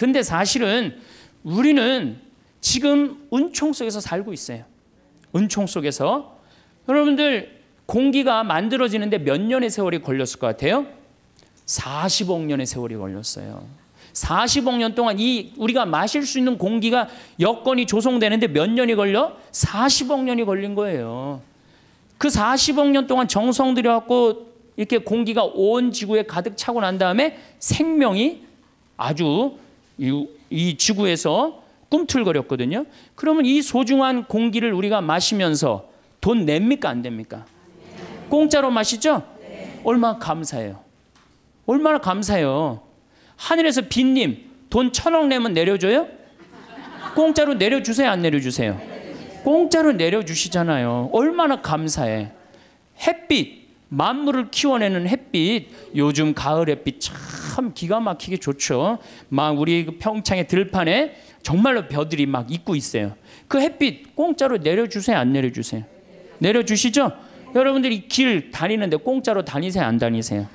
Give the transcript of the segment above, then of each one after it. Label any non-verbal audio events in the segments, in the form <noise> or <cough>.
근데 사실은 우리는 지금 은총 속에서 살고 있어요. 은총 속에서 여러분들 공기가 만들어지는데 몇 년의 세월이 걸렸을 것 같아요? 40억 년의 세월이 걸렸어요. 40억 년 동안 이 우리가 마실 수 있는 공기가 여건이 조성되는데 몇 년이 걸려? 40억 년이 걸린 거예요. 그 40억 년 동안 정성 들여갖고 이렇게 공기가 온 지구에 가득 차고 난 다음에 생명이 아주 이, 이 지구에서 꿈틀거렸거든요. 그러면 이 소중한 공기를 우리가 마시면서 돈 냅니까 안 됩니까? 공짜로 마시죠? 얼마나 감사해요. 얼마나 감사해요. 하늘에서 빈님 돈 천억 내면 내려줘요? 공짜로 내려주세요 안 내려주세요? 공짜로 내려주시잖아요. 얼마나 감사해. 햇빛 만물을 키워내는 햇빛 요즘 가을 햇빛 참 기가 막히게 좋죠. 막 우리 그 평창의 들판에 정말로 벼들이 막 입고 있어요. 그 햇빛 공짜로 내려주세요 안 내려주세요? 내려주시죠? 여러분들이 길 다니는데 공짜로 다니세요 안 다니세요?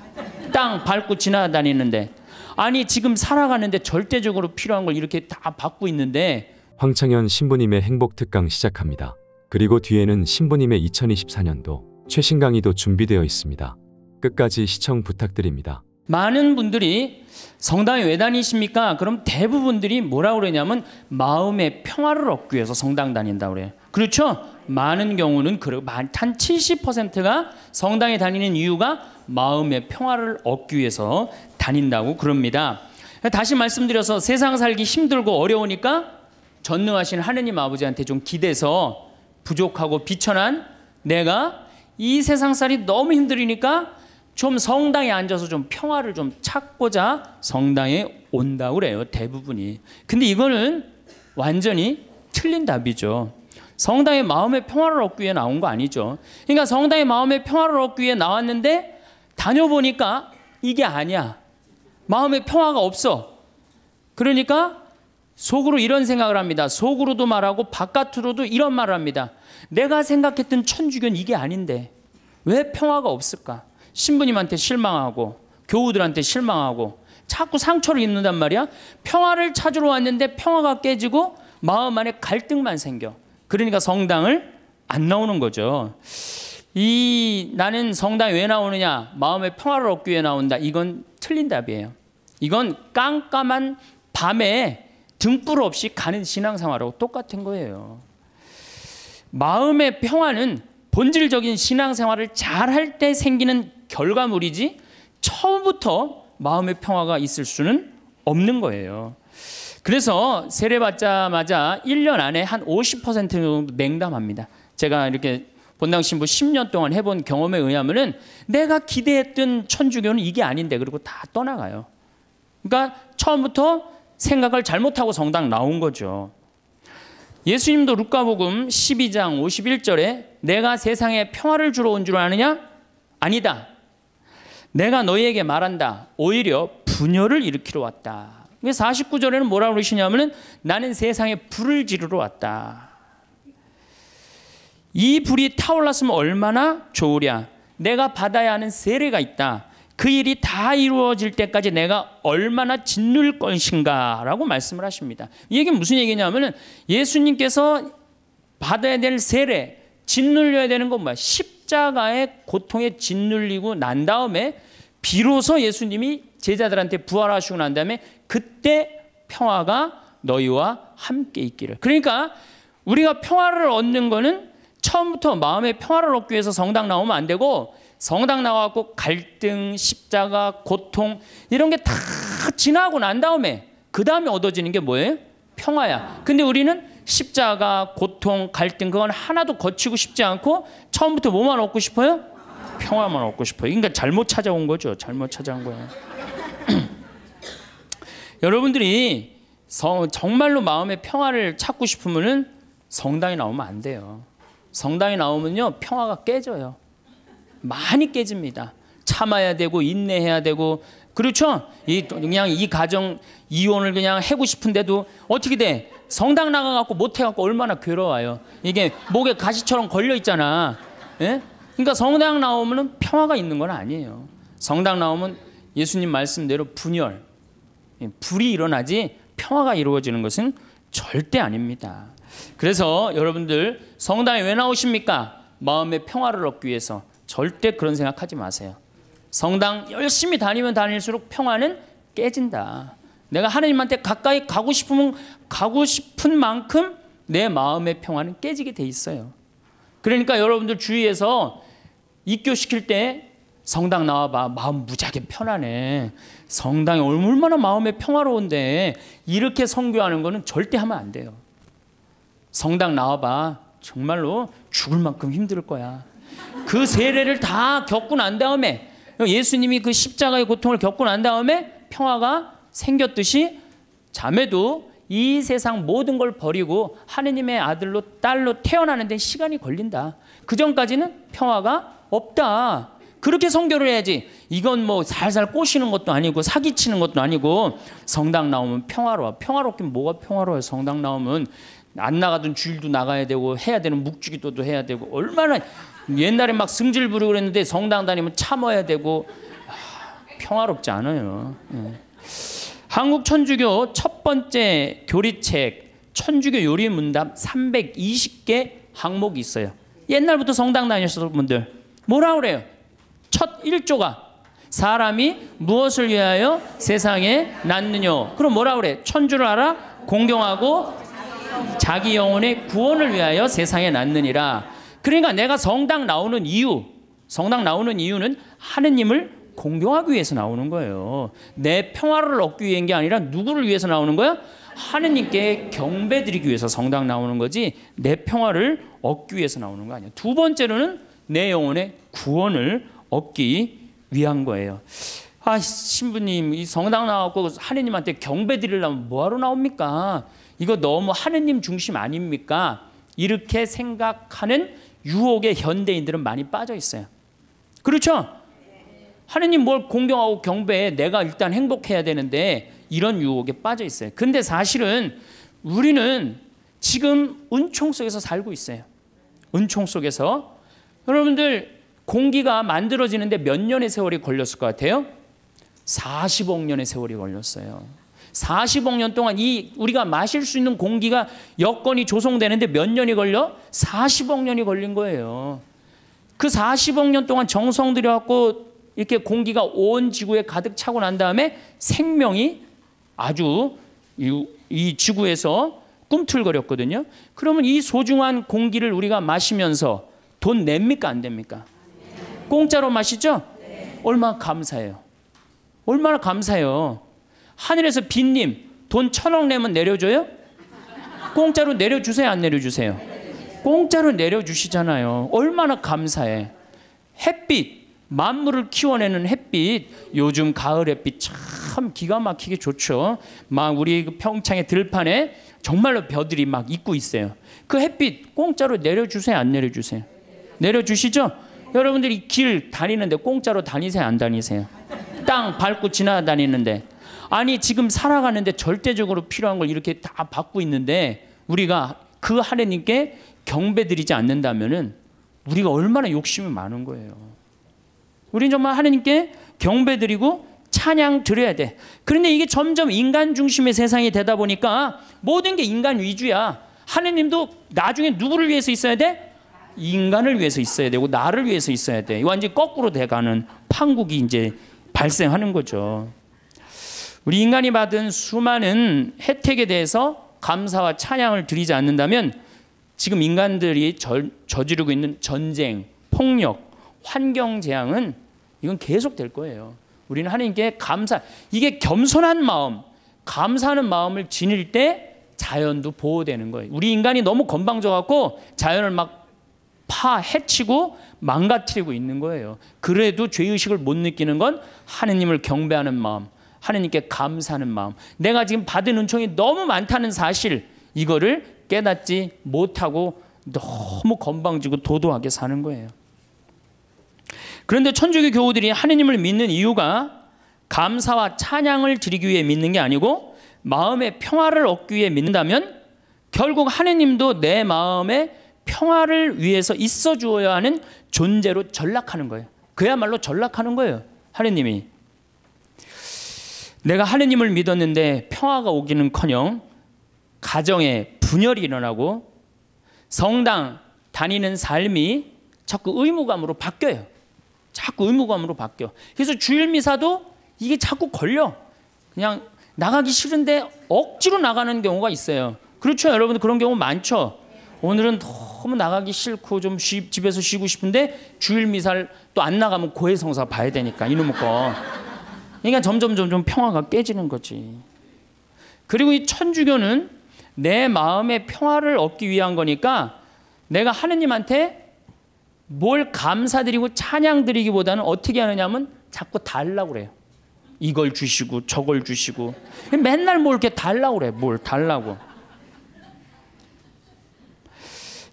땅 밟고 지나다니는데 아니 지금 살아가는데 절대적으로 필요한 걸 이렇게 다 받고 있는데 황창현 신부님의 행복 특강 시작합니다. 그리고 뒤에는 신부님의 2024년도 최신 강의도 준비되어 있습니다. 끝까지 시청 부탁드립니다. 많은 분들이 성당에 왜 다니십니까? 그럼 대부분들이 뭐라고 그러냐면 마음의 평화를 얻기 위해서 성당 다닌다 그래요. 그렇죠? 많은 경우는 한 70%가 성당에 다니는 이유가 마음의 평화를 얻기 위해서 다닌다고 그럽니다. 다시 말씀드려서 세상 살기 힘들고 어려우니까 전능하신 하느님 아버지한테 좀 기대서 부족하고 비천한 내가 이 세상살이 너무 힘들으니까 좀 성당에 앉아서 좀 평화를 좀 찾고자 성당에 온다 그래요. 대부분이. 근데 이거는 완전히 틀린 답이죠. 성당의 마음의 평화를 얻기 위해 나온 거 아니죠. 그러니까 성당의 마음의 평화를 얻기 위해 나왔는데 다녀보니까 이게 아니야. 마음의 평화가 없어. 그러니까 속으로 이런 생각을 합니다. 속으로도 말하고 바깥으로도 이런 말을 합니다. 내가 생각했던 천주교는 이게 아닌데 왜 평화가 없을까? 신부님한테 실망하고 교우들한테 실망하고 자꾸 상처를 입는단 말이야. 평화를 찾으러 왔는데 평화가 깨지고 마음 안에 갈등만 생겨. 그러니까 성당을 안 나오는 거죠. 이 나는 성당에 왜 나오느냐? 마음의 평화를 얻기 위해 나온다. 이건 틀린 답이에요. 이건 깜깜한 밤에 등불 없이 가는 신앙생활하고 똑같은 거예요. 마음의 평화는 본질적인 신앙생활을 잘 할 때 생기는 결과물이지 처음부터 마음의 평화가 있을 수는 없는 거예요. 그래서 세례받자마자 1년 안에 한 50% 정도 냉담합니다. 제가 이렇게 본당 신부 10년 동안 해본 경험에 의하면은 내가 기대했던 천주교는 이게 아닌데 그리고 다 떠나가요. 그러니까 처음부터 생각을 잘못하고 성당 나온 거죠. 예수님도 루카복음 12장 51절에 내가 세상에 평화를 주러 온 줄 아느냐? 아니다. 내가 너희에게 말한다. 오히려 분열을 일으키러 왔다. 49절에는 뭐라고 그러시냐면 나는 세상에 불을 지르러 왔다. 이 불이 타올랐으면 얼마나 좋으랴. 내가 받아야 하는 세례가 있다. 그 일이 다 이루어질 때까지 내가 얼마나 짓눌 것인가라고 말씀을 하십니다. 이 얘기는 무슨 얘기냐면은 예수님께서 받아야 될 세례, 짓눌려야 되는 건 뭐야? 십자가의 고통에 짓눌리고 난 다음에 비로소 예수님이 제자들한테 부활하시고 난 다음에 그때 평화가 너희와 함께 있기를. 그러니까 우리가 평화를 얻는 거는 처음부터 마음의 평화를 얻기 위해서 성당 나오면 안 되고 성당 나와갖고 갈등, 십자가, 고통 이런 게 다 지나고 난 다음에 그 다음에 얻어지는 게 뭐예요? 평화야. 근데 우리는 십자가, 고통, 갈등 그건 하나도 거치고 싶지 않고 처음부터 뭐만 얻고 싶어요? 평화만 얻고 싶어요. 그러니까 잘못 찾아온 거죠. 잘못 찾아온 거예요. <clears throat> 여러분들이 정말로 마음의 평화를 찾고 싶으면 성당에 나오면 안 돼요. 성당에 나오면요 평화가 깨져요. 많이 깨집니다. 참아야 되고 인내해야 되고 그렇죠? 이 그냥 이 가정 이혼을 그냥 해고 싶은데도 어떻게 돼? 성당 나가갖고 못 해갖고 얼마나 괴로워요. 이게 목에 가시처럼 걸려 있잖아. 예? 그러니까 성당 나오면은 평화가 있는 건 아니에요. 성당 나오면 예수님 말씀대로 분열, 예, 불이 일어나지 평화가 이루어지는 것은 절대 아닙니다. 그래서 여러분들 성당에 왜 나오십니까? 마음의 평화를 얻기 위해서 절대 그런 생각하지 마세요. 성당 열심히 다니면 다닐수록 평화는 깨진다. 내가 하나님한테 가까이 가고 싶으면 가고 싶은 만큼 내 마음의 평화는 깨지게 돼 있어요. 그러니까 여러분들 주위에서 입교시킬 때 성당 나와봐. 마음 무지하게 편하네. 성당이 얼마나 마음에 평화로운데 이렇게 성교하는 거는 절대 하면 안 돼요. 성당 나와봐. 정말로 죽을 만큼 힘들 거야. 그 세례를 다 겪고 난 다음에 예수님이 그 십자가의 고통을 겪고 난 다음에 평화가 생겼듯이 자매도 이 세상 모든 걸 버리고 하느님의 아들로 딸로 태어나는 데 시간이 걸린다. 그 전까지는 평화가 없다. 그렇게 성교를 해야지. 이건 뭐 살살 꼬시는 것도 아니고 사기치는 것도 아니고 성당 나오면 평화로워. 평화롭긴 뭐가 평화로워요. 성당 나오면 안 나가던 주일도 나가야 되고 해야 되는 묵주기도도 해야 되고 얼마나 옛날에 막 승질 부리고 그랬는데 성당 다니면 참아야 되고 아, 평화롭지 않아요. 예. 한국 천주교 첫 번째 교리책 천주교 요리 문답 320개 항목이 있어요. 옛날부터 성당 다니셨던 분들 뭐라 그래요? 첫 1조가 사람이 무엇을 위하여 세상에 났느냐? 그럼 뭐라 그래? 천주를 알아? 공경하고 자기 영혼의 구원을 위하여 세상에 났느니라. 그러니까 내가 성당 나오는 이유, 성당 나오는 이유는 하느님을 공경하기 위해서 나오는 거예요. 내 평화를 얻기 위한 게 아니라 누구를 위해서 나오는 거야? 하느님께 경배드리기 위해서 성당 나오는 거지 내 평화를 얻기 위해서 나오는 거 아니야. 두 번째로는 내 영혼의 구원을 얻기 위한 거예요. 아 신부님 이 성당 나왔고 하느님한테 경배 드리려면 뭐하러 나옵니까? 이거 너무 하느님 중심 아닙니까? 이렇게 생각하는 유혹에 현대인들은 많이 빠져 있어요. 그렇죠? 하느님 뭘 공경하고 경배해 내가 일단 행복해야 되는데 이런 유혹에 빠져 있어요. 근데 사실은 우리는 지금 은총 속에서 살고 있어요. 은총 속에서 여러분들 공기가 만들어지는데 몇 년의 세월이 걸렸을 것 같아요? 40억 년의 세월이 걸렸어요. 40억 년 동안 이 우리가 마실 수 있는 공기가 여건이 조성되는데 몇 년이 걸려? 40억 년이 걸린 거예요. 그 40억 년 동안 정성 들여갖고 이렇게 공기가 온 지구에 가득 차고 난 다음에 생명이 아주 이, 이 지구에서 꿈틀거렸거든요. 그러면 이 소중한 공기를 우리가 마시면서 돈 냅니까 안 됩니까? 공짜로 마시죠? 얼마나 감사해요. 얼마나 감사해요. 하늘에서 빈님 돈 천억 내면 내려줘요? 공짜로 내려주세요 안 내려주세요? 공짜로 내려주시잖아요. 얼마나 감사해. 햇빛 만물을 키워내는 햇빛 요즘 가을 햇빛 참 기가 막히게 좋죠. 막 우리 그 평창의 들판에 정말로 벼들이 막 있고 있어요. 그 햇빛 공짜로 내려주세요 안 내려주세요? 내려주시죠? 여러분들이 길 다니는데 공짜로 다니세요 안 다니세요? 땅 밟고 지나다니는데 아니 지금 살아가는데 절대적으로 필요한 걸 이렇게 다 받고 있는데 우리가 그 하나님께 경배드리지 않는다면은 우리가 얼마나 욕심이 많은 거예요. 우린 정말 하나님께 경배드리고 찬양 드려야 돼. 그런데 이게 점점 인간 중심의 세상이 되다 보니까 모든 게 인간 위주야. 하느님도 나중에 누구를 위해서 있어야 돼? 인간을 위해서 있어야 되고 나를 위해서 있어야 돼. 완전 거꾸로 돼가는 판국이 이제 발생하는 거죠. 우리 인간이 받은 수많은 혜택에 대해서 감사와 찬양을 드리지 않는다면 지금 인간들이 저, 지르고 있는 전쟁, 폭력, 환경 재앙은 이건 계속 될 거예요. 우리는 하나님께 감사, 이게 겸손한 마음, 감사하는 마음을 지닐 때 자연도 보호되는 거예요. 우리 인간이 너무 건방져갖고 자연을 막 파, 해치고 망가뜨리고 있는 거예요. 그래도 죄의식을 못 느끼는 건 하느님을 경배하는 마음, 하느님께 감사하는 마음, 내가 지금 받은 은총이 너무 많다는 사실, 이거를 깨닫지 못하고 너무 건방지고 도도하게 사는 거예요. 그런데 천주교 교우들이 하느님을 믿는 이유가 감사와 찬양을 드리기 위해 믿는 게 아니고 마음의 평화를 얻기 위해 믿는다면 결국 하느님도 내 마음의 평화를 위해서 있어 주어야 하는 존재로 전락하는 거예요. 그야말로 전락하는 거예요. 하느님이 내가 하느님을 믿었는데 평화가 오기는커녕 가정에 분열이 일어나고 성당 다니는 삶이 자꾸 의무감으로 바뀌어요. 자꾸 의무감으로 바뀌어. 그래서 주일 미사도 이게 자꾸 걸려. 그냥 나가기 싫은데 억지로 나가는 경우가 있어요. 그렇죠, 여러분 그런 경우 많죠. 오늘은 너무 나가기 싫고 좀 쉬, 집에서 쉬고 싶은데 주일 미사를 또안 나가면 고해성사 봐야 되니까 이놈의 거. 그러니까 점점 점점 평화가 깨지는 거지. 그리고 이 천주교는 내 마음의 평화를 얻기 위한 거니까 내가 하느님한테 뭘 감사드리고 찬양드리기보다는 어떻게 하느냐면 자꾸 달라고 그래요. 이걸 주시고 저걸 주시고 맨날 뭘 이렇게 달라고 그래. 뭘 달라고.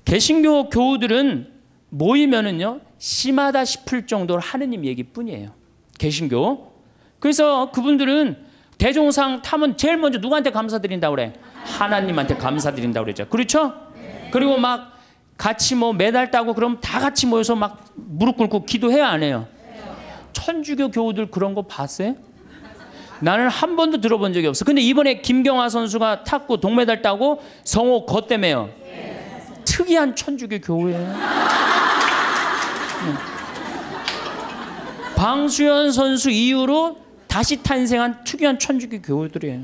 개신교 교우들은 모이면은요. 심하다 싶을 정도로 하느님 얘기뿐이에요. 개신교 그래서 그분들은 대종상 타면 제일 먼저 누구한테 감사드린다고 그래? 하나님한테 감사드린다고 그랬죠. 그렇죠? 그리고 막 같이 뭐 메달 따고 그럼 다 같이 모여서 막 무릎 꿇고 기도해야 안 해요? 천주교 교우들 그런 거 봤어요? 나는 한 번도 들어본 적이 없어. 근데 이번에 김경화 선수가 탁구 동메달 따고 성호 거 때문에요. 특이한 천주교 교우예요 네. 방수현 선수 이후로 다시 탄생한 특이한 천주교 교우들이에요.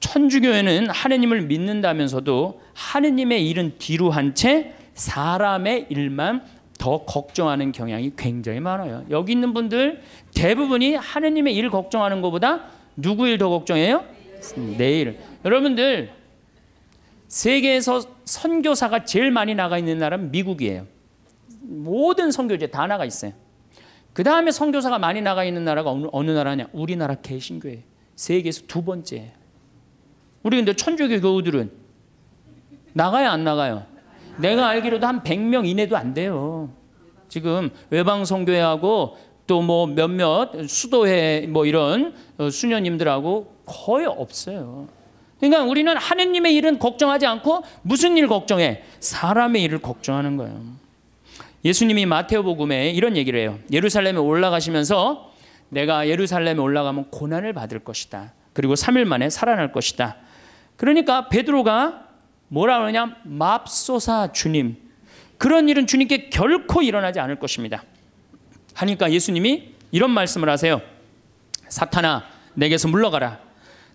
천주교에는 하느님을 믿는다면서도 하느님의 일은 뒤로 한 채 사람의 일만 더 걱정하는 경향이 굉장히 많아요. 여기 있는 분들 대부분이 하느님의 일 걱정하는 것보다 누구 일 더 걱정해요? 내일. 여러분들 세계에서 선교사가 제일 많이 나가 있는 나라는 미국이에요. 모든 선교제 다 나가 있어요. 그 다음에 선교사가 많이 나가 있는 나라가 어느, 어느 나라냐? 우리나라 개신교회. 세계에서 두 번째. 우리 근데 천주교 교우들은 나가요 안 나가요? 내가 알기로도 한 100명 이내도 안 돼요. 지금 외방 선교회하고 또 뭐 몇몇 수도회 뭐 이런 어, 수녀님들하고 거의 없어요. 그러니까 우리는 하느님의 일은 걱정하지 않고 무슨 일 걱정해? 사람의 일을 걱정하는 거예요. 예수님이 마태오복음에 이런 얘기를 해요. 예루살렘에 올라가시면서 내가 예루살렘에 올라가면 고난을 받을 것이다. 그리고 3일 만에 살아날 것이다. 그러니까 베드로가 뭐라 그러냐? 맙소사 주님. 그런 일은 주님께 결코 일어나지 않을 것입니다. 하니까 예수님이 이런 말씀을 하세요. 사탄아, 내게서 물러가라.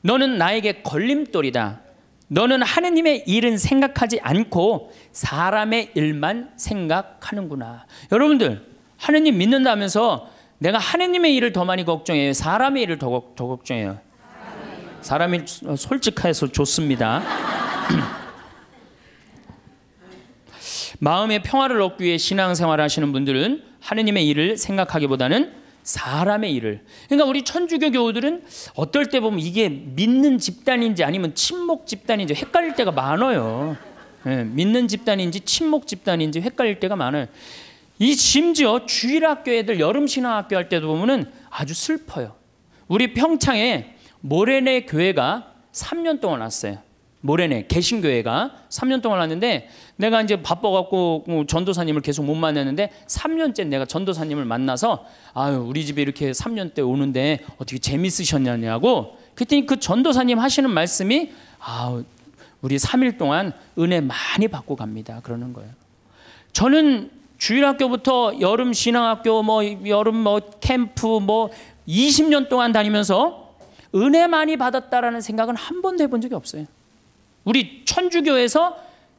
너는 나에게 걸림돌이다. 너는 하느님의 일은 생각하지 않고 사람의 일만 생각하는구나. 여러분들, 하느님 믿는다면서 내가 하느님의 일을 더 많이 걱정해요? 사람의 일을 더, 더 걱정해요? 사람이 솔직해서 좋습니다. <clears throat> 마음의 평화를 얻기 위해 신앙생활 하시는 분들은 하느님의 일을 생각하기보다는 사람의 일을. 그러니까 우리 천주교 교우들은 어떨 때 보면 이게 믿는 집단인지 아니면 침묵 집단인지 헷갈릴 때가 많아요. 예, 믿는 집단인지 침묵 집단인지 헷갈릴 때가 많아요. 이 심지어 주일학교 애들 여름 신화학교 할 때도 보면 아주 슬퍼요. 우리 평창에 모레네 교회가 3년 동안 왔어요. 모레네 개신교회가 3년 동안 왔는데 내가 이제 바빠갖고 뭐 전도사님을 계속 못 만났는데 3년째 내가 전도사님을 만나서 아유 우리 집에 이렇게 3년때 오는데 어떻게 재밌으셨냐냐고 그랬더니 그 전도사님 하시는 말씀이 아 우리 3일 동안 은혜 많이 받고 갑니다 그러는 거예요. 저는 주일학교부터 여름 신앙학교 뭐 여름 뭐 캠프 뭐 20년 동안 다니면서 은혜 많이 받았다라는 생각은 한 번도 해본 적이 없어요. 우리 천주교에서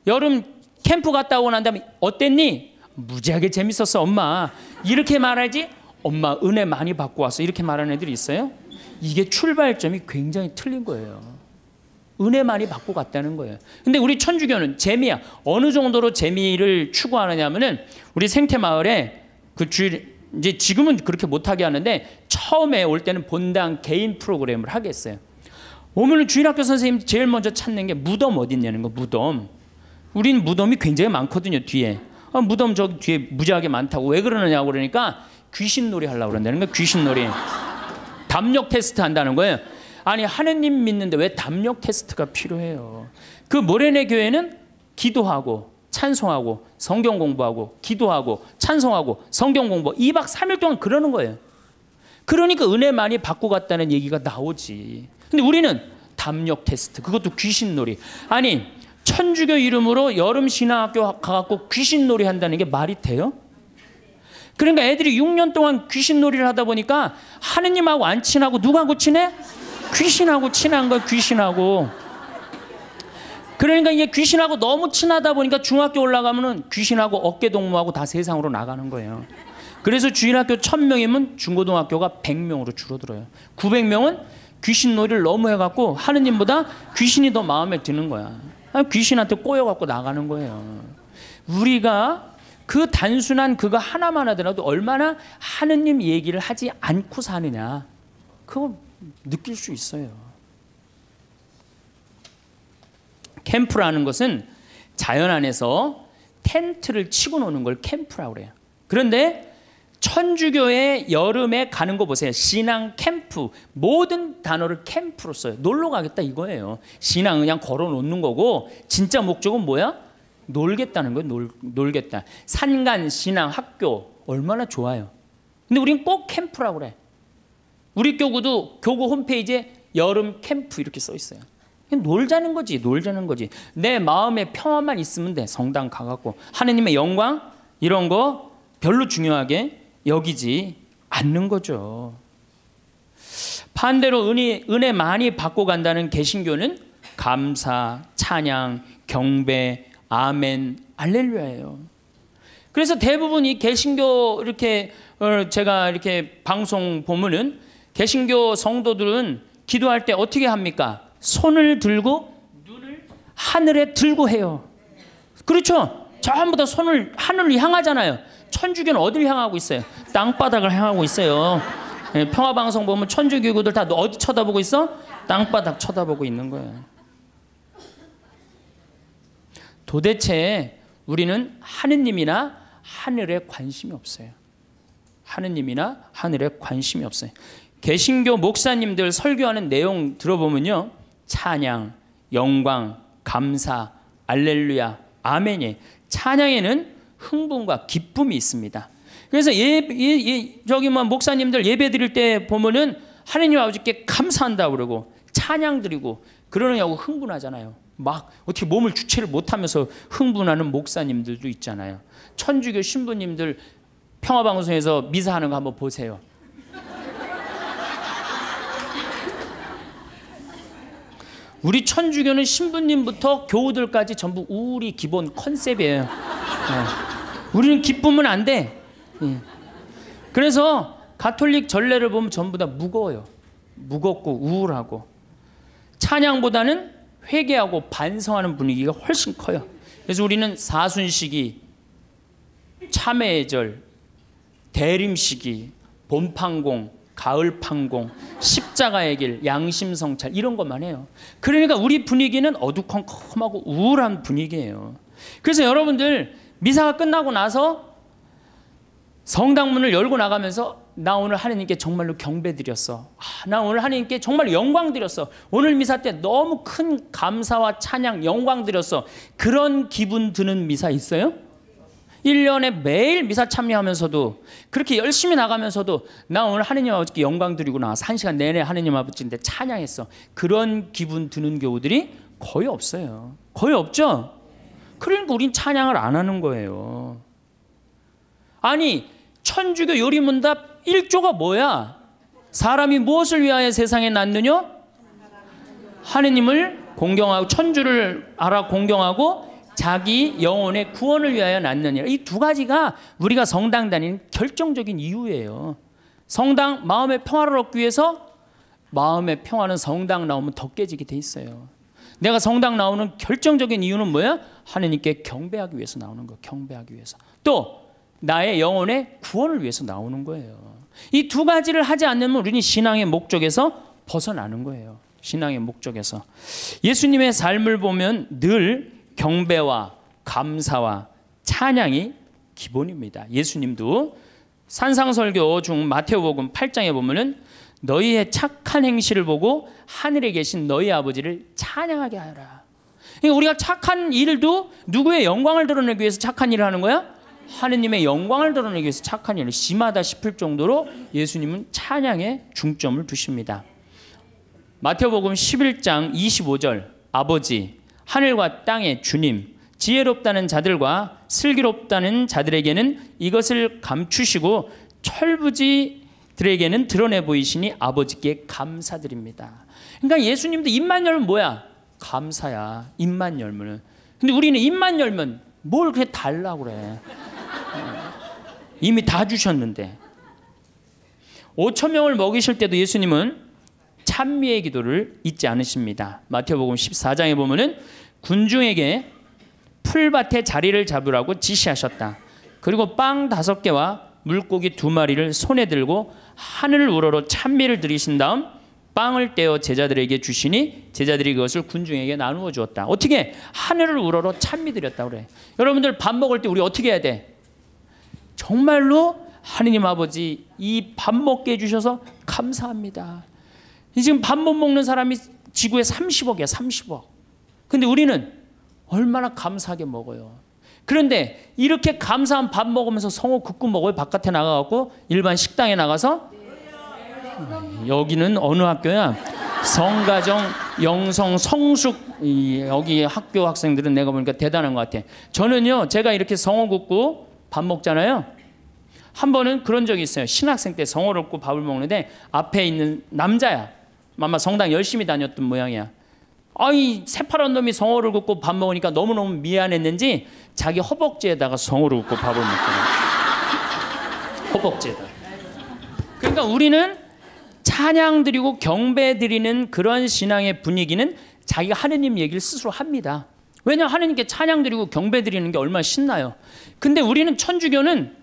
여름 캠프 갔다 오고 난 다음에 어땠니? 무지하게 재밌었어 엄마 이렇게 말하지 엄마 은혜 많이 받고 왔어 이렇게 말하는 애들이 있어요 이게 출발점이 굉장히 틀린 거예요 은혜 많이 받고 갔다는 거예요 근데 우리 천주교는 재미야 어느 정도로 재미를 추구하느냐면은 우리 생태마을에 그 주일 이제 지금은 그렇게 못하게 하는데 처음에 올 때는 본당 개인 프로그램을 하겠어요 오늘 주일학교 선생님 제일 먼저 찾는 게 무덤 어디 있냐는 거 무덤. 우린 무덤이 굉장히 많거든요 뒤에. 아, 무덤 저 뒤에 무지하게 많다고 왜 그러느냐고 그러니까 귀신놀이 하려고 그런다는 거 귀신놀이. 담력 테스트 한다는 거예요. 아니 하느님 믿는데 왜 담력 테스트가 필요해요. 그 모레네 교회는 기도하고 찬송하고 성경 공부하고 기도하고 찬송하고 성경 공부 2박 3일 동안 그러는 거예요. 그러니까 은혜 많이 받고 갔다는 얘기가 나오지. 근데 우리는 담력 테스트 그것도 귀신놀이 아니 천주교 이름으로 여름 신학교 가갖고 귀신놀이 한다는 게 말이 돼요? 그러니까 애들이 6년 동안 귀신놀이를 하다 보니까 하느님하고 안 친하고 누가하고 친해? 귀신하고 친한 거야 귀신하고 그러니까 이게 귀신하고 너무 친하다 보니까 중학교 올라가면은 귀신하고 어깨 동무하고 다 세상으로 나가는 거예요. 그래서 주일학교 1000명이면 중고등학교가 100명으로 줄어들어요. 900명은 귀신놀이를 너무 해갖고 하느님보다 귀신이 더 마음에 드는 거야. 아, 귀신한테 꼬여갖고 나가는 거예요. 우리가 그 단순한 그거 하나만 하더라도 얼마나 하느님 얘기를 하지 않고 사느냐. 그거 느낄 수 있어요. 캠프라는 것은 자연 안에서 텐트를 치고 노는 걸 캠프라고 그래요. 그런데 천주교의 여름에 가는 거 보세요. 신앙 캠프. 모든 단어를 캠프로 써요. 놀러 가겠다 이거예요. 신앙 그냥 걸어 놓는 거고 진짜 목적은 뭐야? 놀겠다는 거예요. 놀, 놀겠다. 산간 신앙 학교 얼마나 좋아요. 근데 우린 꼭 캠프라고 그래. 우리 교구도 교구 홈페이지에 여름 캠프 이렇게 써 있어요. 그냥 놀자는 거지, 놀자는 거지. 내 마음에 평화만 있으면 돼. 성당 가갖고 하느님의 영광 이런 거 별로 중요하게 여기지 않는 거죠. 반대로 은혜, 은혜 많이 받고 간다는 개신교는 감사, 찬양, 경배, 아멘, 알렐루야예요. 그래서 대부분 이 개신교 이렇게 어, 제가 이렇게 방송 보면은 개신교 성도들은 기도할 때 어떻게 합니까? 손을 들고 눈을 하늘에 들고 해요. 그렇죠? 전부 다 손을 하늘을 향하잖아요. 천주교는 어딜 향하고 있어요? 땅바닥을 향하고 있어요. 예, 평화방송 보면 천주교구들 다 어디 쳐다보고 있어? 땅바닥 쳐다보고 있는 거예요. 도대체 우리는 하느님이나 하늘에 관심이 없어요. 하느님이나 하늘에 관심이 없어요. 개신교 목사님들 설교하는 내용 들어보면요. 찬양, 영광, 감사, 알렐루야, 아멘이 찬양에는 흥분과 기쁨이 있습니다. 그래서 예, 예, 예 저기 뭐 목사님들 예배 드릴 때 보면은 하느님 아버지께 감사한다 그러고 찬양 드리고 그러느냐고 흥분하잖아요. 막 어떻게 몸을 주체를 못하면서 흥분하는 목사님들도 있잖아요. 천주교 신부님들 평화방송에서 미사하는 거 한번 보세요. 우리 천주교는 신부님부터 교우들까지 전부 우울이 기본 컨셉이에요. 네. 우리는 기쁨은 안 돼. 네. 그래서 가톨릭 전례를 보면 전부 다 무거워요. 무겁고 우울하고 찬양보다는 회개하고 반성하는 분위기가 훨씬 커요. 그래서 우리는 사순시기, 참회절, 대림시기, 봄판공, 가을 판공, 십자가의 길, 양심 성찰 이런 것만 해요. 그러니까 우리 분위기는 어두컴컴하고 우울한 분위기예요. 그래서 여러분들 미사가 끝나고 나서 성당 문을 열고 나가면서 나 오늘 하나님께 정말로 경배드렸어. 아, 나 오늘 하나님께 정말 영광 드렸어. 오늘 미사 때 너무 큰 감사와 찬양 영광 드렸어. 그런 기분 드는 미사 있어요? 1년에 매일 미사 참여하면서도 그렇게 열심히 나가면서도 나 오늘 하느님 아버지께 영광 드리고 나와서 한 시간 내내 하느님 아버지인데 찬양했어. 그런 기분 드는 교우들이 거의 없어요. 거의 없죠? 그러니까 우린 찬양을 안 하는 거예요. 아니 천주교 요리문답 1조가 뭐야? 사람이 무엇을 위하여 세상에 났느냐? 하느님을 공경하고 천주를 알아 공경하고 자기 영혼의 구원을 위하여 낳느니라. 이 두 가지가 우리가 성당 다닌 결정적인 이유예요. 성당 마음의 평화를 얻기 위해서 마음의 평화는 성당 나오면 더 깨지게 돼 있어요. 내가 성당 나오는 결정적인 이유는 뭐야? 하느님께 경배하기 위해서 나오는 거. 경배하기 위해서. 또 나의 영혼의 구원을 위해서 나오는 거예요. 이 두 가지를 하지 않으면 우리는 신앙의 목적에서 벗어나는 거예요. 신앙의 목적에서 예수님의 삶을 보면 늘 경배와 감사와 찬양이 기본입니다. 예수님도 산상설교 중 마태복음 8장에 보면은 너희의 착한 행실을 보고 하늘에 계신 너희 아버지를 찬양하게 하라. 그러니까 우리가 착한 일도 누구의 영광을 드러내기 위해서 착한 일을 하는 거야? 하느님의 영광을 드러내기 위해서 착한 일을 심하다 싶을 정도로 예수님은 찬양에 중점을 두십니다. 마태복음 11장 25절 아버지 하늘과 땅의 주님, 지혜롭다는 자들과 슬기롭다는 자들에게는 이것을 감추시고 철부지들에게는 드러내 보이시니 아버지께 감사드립니다. 그러니까 예수님도 입만 열면 뭐야? 감사야. 입만 열면. 근데 우리는 입만 열면 뭘 그렇게 달라고 그래. 이미 다 주셨는데. 5천 명을 먹이실 때도 예수님은 찬미의 기도를 잊지 않으십니다. 마태복음 14장에 보면은 군중에게 풀밭에 자리를 잡으라고 지시하셨다. 그리고 빵 다섯 개와 물고기 두 마리를 손에 들고 하늘 우러러 찬미를 드리신 다음 빵을 떼어 제자들에게 주시니 제자들이 그것을 군중에게 나누어 주었다. 어떻게 하늘을 우러러 찬미 드렸다 그래. 여러분들 밥 먹을 때 우리 어떻게 해야 돼? 정말로 하느님 아버지 이 밥 먹게 해 주셔서 감사합니다. 지금 밥 못 먹는 사람이 지구에 30억이야, 30억. 근데 우리는 얼마나 감사하게 먹어요. 그런데 이렇게 감사한 밥 먹으면서 성호 굽고 먹어요. 바깥에 나가갖고 일반 식당에 나가서 음, 여기는 어느 학교야? 성가정, 영성, 성숙 여기 학교 학생들은 내가 보니까 대단한 것 같아. 저는요, 제가 이렇게 성호 굽고 밥 먹잖아요. 한 번은 그런 적이 있어요. 신학생 때 성호를 굽고 밥을 먹는데 앞에 있는 남자야. 아마 성당 열심히 다녔던 모양이야. 아이 새파란 놈이 성호를 굽고 밥 먹으니까 너무너무 미안했는지 자기 허벅지에다가 성호를 굽고 밥을 먹더라. 허벅지에다. 그러니까 우리는 찬양 드리고 경배 드리는 그런 신앙의 분위기는 자기가 하느님 얘기를 스스로 합니다. 왜냐 하느님께 찬양 드리고 경배 드리는 게 얼마나 신나요. 근데 우리는 천주교는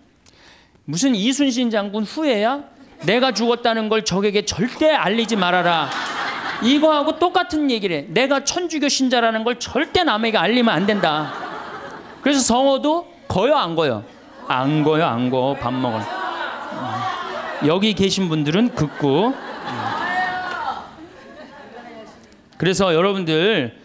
무슨 이순신 장군 후에야 내가 죽었다는 걸 적에게 절대 알리지 말아라. 이거하고 똑같은 얘기를 해. 내가 천주교 신자라는 걸 절대 남에게 알리면 안 된다. 그래서 성호도 거요 안 거요? 안 거요 안 거. 밥 먹을. 음. 여기 계신 분들은 극구. 음. 그래서 여러분들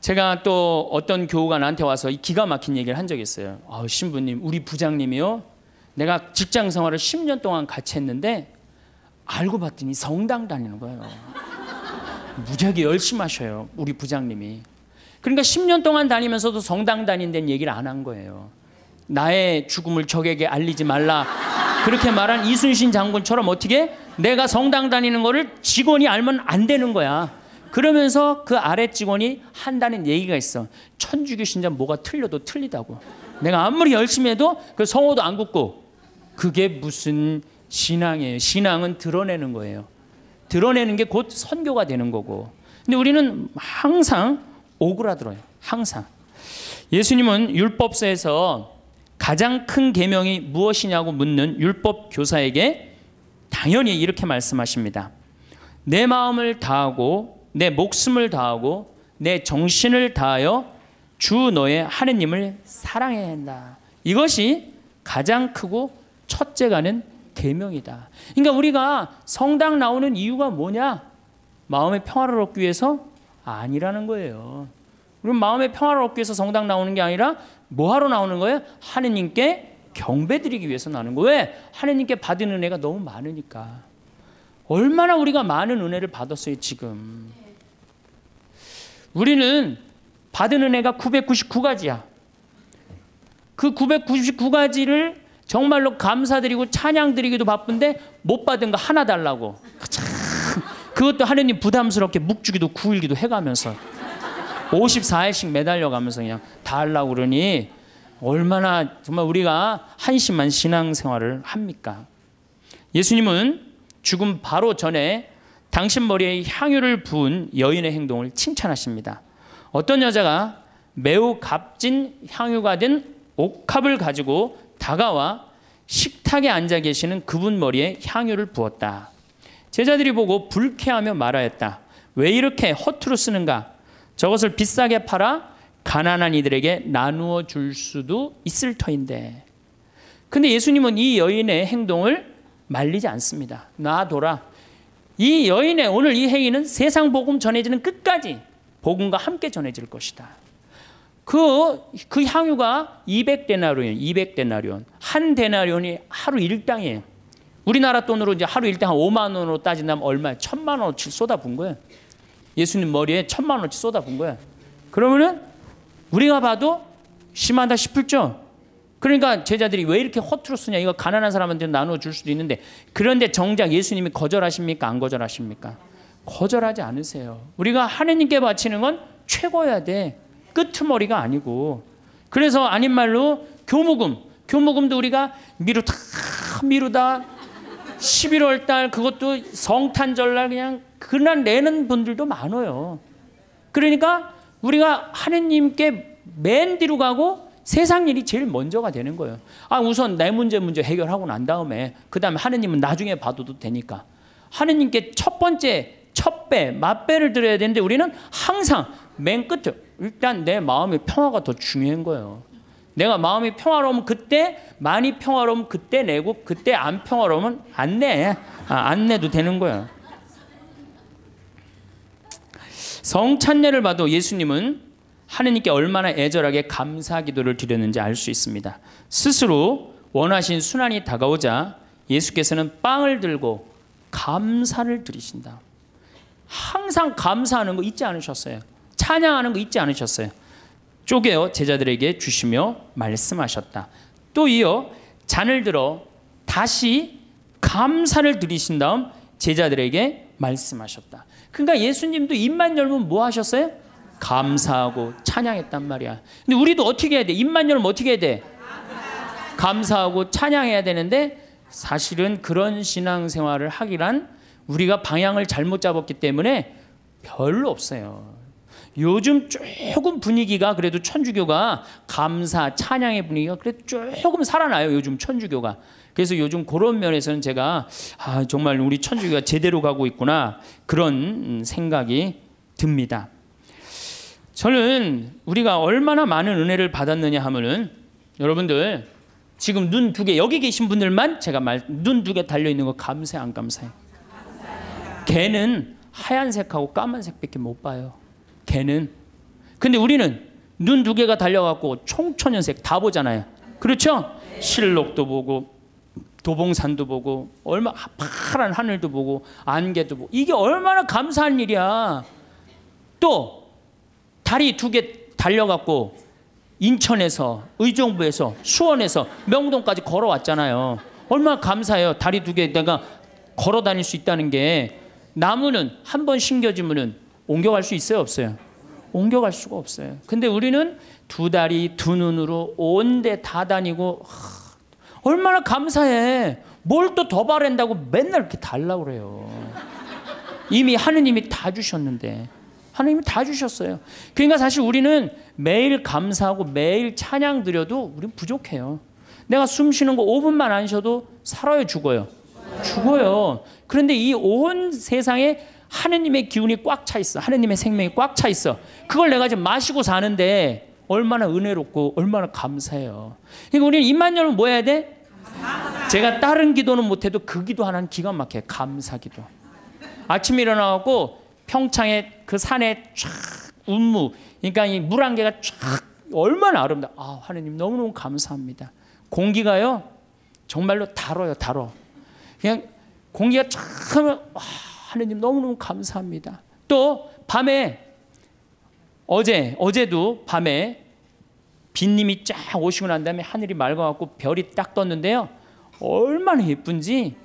제가 또 어떤 교우가 나한테 와서 기가 막힌 얘기를 한 적이 있어요. 아, 신부님, 우리 부장님이요. 내가 직장 생활을 10년 동안 같이 했는데 알고 봤더니 성당 다니는 거예요. 무지하게 열심히 하셔요. 우리 부장님이. 그러니까 10년 동안 다니면서도 성당 다닌다는 얘기를 안 한 거예요. 나의 죽음을 적에게 알리지 말라. 그렇게 말한 이순신 장군처럼 어떻게 내가 성당 다니는 거를 직원이 알면 안 되는 거야. 그러면서 그 아래 직원이 한다는 얘기가 있어. 천주교 신자 뭐가 틀려도 틀리다고. 내가 아무리 열심히 해도 그 성호도 안 굳고 그게 무슨 신앙이에요. 신앙은 드러내는 거예요. 드러내는 게 곧 선교가 되는 거고. 근데 우리는 항상 오그라들어요. 항상. 예수님은 율법서에서 가장 큰 계명이 무엇이냐고 묻는 율법 교사에게 당연히 이렇게 말씀하십니다. 내 마음을 다하고 내 목숨을 다하고 내 정신을 다하여 주 너의 하느님을 사랑해야 한다. 이것이 가장 크고 첫째가는 계명이다. 그러니까 우리가 성당 나오는 이유가 뭐냐? 마음의 평화를 얻기 위해서 아니라는 거예요. 우리 마음의 평화를 얻기 위해서 성당 나오는 게 아니라 뭐 하러 나오는 거예요? 하느님께 경배드리기 위해서 나는 거예요. 왜? 하느님께 받은 은혜가 너무 많으니까. 얼마나 우리가 많은 은혜를 받았어요, 지금. 우리는 받은 은혜가 999가지야. 그 999가지를 정말로 감사드리고 찬양드리기도 바쁜데 못 받은 거 하나 달라고. 그것도 하느님 부담스럽게 묵주기도 구일기도 해가면서 54일씩 매달려가면서 그냥 달라고 그러니 얼마나 정말 우리가 한심한 신앙생활을 합니까? 예수님은 죽음 바로 전에 당신 머리에 향유를 부은 여인의 행동을 칭찬하십니다. 어떤 여자가 매우 값진 향유가 된 옥합을 가지고 다가와 식탁에 앉아 계시는 그분 머리에 향유를 부었다. 제자들이 보고 불쾌하며 말하였다. 왜 이렇게 허투루 쓰는가? 저것을 비싸게 팔아 가난한 이들에게 나누어 줄 수도 있을 터인데. 근데 예수님은 이 여인의 행동을 말리지 않습니다. 놔둬라. 이 여인의 오늘 이 행위는 세상 복음 전해지는 끝까지 복음과 함께 전해질 것이다. 그, 그 향유가 200데나리온, 200데나리온. 한 데나리온이 하루 일당이에요. 우리나라 돈으로 이제 하루 일당 5만 원으로 따진다면 얼마에 천만 원어치 쏟아부 거예요. 예수님 머리에 천만 원어치 쏟아부 거예요. 그러면은 우리가 봐도 심하다 싶을죠? 그러니까 제자들이 왜 이렇게 허투루 쓰냐 이거 가난한 사람한테 나눠 줄 수도 있는데 그런데 정작 예수님이 거절하십니까 안 거절하십니까 거절하지 않으세요 우리가 하느님께 바치는 건 최고여야 돼 끝트머리가 아니고 그래서 아닌 말로 교무금 교무금도 우리가 미루다 미루다 11월 달 그것도 성탄절 날 그냥 그날 내는 분들도 많아요. 그러니까 우리가 하느님께 맨 뒤로 가고 세상 일이 제일 먼저가 되는 거예요. 아 우선 내 문제 문제 해결하고 난 다음에 그 다음에 하느님은 나중에 봐도 되니까 하느님께 첫 번째 첫배 맞배를 드려야 되는데 우리는 항상 맨 끝을 일단 내 마음의 평화가 더 중요한 거예요. 내가 마음이 평화로우면 그때 많이 평화로우면 그때 내고 그때 안 평화로우면 안 내. 아, 안 내도 되는 거야. 성찬례를 봐도 예수님은 하느님께 얼마나 애절하게 감사 기도를 드렸는지 알 수 있습니다. 스스로 원하신 순환이 다가오자 예수께서는 빵을 들고 감사를 드리신다. 항상 감사하는 거 잊지 않으셨어요. 찬양하는 거 잊지 않으셨어요. 쪼개어 제자들에게 주시며 말씀하셨다. 또 이어 잔을 들어 다시 감사를 드리신 다음 제자들에게 말씀하셨다. 그러니까 예수님도 입만 열면 뭐 하셨어요? 감사하고 찬양했단 말이야. 근데 우리도 어떻게 해야 돼? 입만 열면 어떻게 해야 돼? 감사하고 찬양해야 되는데 사실은 그런 신앙생활을 하기란 우리가 방향을 잘못 잡았기 때문에 별로 없어요. 요즘 조금 분위기가 그래도 천주교가 감사 찬양의 분위기가 그래도 조금 살아나요. 요즘 천주교가. 그래서 요즘 그런 면에서는 제가 아, 정말 우리 천주교가 제대로 가고 있구나 그런 생각이 듭니다. 저는 우리가 얼마나 많은 은혜를 받았느냐 하면은 여러분들 지금 눈 두 개 여기 계신 분들만 제가 말 눈 두 개 달려 있는 거감사안 감사해? 걔는 하얀색하고 까만색밖에 못 봐요. 개는. 근데 우리는 눈 두 개가 달려갖고 총천연색 다 보잖아요. 그렇죠? 실록도 보고 도봉산도 보고 얼마 파란 하늘도 보고 안개도 보고 이게 얼마나 감사한 일이야. 또 다리 두 개 달려갖고 인천에서 의정부에서 수원에서 명동까지 걸어왔잖아요. 얼마나 감사해요. 다리 두 개 내가 걸어 다닐 수 있다는 게 나무는 한 번 심겨지면은 옮겨갈 수 있어요, 없어요? 옮겨갈 수가 없어요. 근데 우리는 두 다리 두 눈으로 온 데 다 다니고 얼마나 감사해. 뭘 또 더 바랜다고 맨날 이렇게 달라 그래요. 이미 하느님이 다 주셨는데 하느님이 다 주셨어요. 그러니까 사실 우리는 매일 감사하고 매일 찬양 드려도 우린 부족해요. 내가 숨 쉬는 거 5분만 안 쉬어도 살아요, 죽어요. 죽어요. 그런데 이 온 세상에 하느님의 기운이 꽉 차 있어. 하느님의 생명이 꽉 차 있어. 그걸 내가 지금 마시고 사는데 얼마나 은혜롭고 얼마나 감사해요. 그러니까 우리는 입만 열면 뭐 해야 돼? 제가 다른 기도는 못해도 그 기도 하나는 기가 막혀. 감사 기도. 아침에 일어나고 평창에 그 산에 쫙 운무. 그러니까 이 물 한 개가 쫙 얼마나 아름다. 아 하느님 너무너무 감사합니다. 공기가요 정말로 달어요 달어. 그냥 공기가 쫙 하면 와. 하느님 너무너무 감사합니다. 또 밤에 어제 어제도 밤에 빈님이 쫙 오시고 난 다음에 하늘이 맑아갖고 별이 딱 떴는데요. 얼마나 예쁜지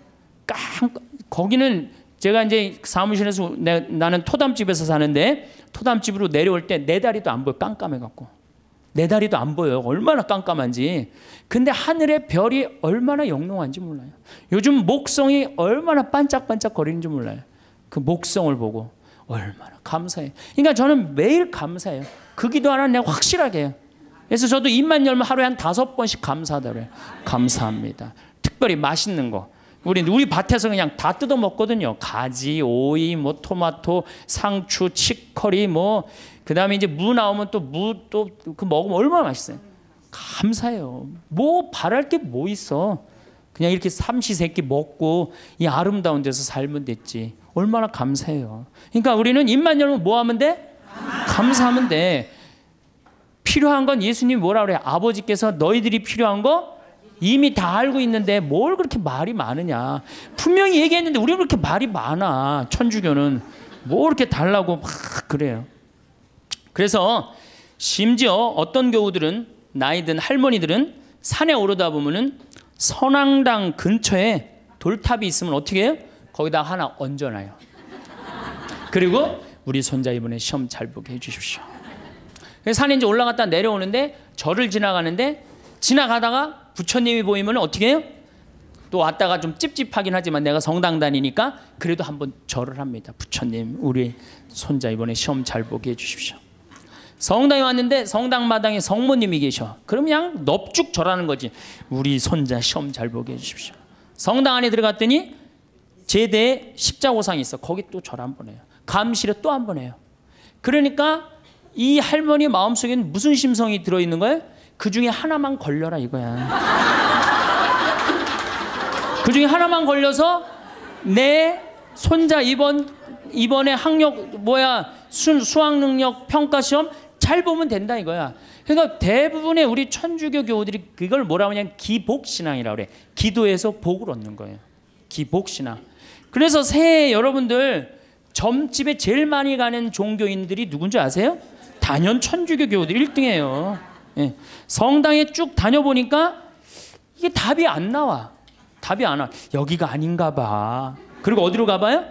깜 거기는 제가 이제 사무실에서 내, 나는 토담집에서 사는데 토담집으로 내려올 때 내 다리도 안 보여 깜깜해갖고 내 다리도 안보여 얼마나 깜깜한지 근데 하늘의 별이 얼마나 영롱한지 몰라요 요즘 목성이 얼마나 반짝반짝 거리는지 몰라요 그 목성을 보고 얼마나 감사해요. 그러니까 저는 매일 감사해요. 그 기도 하나 내가 확실하게 해요. 그래서 저도 입만 열면 하루에 한 다섯 번씩 감사하더래요. 감사합니다. 특별히 맛있는 거. 우리 우리 밭에서 그냥 다 뜯어 먹거든요. 가지, 오이, 뭐 토마토, 상추, 치커리 뭐 그다음에 이제 무 나오면 또 무 또그 먹으면 얼마나 맛있어요. 감사해요. 뭐 바랄 게 뭐 있어. 그냥 이렇게 삼시세끼 먹고 이 아름다운 데서 살면 됐지. 얼마나 감사해요. 그러니까 우리는 입만 열면 뭐 하면 돼? 감사하면 돼. 필요한 건 예수님이 뭐라 그래? 아버지께서 너희들이 필요한 거 이미 다 알고 있는데 뭘 그렇게 말이 많으냐. 분명히 얘기했는데 우리는 그렇게 말이 많아. 천주교는. 뭐 이렇게 달라고 막 그래요. 그래서 심지어 어떤 교우들은 나이든 할머니들은 산에 오르다 보면은 선앙당 근처에 돌탑이 있으면 어떻게 해요? 거기다 하나 얹어놔요. 그리고 우리 손자 이번에 시험 잘 보게 해주십시오. 산에 이제 올라갔다 내려오는데 절을 지나가는데 지나가다가 부처님이 보이면 어떻게 해요? 또 왔다가 좀 찝찝하긴 하지만 내가 성당 다니니까 그래도 한번 절을 합니다. 부처님 우리 손자 이번에 시험 잘 보게 해주십시오. 성당에 왔는데 성당 마당에 성모님이 계셔. 그럼 그냥 넙죽 절하는 거지. 우리 손자 시험 잘 보게 해주십시오. 성당 안에 들어갔더니 제대에 십자고상이 있어. 거기 또 절 한 번 해요. 감시를 또 한번 해요. 그러니까 이 할머니 마음속에는 무슨 심성이 들어있는 거예요? 그 중에 하나만 걸려라 이거야. <laughs> 그 중에 하나만 걸려서 내 손자 이번 이번에 학력 뭐야 수, 수학 능력 평가 시험 잘 보면 된다 이거야. 그러니까 대부분의 우리 천주교 교우들이 그걸 뭐라 하냐 면 기복 신앙이라고 그래. 기도해서 복을 얻는 거예요. 기복 신앙. 그래서 새해 여러분들 점집에 제일 많이 가는 종교인들이 누군지 아세요? 단연 천주교 교우들 1등이에요. 예. 성당에 쭉 다녀보니까 이게 답이 안 나와. 답이 안 와. 여기가 아닌가 봐. 그리고 어디로 가봐요?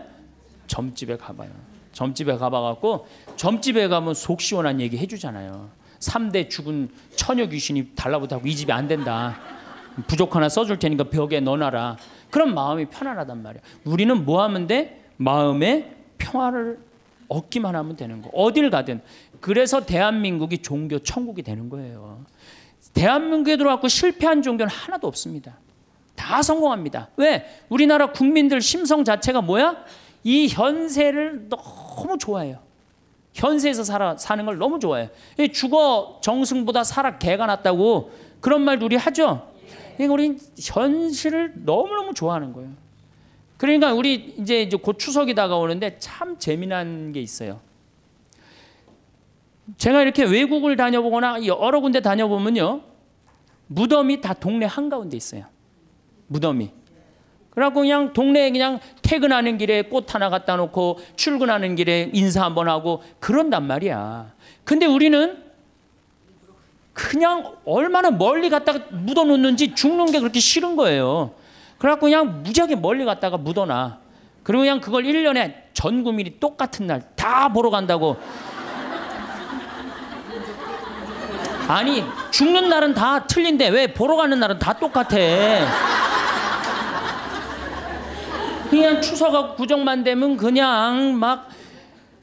점집에 가봐요. 점집에 가봐갖고 점집에 가면 속 시원한 얘기 해주잖아요. 3대 죽은 처녀 귀신이 달라붙어고이 집이 안 된다. 부족 하나 써줄 테니까 벽에 넣어놔라. 그런 마음이 편안하단 말이야. 우리는 뭐 하면 돼? 마음의 평화를 얻기만 하면 되는 거. 어딜 가든. 그래서 대한민국이 종교 천국이 되는 거예요. 대한민국에 들어왔고 실패한 종교는 하나도 없습니다. 다 성공합니다. 왜? 우리나라 국민들 심성 자체가 뭐야? 이 현세를 너무 좋아해요. 현세에서 살아, 사는 걸 너무 좋아해요. 죽어 정승보다 살아 개가 낫다고 그런 말도 우리 하죠? 그러니까 우린 현실을 너무너무 좋아하는 거예요. 그러니까 우리 이제 이제 곧 추석이 다가오는데 참 재미난 게 있어요. 제가 이렇게 외국을 다녀보거나 여러 군데 다녀보면요. 무덤이 다 동네 한가운데 있어요. 무덤이. 그래갖고 그냥 동네에 그냥 퇴근하는 길에 꽃 하나 갖다 놓고 출근하는 길에 인사 한번 하고 그런단 말이야. 근데 우리는 그냥 얼마나 멀리 갔다가 묻어놓는지 죽는 게 그렇게 싫은 거예요. 그래갖고 그냥 무지하게 멀리 갔다가 묻어놔. 그리고 그냥 그걸 1년에 전 국민이 똑같은 날 다 보러 간다고. 아니, 죽는 날은 다 틀린데 왜 보러 가는 날은 다 똑같아. 그냥 추석하고 구정만 되면 그냥 막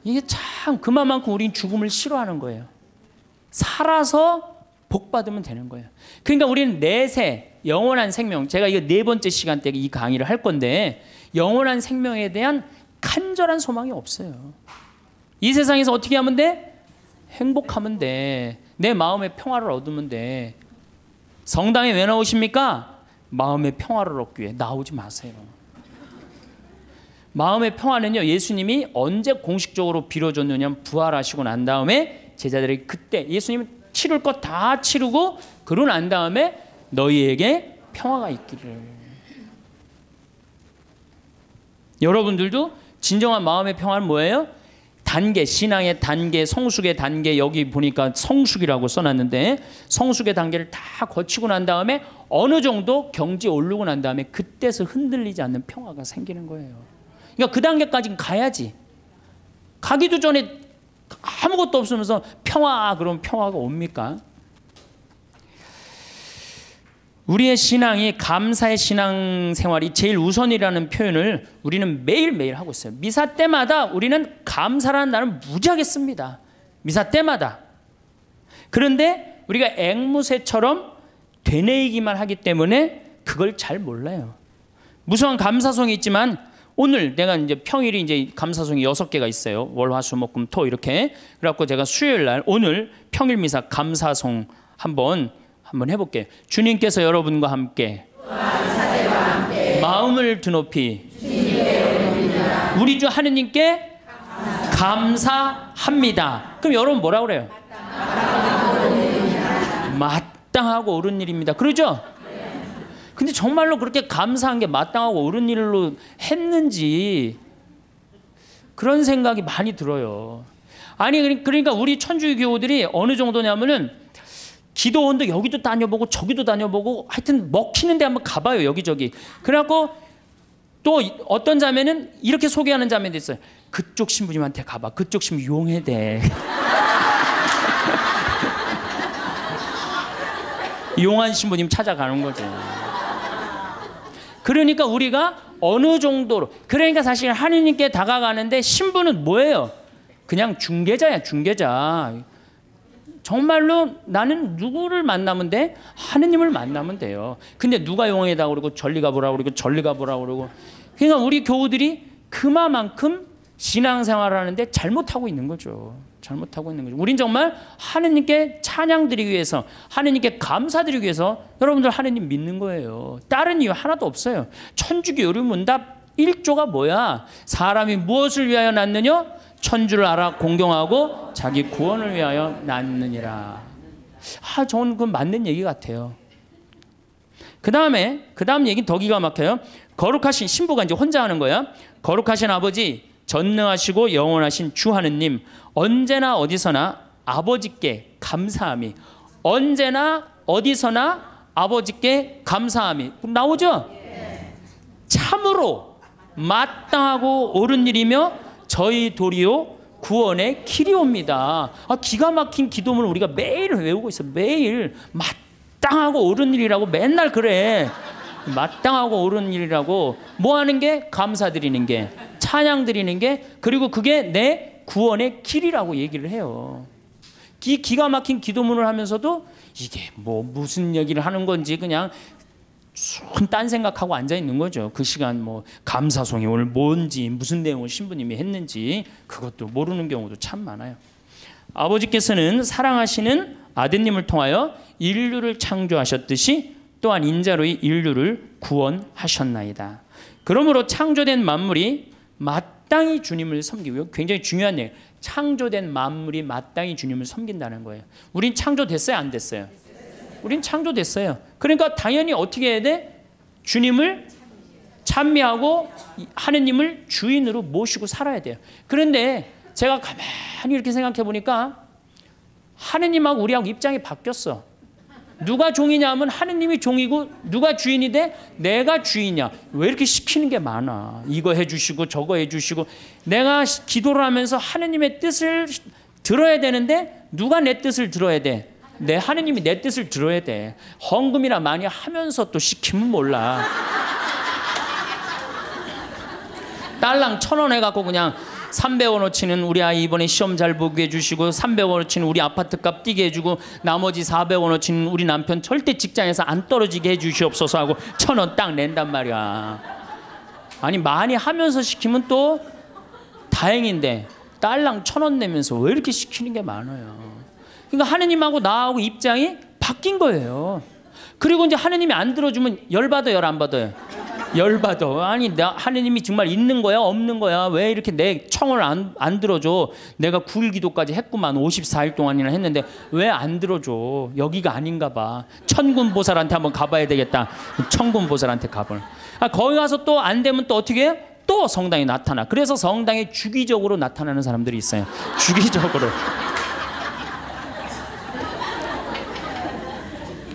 이게 참 그만큼 우린 죽음을 싫어하는 거예요. 살아서 복 받으면 되는 거예요. 그러니까 우리는 내세 영원한 생명. 제가 이거 네 번째 시간 때 이 강의를 할 건데 영원한 생명에 대한 간절한 소망이 없어요. 이 세상에서 어떻게 하면 돼? 행복하면 돼. 내 마음의 평화를 얻으면 돼. 성당에 왜 나오십니까? 마음의 평화를 얻기 위해 나오지 마세요. 마음의 평화는요. 예수님이 언제 공식적으로 빌어줬느냐 부활하시고 난 다음에 제자들이 그때 예수님은 치를 것다 치르고 그러고 난 다음에 너희에게 평화가 있기를. 여러분들도 진정한 마음의 평화는 뭐예요? 단계, 신앙의 단계, 성숙의 단계 여기 보니까 성숙이라고 써놨는데 성숙의 단계를 다 거치고 난 다음에 어느 정도 경지에 오르고 난 다음에 그때서 흔들리지 않는 평화가 생기는 거예요. 그러니까 그 단계까지 가야지. 가기도 전에 아무것도 없으면서 평화 그럼 평화가 옵니까? 우리의 신앙이 감사의 신앙 생활이 제일 우선이라는 표현을 우리는 매일매일 하고 있어요. 미사 때마다 우리는 감사라는 단어 무지하게 씁니다. 미사 때마다. 그런데 우리가 앵무새처럼 되뇌이기만 하기 때문에 그걸 잘 몰라요. 무수한 감사송이 있지만 오늘 내가 이제 평일이 이제 감사송이 여섯 개가 있어요. 월, 화, 수, 목, 금, 토 이렇게. 그래갖고 제가 수요일 날 오늘 평일 미사 감사송 한번 한번 해볼게. 주님께서 여러분과 함께, 함께 마음을 드높이 우리 주 하느님께 감사합니다. 그럼 여러분 뭐라 그래요? 마땅하고 옳은 일입니다. 그러죠? 근데 정말로 그렇게 감사한 게 마땅하고 옳은 일로 했는지 그런 생각이 많이 들어요. 아니 그러니까 우리 천주교 교우들이 어느 정도냐면은 기도원도 여기도 다녀보고 저기도 다녀보고 하여튼 먹히는 데 한번 가봐요 여기저기. 그래갖고 또 어떤 자매는 이렇게 소개하는 자매도 있어요. 그쪽 신부님한테 가봐. 그쪽 신부 용해대. <laughs> 용한 신부님 찾아가는 거죠. 그러니까 우리가 어느 정도로 그러니까 사실 하느님께 다가가는데 신부는 뭐예요? 그냥 중개자야 중개자. 정말로 나는 누구를 만나면 돼? 하느님을 만나면 돼요. 근데 누가 용해다 그러고 전리가 보라 그러고 전리가 보라 그러고 그러니까 우리 교우들이 그만큼 신앙생활 하는데 잘못하고 있는 거죠. 잘못하고 있는 거죠. 우린 정말 하느님께 찬양드리기 위해서, 하느님께 감사드리기 위해서 여러분들 하느님 믿는 거예요. 다른 이유 하나도 없어요. 천주교 요리문답 1조가 뭐야? 사람이 무엇을 위하여 났느냐? 천주를 알아 공경하고 자기 구원을 위하여 났느니라. 아, 저는 그건 맞는 얘기 같아요. 그 다음에, 그 다음 얘기는 더 기가 막혀요. 거룩하신, 신부가 이제 혼자 하는 거야. 거룩하신 아버지, 전능하시고 영원하신 주 하느님 언제나 어디서나 아버지께 감사함이 언제나 어디서나 아버지께 감사함이 나오죠? 참으로 마땅하고 옳은 일이며 저희 도리요 구원의 길이옵니다. 아, 기가 막힌 기도문을 우리가 매일 외우고 있어. 매일 마땅하고 옳은 일이라고 맨날 그래. 마땅하고 옳은 일이라고 뭐 하는 게 감사드리는 게 찬양 드리는 게 그리고 그게 내 구원의 길이라고 얘기를 해요. 이 기가 막힌 기도문을 하면서도 이게 뭐 무슨 얘기를 하는 건지 그냥 딴 생각하고 앉아 있는 거죠. 그 시간 뭐 감사송이 오늘 뭔지 무슨 내용을 신부님이 했는지 그것도 모르는 경우도 참 많아요. 아버지께서는 사랑하시는 아드님을 통하여 인류를 창조하셨듯이 또한 인자로의 인류를 구원하셨나이다. 그러므로 창조된 만물이 맞 마땅히 주님을 섬기고요. 굉장히 중요한 일. 창조된 만물이 마땅히 주님을 섬긴다는 거예요. 우린 창조됐어요, 안 됐어요? 우린 창조됐어요. 그러니까 당연히 어떻게 해야 돼? 주님을 찬미하고 하느님을 주인으로 모시고 살아야 돼요. 그런데 제가 가만히 이렇게 생각해 보니까 하느님하고 우리하고 입장이 바뀌었어. 누가 종이냐 하면 하느님이 종이고 누가 주인이 돼? 내가 주인이야. 왜 이렇게 시키는 게 많아. 이거 해주시고 저거 해주시고 내가 기도를 하면서 하느님의 뜻을 들어야 되는데 누가 내 뜻을 들어야 돼? 내 하느님이 내 뜻을 들어야 돼. 헌금이나 많이 하면서 또 시키면 몰라. 딸랑 천 원 해갖고 그냥 300원어치는 우리 아이 이번에 시험 잘 보게 해주시고 300원어치는 우리 아파트값 뛰게 해주고 나머지 400원어치는 우리 남편 절대 직장에서 안 떨어지게 해주시옵소서 하고 천 원 딱 낸단 말이야. 아니 많이 하면서 시키면 또 다행인데 딸랑 천 원 내면서 왜 이렇게 시키는 게 많아요. 그러니까 하느님하고 나하고 입장이 바뀐 거예요. 그리고 이제 하느님이 안 들어주면 열받아 열 안 받아요. 열받어. 아니, 나, 하느님이 정말 있는 거야? 없는 거야? 왜 이렇게 내 청을 안, 안 들어줘? 내가 9일 기도까지 했구만. 54일 동안이나 했는데 왜 안 들어줘? 여기가 아닌가 봐. 천군 보살한테 한번 가봐야 되겠다. 천군 보살한테 가볼. 아, 거기 가서 또 안 되면 또 어떻게 해? 또 성당에 나타나. 그래서 성당에 주기적으로 나타나는 사람들이 있어요. 주기적으로.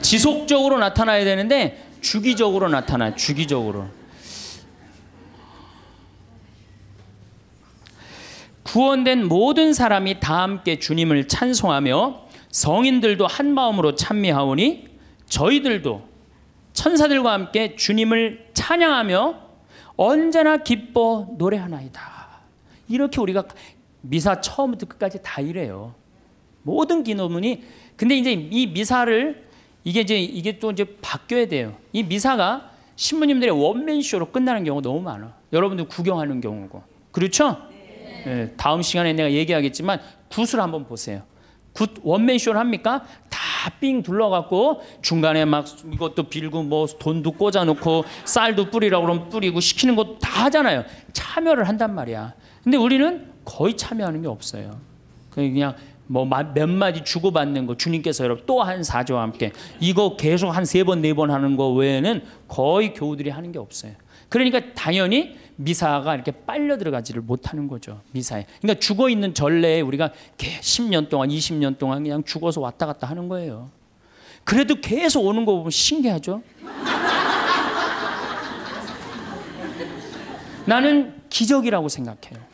지속적으로 나타나야 되는데 주기적으로 나타나 주기적으로. 구원된 모든 사람이 다 함께 주님을 찬송하며 성인들도 한 마음으로 찬미하오니 저희들도 천사들과 함께 주님을 찬양하며 언제나 기뻐 노래하나이다. 이렇게 우리가 미사 처음부터 끝까지 다 이래요. 모든 기노문이 근데 이제 이 미사를 이게 이제 이게 또 이제 바뀌어야 돼요. 이 미사가 신부님들의 원맨쇼로 끝나는 경우 너무 많아. 여러분들 구경하는 경우고. 그렇죠? 네. 다음 시간에 내가 얘기하겠지만 굿을 한번 보세요. 굿 원맨쇼를 합니까? 다 삥 둘러갖고 중간에 막 이것도 빌고 뭐 돈도 꽂아놓고 쌀도 뿌리라고 그러면 뿌리고 시키는 것도 다 하잖아요. 참여를 한단 말이야. 근데 우리는 거의 참여하는 게 없어요. 그냥 뭐몇 마디 주고받는 거 주님께서 여러분 또 한 사제와 함께 이거 계속 한 세 번 네번 네 하는 거 외에는 거의 교우들이 하는 게 없어요. 그러니까 당연히 미사가 이렇게 빨려 들어가지를 못하는 거죠. 미사에. 그러니까 죽어 있는 전례에 우리가 10년 동안 20년 동안 그냥 죽어서 왔다 갔다 하는 거예요. 그래도 계속 오는 거 보면 신기하죠. 나는 기적이라고 생각해요.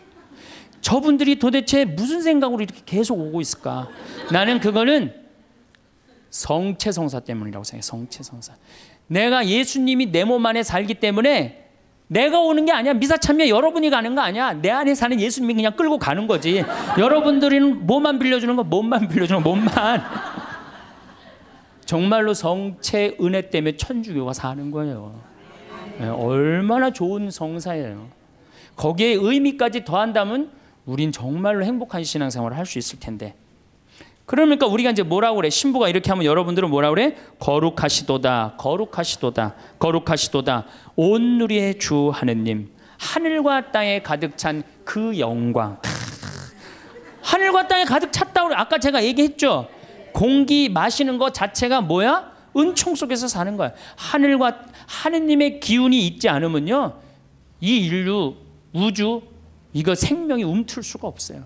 저분들이 도대체 무슨 생각으로 이렇게 계속 오고 있을까? 나는 그거는 성체성사 때문이라고 생각해. 성체성사. 내가 예수님이 내 몸 안에 살기 때문에 내가 오는 게 아니야. 미사 참여 여러분이 가는 거 아니야. 내 안에 사는 예수님이 그냥 끌고 가는 거지. 여러분들은 몸만 빌려주는 거, 몸만 빌려주는 거, 몸만. 정말로 성체 은혜 때문에 천주교가 사는 거예요. 네, 얼마나 좋은 성사예요. 거기에 의미까지 더한다면 우린 정말로 행복한 신앙생활을 할 수 있을 텐데. 그러니까 우리가 이제 뭐라고 그래? 신부가 이렇게 하면 여러분들은 뭐라고 그래? 거룩하시도다. 거룩하시도다. 거룩하시도다. 온 누리의 주 하느님. 하늘과 땅에 가득 찬 그 영광. 하늘과 땅에 가득 찼다고 아까 제가 얘기했죠. 공기 마시는 것 자체가 뭐야? 은총 속에서 사는 거야. 하늘과 하느님의 기운이 있지 않으면요. 이 인류 우주 이거 생명이 움틀 수가 없어요.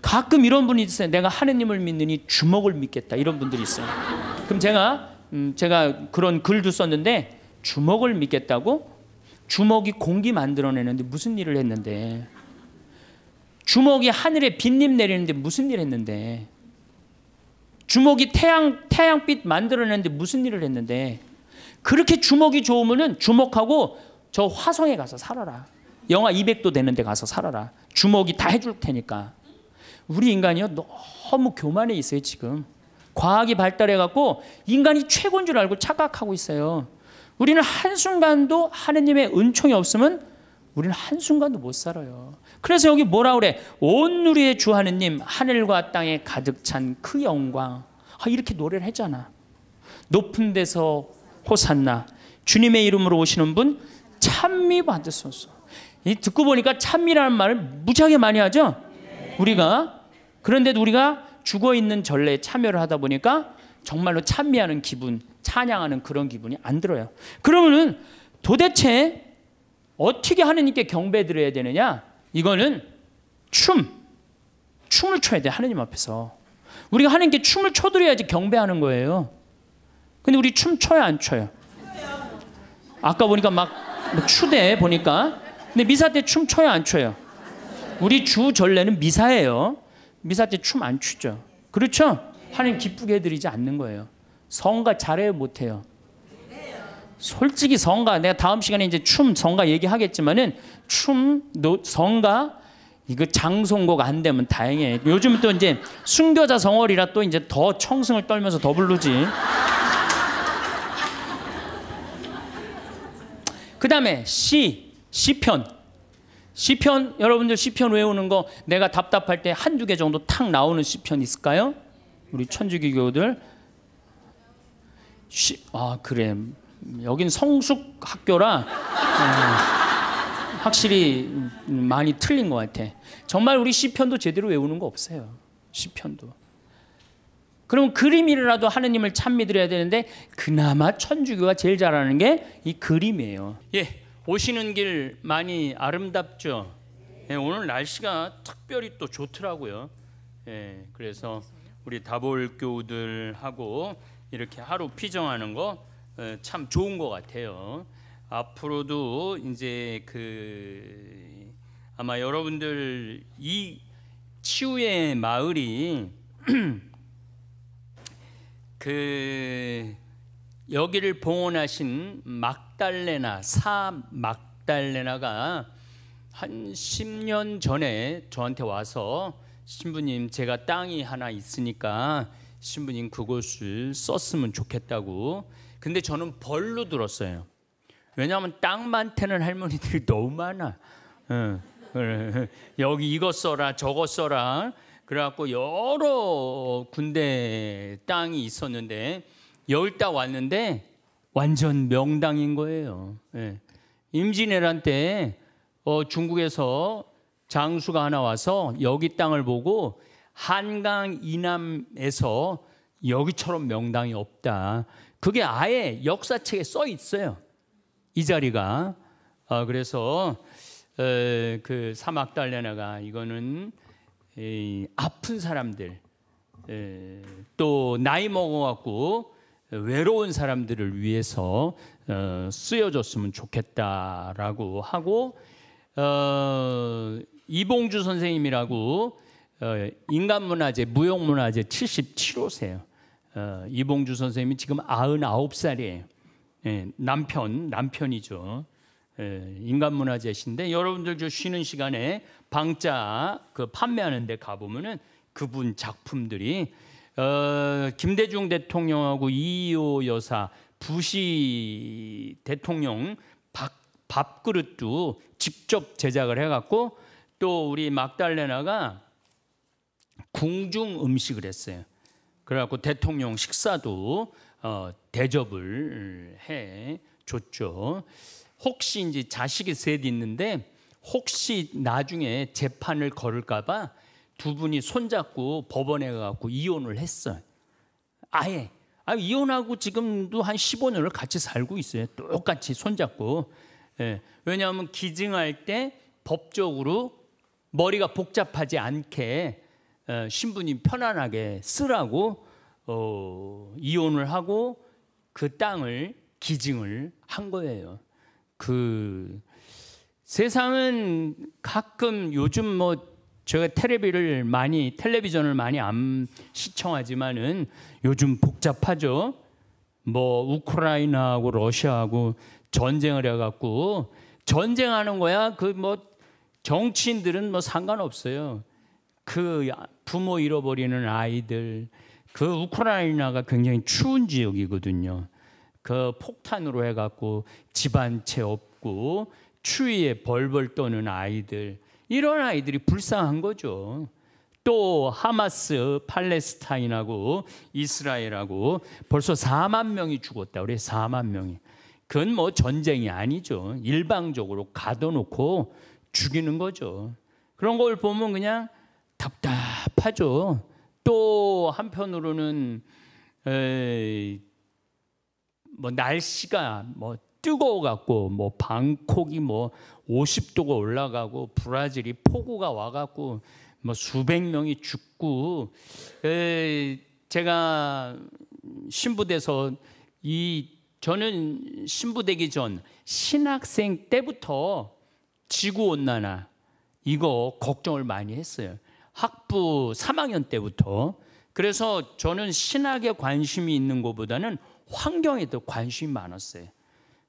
가끔 이런 분이 있어요. 내가 하느님을 믿느니 주먹을 믿겠다 이런 분들이 있어요. 그럼 제가 음, 제가 그런 글도 썼는데 주먹을 믿겠다고 주먹이 공기 만들어내는데 무슨 일을 했는데 주먹이 하늘에 빗잎 내리는데 무슨 일을 했는데 주먹이 태양 태양빛 만들어내는데 무슨 일을 했는데 그렇게 주먹이 좋으면은 주먹하고 저 화성에 가서 살아라. 영하 200도 되는 데 가서 살아라. 주먹이 다 해줄 테니까. 우리 인간이요 너무 교만해 있어요 지금. 과학이 발달해갖고 인간이 최고인 줄 알고 착각하고 있어요. 우리는 한순간도 하느님의 은총이 없으면 우리는 한순간도 못 살아요. 그래서 여기 뭐라 그래? 온누리의주 하느님 하늘과 땅에 가득 찬 그 영광. 아, 이렇게 노래를 했잖아. 높은 데서 호산나 주님의 이름으로 오시는 분 찬미 받으소서. 이 듣고 보니까 참미라는 말을 무지하게 많이 하죠. 우리가 그런데도 우리가 죽어 있는 전례에 참여를 하다 보니까 정말로 찬미하는 기분, 찬양하는 그런 기분이 안 들어요. 그러면은 도대체 어떻게 하느님께 경배 드려야 되느냐? 이거는 춤, 춤을 춰야 돼 하느님 앞에서. 우리가 하느님께 춤을 춰드려야지 경배하는 거예요. 근데 우리 춤 춰야 안 춰요? 아까 보니까 막 추대 보니까 근데 미사 때 춤 춰요 안 춰요? 우리 주 전례는 미사예요. 미사 때 춤 안 추죠. 그렇죠? 하나님 기쁘게 해드리지 않는 거예요. 성가 잘해요 못해요? 솔직히 성가 내가 다음 시간에 이제 춤 성가 얘기하겠지만은 춤 노, 성가 이거 장송곡 안 되면 다행이에요. 요즘 또 이제 순교자 성월이라 또 이제 더 청승을 떨면서 더 부르지. 그다음에 시 시편. 시편 여러분들 시편 외우는 거 내가 답답할 때 한두 개 정도 탁 나오는 시편 있을까요? 우리 천주교교들 시, 아 그래 여긴 성숙 학교라 어, 확실히 많이 틀린 것 같아 정말 우리 시편도 제대로 외우는 거 없어요 시편도 그러 그림이라도 하느님을 찬미 드려야 되는데 그나마 천주교가 제일 잘하는 게 이 그림이에요 예 오시는 길 많이 아름답죠. 예, 오늘 날씨가 특별히 또 좋더라고요. 예, 그래서 우리 다볼 교우들하고 이렇게 하루 피정하는 거참 어, 좋은 것 같아요. 앞으로도 이제 그 아마 여러분들 이 치유의 마을이 <clears throat> 그 여기를 봉헌하신 막 막달레나 사 막달레나가 한 10년 전에 저한테 와서 신부님 제가 땅이 하나 있으니까 신부님 그곳을 썼으면 좋겠다고 근데 저는 벌로 들었어요 왜냐하면 땅 많다는 할머니들이 너무 많아 어, 여기 이거 써라 저거 써라 그래갖고 여러 군데 땅이 있었는데 여기 딱 왔는데 완전 명당인 거예요. 예. 임진왜란 때 어, 중국에서 장수가 하나 와서 여기 땅을 보고 한강 이남에서 여기처럼 명당이 없다. 그게 아예 역사책에 써 있어요. 이 자리가. 아, 그래서 에, 그 사막 달래나가 이거는 에, 아픈 사람들 에, 또 나이 먹어갖고 외로운 사람들을 위해서 어, 쓰여졌으면 좋겠다라고 하고 어, 이봉주 선생님이라고 어, 인간문화재 무형문화재 77호세요. 어, 이봉주 선생님이 지금 99살이에요. 예, 남편 남편이죠. 예, 인간문화재신데 여러분들 저 쉬는 시간에 방자 그 판매하는데 가 보면은 그분 작품들이 어, 김대중 대통령하고 이호 여사, 부시 대통령 밥, 밥그릇도 직접 제작을 해갖고 또 우리 막달레나가 궁중 음식을 했어요. 그래갖고 대통령 식사도 어, 대접을 해 줬죠. 혹시 이제 자식이 셋 있는데 혹시 나중에 재판을 걸을까봐 두 분이 손잡고 법원에 가고 이혼을 했어요. 아예. 아, 이혼하고 지금도 한 15년을 같이 살고 있어요. 똑같이 손잡고. 예. 왜냐하면 기증할 때 법적으로 머리가 복잡하지 않게 예, 어, 신부님 편안하게 쓰라고 어, 이혼을 하고 그 땅을 기증을 한 거예요. 그 세상은 가끔 요즘 뭐 제가 텔레비를 많이 텔레비전을 많이 안 시청하지만은 요즘 복잡하죠. 뭐 우크라이나하고 러시아하고 전쟁을 해갖고 전쟁하는 거야. 그 뭐 정치인들은 뭐 상관없어요. 그 부모 잃어버리는 아이들, 그 우크라이나가 굉장히 추운 지역이거든요. 그 폭탄으로 해갖고 집안 채 없고 추위에 벌벌 떠는 아이들, 이런 아이들이 불쌍한 거죠. 또 하마스 팔레스타인하고 이스라엘하고 벌써 4만 명이 죽었다. 우리 4만 명이. 그건 뭐 전쟁이 아니죠. 일방적으로 가둬놓고 죽이는 거죠. 그런 걸 보면 그냥 답답하죠. 또 한편으로는 에이, 뭐 날씨가 뭐 뜨거워갖고 뭐 방콕이 뭐 50도가 올라가고 브라질이 폭우가 와갖고 뭐 수백 명이 죽고 에, 제가 신부돼서 이 저는 신부되기 전 신학생 때부터 지구 온난화 이거 걱정을 많이 했어요. 학부 3학년 때부터. 그래서 저는 신학에 관심이 있는 것보다는 환경에 더 관심이 많았어요.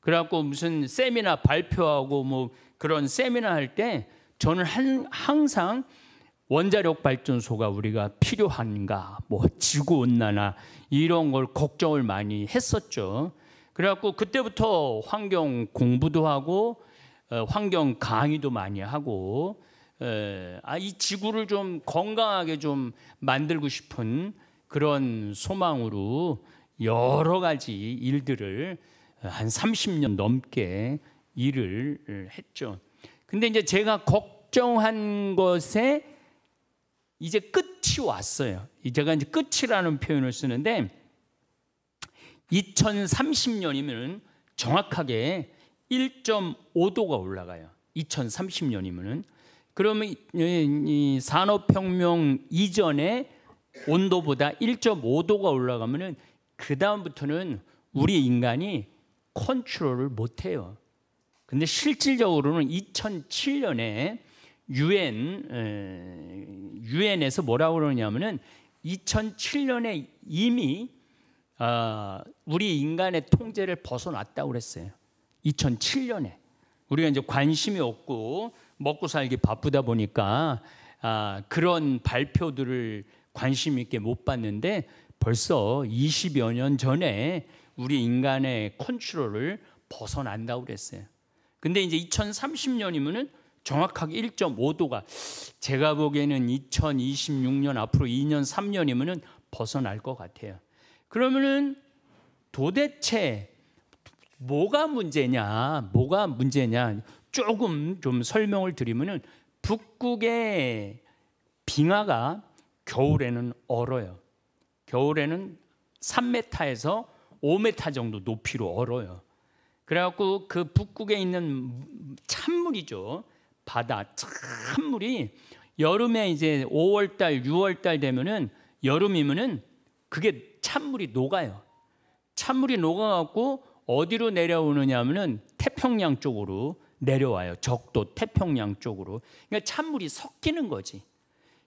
그래갖고 무슨 세미나 발표하고 뭐 그런 세미나 할 때 저는 한, 항상 원자력 발전소가 우리가 필요한가 뭐 지구 온난화 이런 걸 걱정을 많이 했었죠. 그래갖고 그때부터 환경 공부도 하고 어, 환경 강의도 많이 하고 어, 아이 지구를 좀 건강하게 좀 만들고 싶은 그런 소망으로 여러 가지 일들을 한 30년 넘게 일을 했죠. 근데 이제 제가 걱정한 것에 이제 끝이 왔어요. 제가 이제 끝이라는 표현을 쓰는데 2030년이면 정확하게 1.5도가 올라가요. 2030년이면은 그러면 이 산업혁명 이전에 온도보다 1.5도가 올라가면은 그 다음부터는 우리 인간이 컨트롤을 못해요. 근데 실질적으로는 2007년에 유엔 유엔에서 뭐라고 그러냐면은 2007년에 이미 어, 우리 인간의 통제를 벗어났다고 그랬어요. 2007년에 우리가 이제 관심이 없고 먹고 살기 바쁘다 보니까 아, 그런 발표들을 관심 있게 못 봤는데 벌써 20여 년 전에 우리 인간의 컨트롤을 벗어난다고 그랬어요. 근데 이제 2030년이면은 정확하게 1.5도가 제가 보기에는 2026년 앞으로 2년 3년이면은 벗어날 것 같아요. 그러면은 도대체 뭐가 문제냐? 뭐가 문제냐? 조금 좀 설명을 드리면은 북극의 빙하가 겨울에는 얼어요. 겨울에는 3m에서 5m 정도 높이로 얼어요. 그래갖고 그 북극에 있는 찬물이죠. 바다 찬물이 여름에 이제 5월달, 6월달 되면은 여름이면은 그게 찬물이 녹아요. 찬물이 녹아갖고 어디로 내려오느냐면은 태평양 쪽으로 내려와요. 적도 태평양 쪽으로. 그러니까 찬물이 섞이는 거지.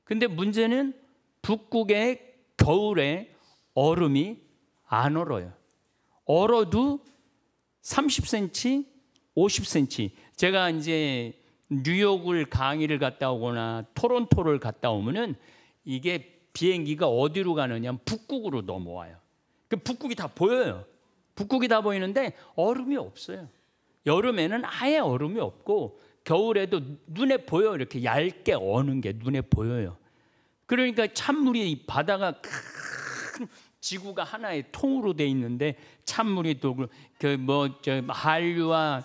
근데 문제는 북극의 겨울에 얼음이 안 얼어요. 얼어도 30cm, 50cm. 제가 이제 뉴욕을 강의를 갔다 오거나 토론토를 갔다 오면은 이게 비행기가 어디로 가느냐 북극으로 넘어와요. 그 북극이 다 보여요. 북극이 다 보이는데 얼음이 없어요. 여름에는 아예 얼음이 없고 겨울에도 눈에 보여 이렇게 얇게 어는 게 눈에 보여요. 그러니까 찬물이 바다가 큰 지구가 하나의 통으로 돼 있는데 찬물이 또 그뭐저 그 한류와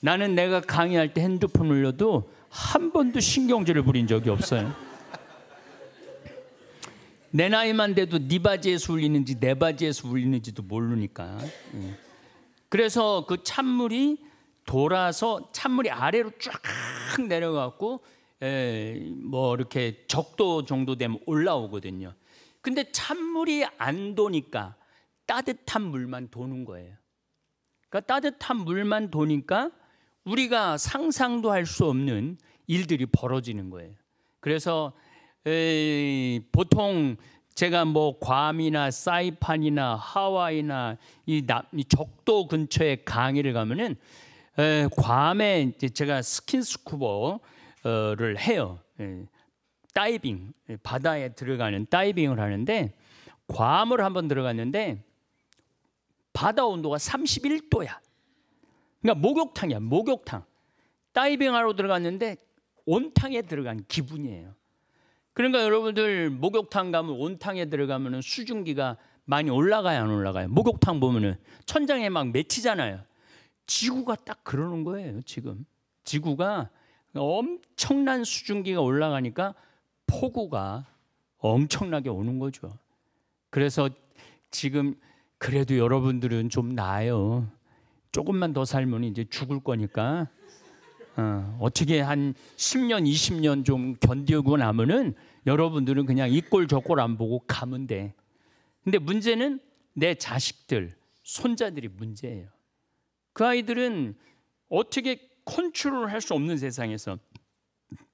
나는 내가 강의할 때 핸드폰 올려도 한 번도 신경질을 부린 적이 없어요. 내 나이만 돼도 네 바지에서 울리는지 내 바지에서 울리는지도 모르니까. 예. 그래서 그 찬물이 돌아서 찬물이 아래로 쫙 내려가고 에, 예, 뭐 이렇게 적도 정도 되면 올라오거든요. 근데 찬물이 안 도니까 따뜻한 물만 도는 거예요. 그러니까 따뜻한 물만 도니까 우리가 상상도 할 수 없는 일들이 벌어지는 거예요. 그래서 에이, 보통 제가 뭐 괌이나 사이판이나 하와이나 이, 남, 이 적도 근처에 강의를 가면은 에, 괌에 이제 제가 스킨스쿠버를 해요. 에, 예. 다이빙 예, 바다에 들어가는 다이빙을 하는데 괌을 한번 들어갔는데 바다 온도가 31도야. 그러니까 목욕탕이야 목욕탕. 다이빙하러 들어갔는데 온탕에 들어간 기분이에요. 그러니까 여러분들 목욕탕 가면 온탕에 들어가면 수증기가 많이 올라가요 안 올라가요? 목욕탕 보면은 천장에 막 맺히잖아요. 지구가 딱 그러는 거예요 지금. 지구가 엄청난 수증기가 올라가니까 폭우가 엄청나게 오는 거죠. 그래서 지금 그래도 여러분들은 좀 나아요. 조금만 더 살면 이제 죽을 거니까 어, 어떻게 한 10년, 20년 좀 견디고 나면은 여러분들은 그냥 이꼴 저꼴 안 보고 가면 돼. 근데 문제는 내 자식들, 손자들이 문제예요. 그 아이들은 어떻게 컨트롤 할수 없는 세상에서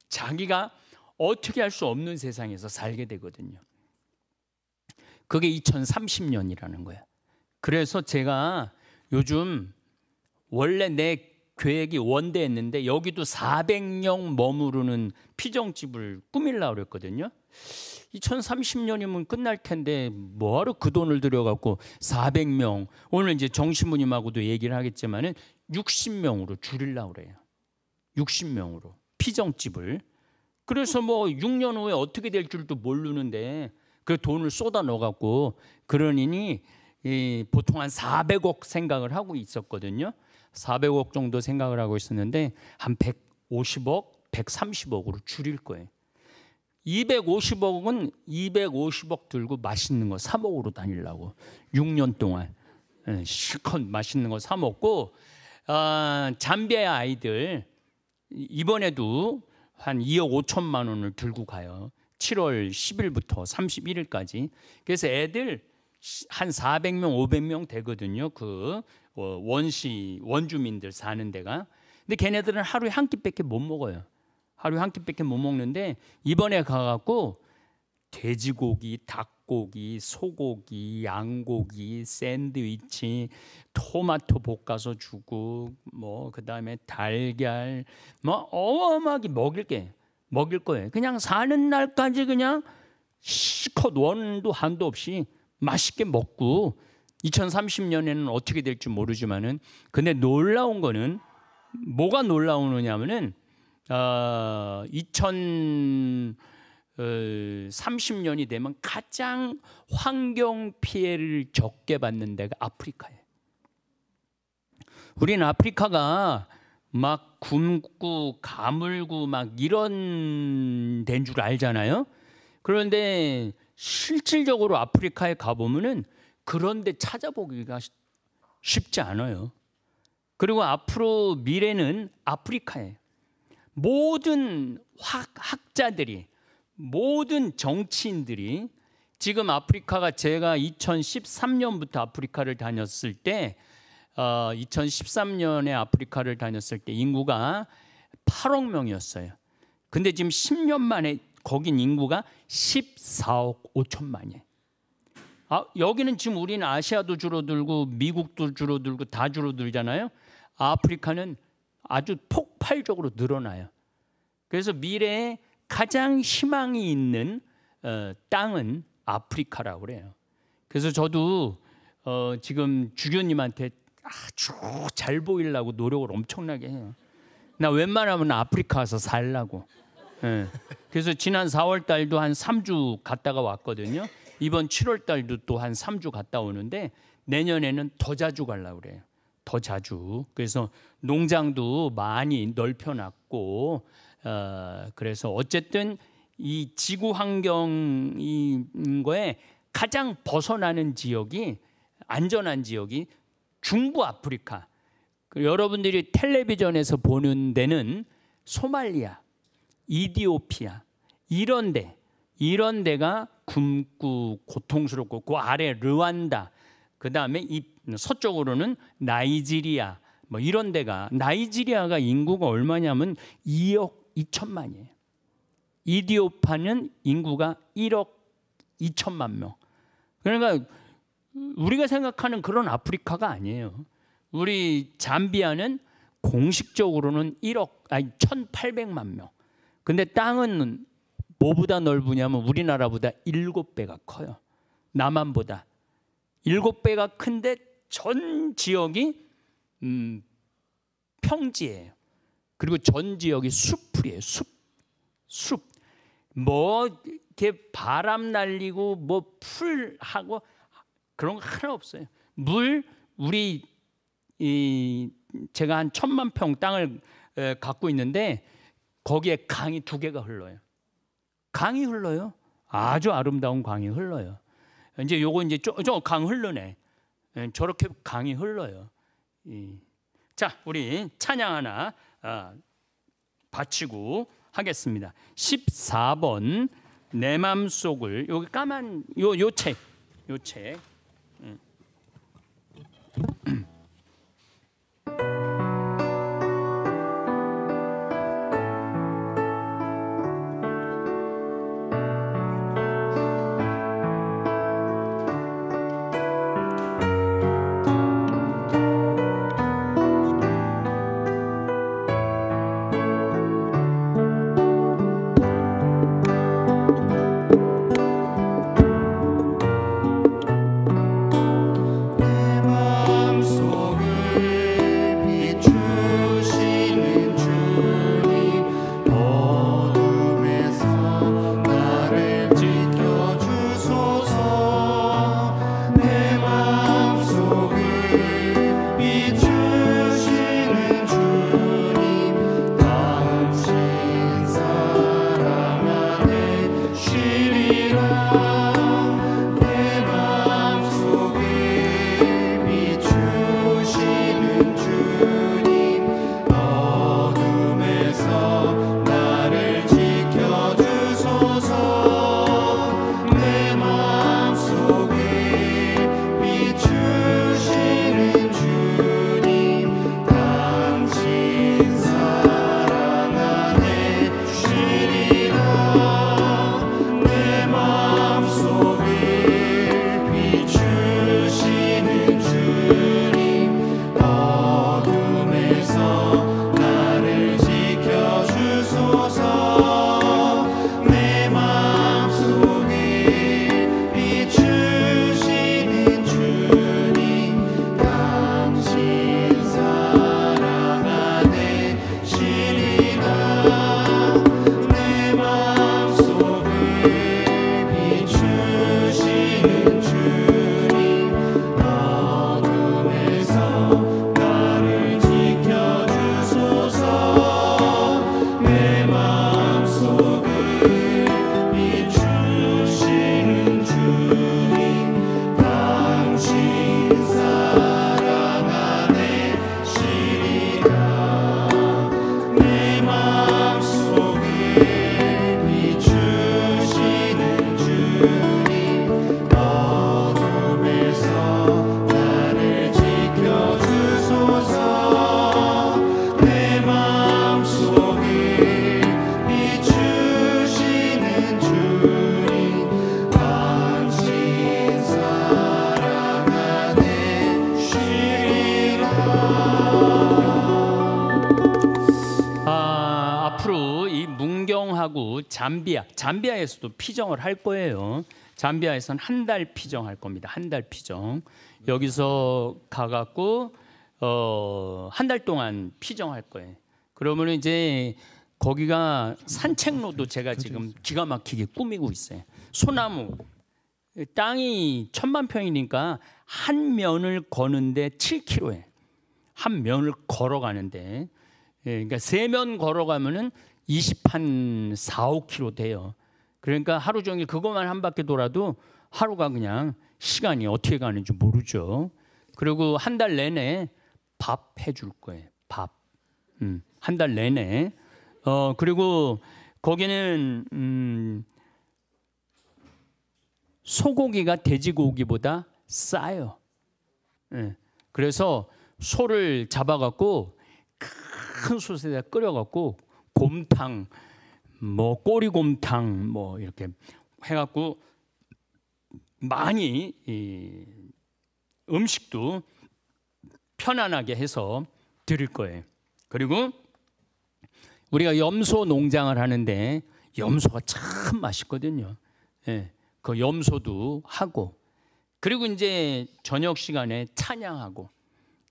자기가 어떻게 할 수 없는 세상에서 살게 되거든요. 그게 2030년이라는 거야. 그래서 제가 요즘 원래 내 계획이 원대했는데 여기도 400명 머무르는 피정집을 꾸밀라 그랬거든요. 2030년이면 끝날 텐데 뭐하러 그 돈을 들여갖고 400명 오늘 이제 정신부님하고도 얘기를 하겠지만은 60명으로 줄일라 그래요. 60명으로 피정집을 그래서 뭐 6년 후에 어떻게 될 줄도 모르는데 그 돈을 쏟아 넣어갖고 그러니 이 보통 한 400억 생각을 하고 있었거든요. 400억 정도 생각을 하고 있었는데 한 150억, 130억으로 줄일 거예요. 250억은 250억 들고 맛있는 거 사 먹으러 다닐라고 6년 동안 예, 실컷 맛있는 거 사 먹고 아, 잠비아 아이들 이번에도 한 2억 5천만 원을 들고 가요. 7월 10일부터 31일까지. 그래서 애들 한 400명, 500명 되거든요. 그 어, 원시 원주민들 사는 데가. 근데 걔네들은 하루에 한 끼밖에 못 먹어요. 하루에 한 끼밖에 못 먹는데 이번에 가갖고 돼지고기, 닭 닭고기, 소고기, 양고기, 샌드위치, 토마토 볶아서 주고 뭐 그다음에 달걀 뭐 어마어마하게 먹일 게 먹일 거예요. 그냥 사는 날까지 그냥 시컷 원도 한도 없이 맛있게 먹고 2030년에는 어떻게 될지 모르지만은 근데 놀라운 거는 뭐가 놀라우느냐면은 어, 아, 2000 30년이 어, 되면 가장 환경 피해를 적게 받는 데가 아프리카예요. 우리는 아프리카가 막 굶고 가물고 막 이런 된 줄 알잖아요. 그런데 실질적으로 아프리카에 가보면은 그런데 찾아보기가 쉽지 않아요. 그리고 앞으로 미래는 아프리카에 모든 학, 자들이 모든 정치인들이 지금 아프리카가 제가 2013년부터 아프리카를 다녔을 때 어, 2013년에 아프리카를 다녔을 때 인구가 8억 명이었어요. 근데 지금 10년 만에 거긴 인구가 14억 5천만이에요. 아, 여기는 지금 우리는 아시아도 줄어들고 미국도 줄어들고 다 줄어들잖아요. 아프리카는 아주 폭발적으로 늘어나요. 그래서 미래에 가장 희망이 있는 어, 땅은 아프리카라고 그래요. 그래서 저도 어, 지금 주교님한테 아주 잘 보이려고 노력을 엄청나게 해요. 나 웬만하면 아프리카 에서 살라고. 네. 그래서 지난 4월 달도 한 3주 갔다가 왔거든요. 이번 7월 달도 또 한 3주 갔다 오는데 내년에는 더 자주 갈라 그래요. 더 자주. 그래서 농장도 많이 넓혀놨고 어, 그래서 어쨌든 이 지구 환경인 거에 가장 벗어나는 지역이 안전한 지역이 중부 아프리카. 그 여러분들이 텔레비전에서 보는 데는 소말리아, 이디오피아 이런 데 이런 데가 굶고 고통스럽고 그 아래 르완다 그다음에 이 서쪽으로는 나이지리아 뭐 이런 데가 나이지리아가 인구가 얼마냐면 2억 2천만이에요. 이디오파는 인구가 1억 2천만 명. 그러니까 우리가 생각하는 그런 아프리카가 아니에요. 우리 잠비아는 공식적으로는 1억 아니 1,800만 명. 근데 땅은 뭐보다 넓으냐면 우리나라보다 7배가 커요. 남한보다 7배가 큰데 전 지역이 음, 평지예요. 그리고 전 지역이 숲풀이에요. 숲, 숲. 뭐 이렇게 바람 날리고 뭐 풀하고 그런 거 하나 없어요. 물 우리 이 제가 한 천만 평 땅을 에, 갖고 있는데 거기에 강이 두 개가 흘러요. 강이 흘러요. 아주 아름다운 강이 흘러요. 이제 요거 이제 저 강 흘러네. 저렇게 강이 흘러요. 이. 자, 우리 찬양 하나 아, 바치고 하겠습니다. 14번 내 맘속을 여기 까만 요요 책, 요 책. 잠비아, 잠비아에서도 피정을 할 거예요. 잠비아에서는 한 달 피정할 겁니다. 한 달 피정. 여기서 가갖고 어, 한달 동안 피정할 거예요. 그러면 이제 거기가 산책로도 제가 지금 기가 막히게 꾸미고 있어요. 소나무 땅이 천만 평이니까 한 면을 거는데 7km에 한 면을 걸어가는데 예, 그러니까 세 면 걸어가면은 20한 4, 5km 돼요. 그러니까 하루 종일 그것만 한 바퀴 돌아도 하루가 그냥 시간이 어떻게 가는지 모르죠. 그리고 한 달 내내 밥 해줄 거예요. 밥. 음, 한 달 내내. 어, 그리고 거기는 음, 소고기가 돼지고기보다 싸요. 예. 그래서 소를 잡아갖고 큰 솥에다 끓여갖고 곰탕, 뭐 꼬리곰탕 뭐 이렇게 해갖고 많이 음식도 편안하게 해서 드릴 거예요. 그리고 우리가 염소 농장을 하는데 염소가 참 맛있거든요. 예, 그 염소도 하고 그리고 이제 저녁 시간에 찬양하고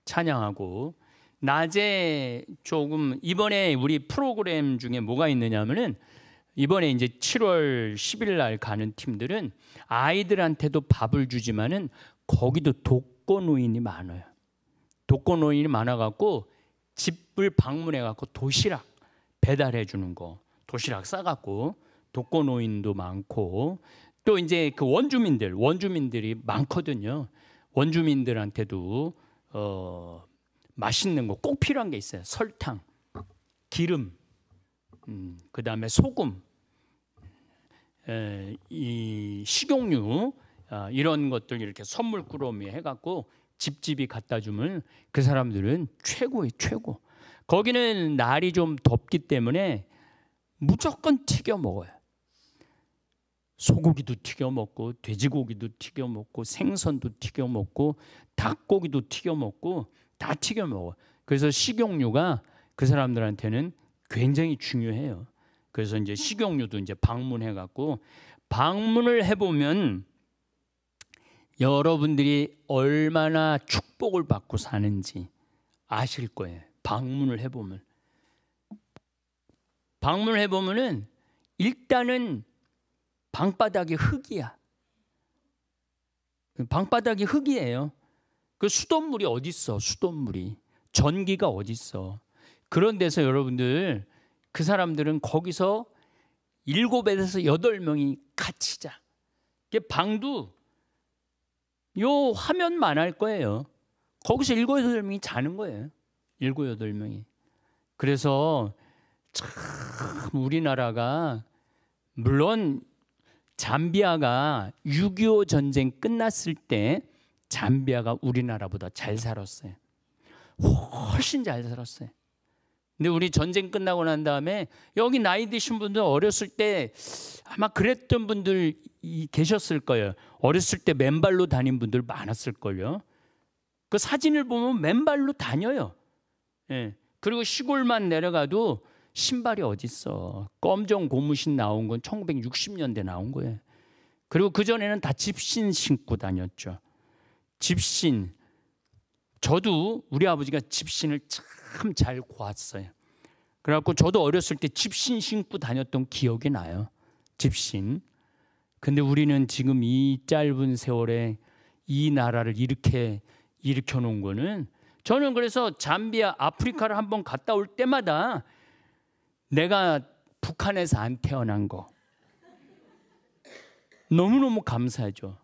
찬양하고 낮에 조금 이번에 우리 프로그램 중에 뭐가 있느냐면은 이번에 이제 7월 10일 날 가는 팀들은 아이들한테도 밥을 주지만은 거기도 독거 노인이 많아요. 독거 노인이 많아 갖고 집을 방문해 갖고 도시락 배달해 주는 거. 도시락 싸 갖고 독거 노인도 많고 또 이제 그 원주민들, 원주민들이 많거든요. 원주민들한테도 어 맛있는 거 꼭 필요한 게 있어요. 설탕, 기름, 음, 그 다음에 소금, 에, 이 식용유 어, 이런 것들 이렇게 선물 꾸러미 해갖고 집집이 갖다 주면 그 사람들은 최고의 최고. 거기는 날이 좀 덥기 때문에 무조건 튀겨 먹어요. 소고기도 튀겨 먹고 돼지고기도 튀겨 먹고 생선도 튀겨 먹고 닭고기도 튀겨 먹고 다 튀겨 먹어. 그래서 식용유가 그 사람들한테는 굉장히 중요해요. 그래서 이제 식용유도 이제 방문해 갖고 방문을 해 보면 여러분들이 얼마나 축복을 받고 사는지 아실 거예요. 방문을 해 보면 방문을 해 보면은 일단은 방바닥이 흙이야. 방바닥이 흙이에요. 그 수돗물이 어디 있어? 수돗물이 전기가 어디 있어? 그런 데서 여러분들 그 사람들은 거기서 일곱에서 여덟 명이 같이 자. 이 방도 요 화면만 할 거예요. 거기서 일곱 여덟 명이 자는 거예요. 일곱 여덟 명이. 그래서 참 우리나라가 물론 잠비아가 6.25 전쟁 끝났을 때 잠비아가 우리나라보다 잘 살았어요. 훨씬 잘 살았어요. 근데 우리 전쟁 끝나고 난 다음에 여기 나이 드신 분들 어렸을 때 아마 그랬던 분들 계셨을 거예요. 어렸을 때 맨발로 다닌 분들 많았을 걸요. 그 사진을 보면 맨발로 다녀요. 예. 그리고 시골만 내려가도 신발이 어디 있어? 검정 고무신 나온 건 1960년대 나온 거예요. 그리고 그 전에는 다 집신 신고 다녔죠. 집신 저도 우리 아버지가 집신을 참잘 고았어요. 그래갖고 저도 어렸을 때 집신 신고 다녔던 기억이 나요. 집신. 근데 우리는 지금 이 짧은 세월에 이 나라를 이렇게 일으켜 놓은 거는 저는 그래서 잠비아 아프리카를 한번 갔다 올 때마다 내가 북한에서 안 태어난 거 너무너무 감사하죠.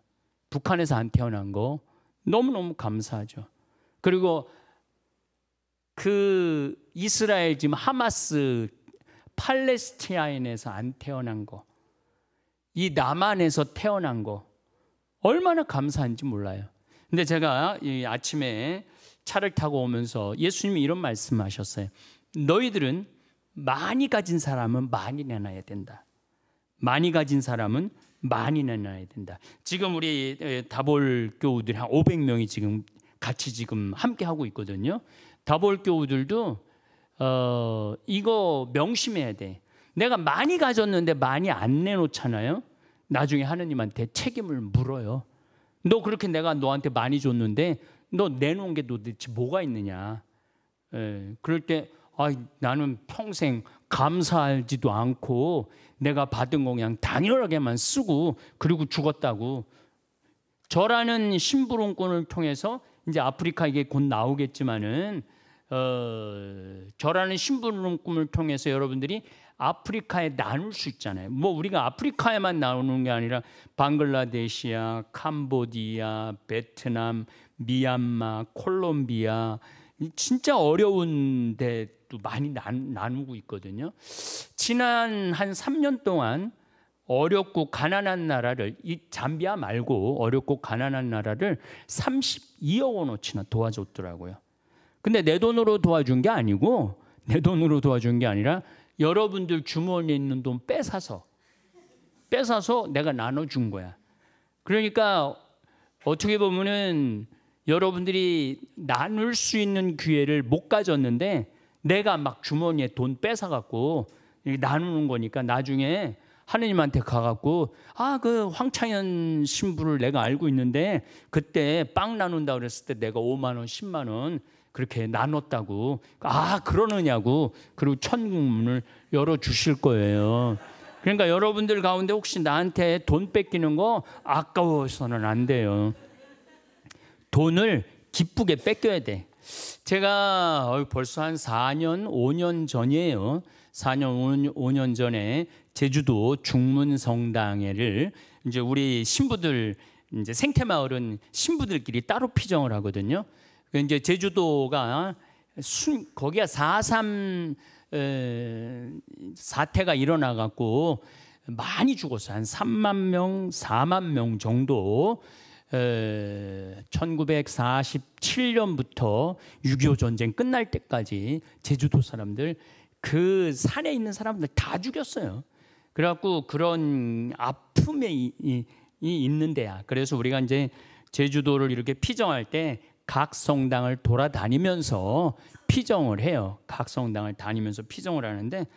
북한에서 안 태어난 거 너무너무 감사하죠. 그리고 그 이스라엘 지금 하마스 팔레스티아인에서 안 태어난 거, 이 남한에서 태어난 거 얼마나 감사한지 몰라요. 근데 제가 아침에 차를 타고 오면서 예수님이 이런 말씀하셨어요. 너희들은 많이 가진 사람은 많이 내놔야 된다. 많이 가진 사람은 많이 내놔야 된다. 지금 우리 다볼 교우들한 500명이 지금 같이 지금 함께 하고 있거든요. 다볼 교우들도 어, 이거 명심해야 돼. 내가 많이 가졌는데 많이 안 내놓잖아요. 나중에 하느님한테 책임을 물어요. 너 그렇게 내가 너한테 많이 줬는데 너 내놓은 게 도대체 뭐가 있느냐. 에, 그럴 때 아, 나는 평생 감사하지도 않고 내가 받은 거 그냥 당연하게만 쓰고 그리고 죽었다고 저라는 심부름꾼을 통해서 이제 아프리카 이게 곧 나오겠지만은 어, 저라는 심부름꾼을 통해서 여러분들이 아프리카에 나눌 수 있잖아요. 뭐 우리가 아프리카에만 나오는 게 아니라 방글라데시아, 캄보디아, 베트남, 미얀마, 콜롬비아 진짜 어려운 데 것도 많이 나, 누고 있거든요. 지난 한 3년 동안 어렵고 가난한 나라를 이 잠비아 말고 어렵고 가난한 나라를 32억 원어치나 도와줬더라고요. 근데 내 돈으로 도와준 게 아니고 내 돈으로 도와준 게 아니라 여러분들 주머니에 있는 돈 뺏어서 뺏어서 내가 나눠준 거야. 그러니까 어떻게 보면은 여러분들이 나눌 수 있는 기회를 못 가졌는데 내가 막 주머니에 돈 뺏어갖고 나누는 거니까 나중에 하느님한테 가갖고 아 그 황창현 신부를 내가 알고 있는데 그때 빵 나눈다 그랬을 때 내가 5만 원, 10만 원 그렇게 나눴다고 아 그러느냐고 그리고 천국문을 열어 주실 거예요. 그러니까 여러분들 가운데 혹시 나한테 돈 뺏기는 거 아까워서는 안 돼요. 돈을 기쁘게 뺏겨야 돼. 제가 어, 벌써 한 4년, 5년 전이에요. 4년, 5년 전에 제주도 중문성당회를 이제 우리 신부들 이제 생태마을은 신부들끼리 따로 피정을 하거든요. 그러니까 이제 제주도가 순 거기가 4.3 사태가 일어나 갖고 많이 죽었어요. 한 3만 명, 4만 명 정도 1947년부터 6.25 전쟁 끝날 때까지 제주도 사람들 그 산에 있는 사람들 다 죽였어요. 그래갖고 그런 아픔에 이, 이, 이 있는데야. 그래서 우리가 이제 제주도를 이렇게 피정할 때 각 성당을 돌아다니면서 피정을 해요. 각 성당을 다니면서 피정을 하는데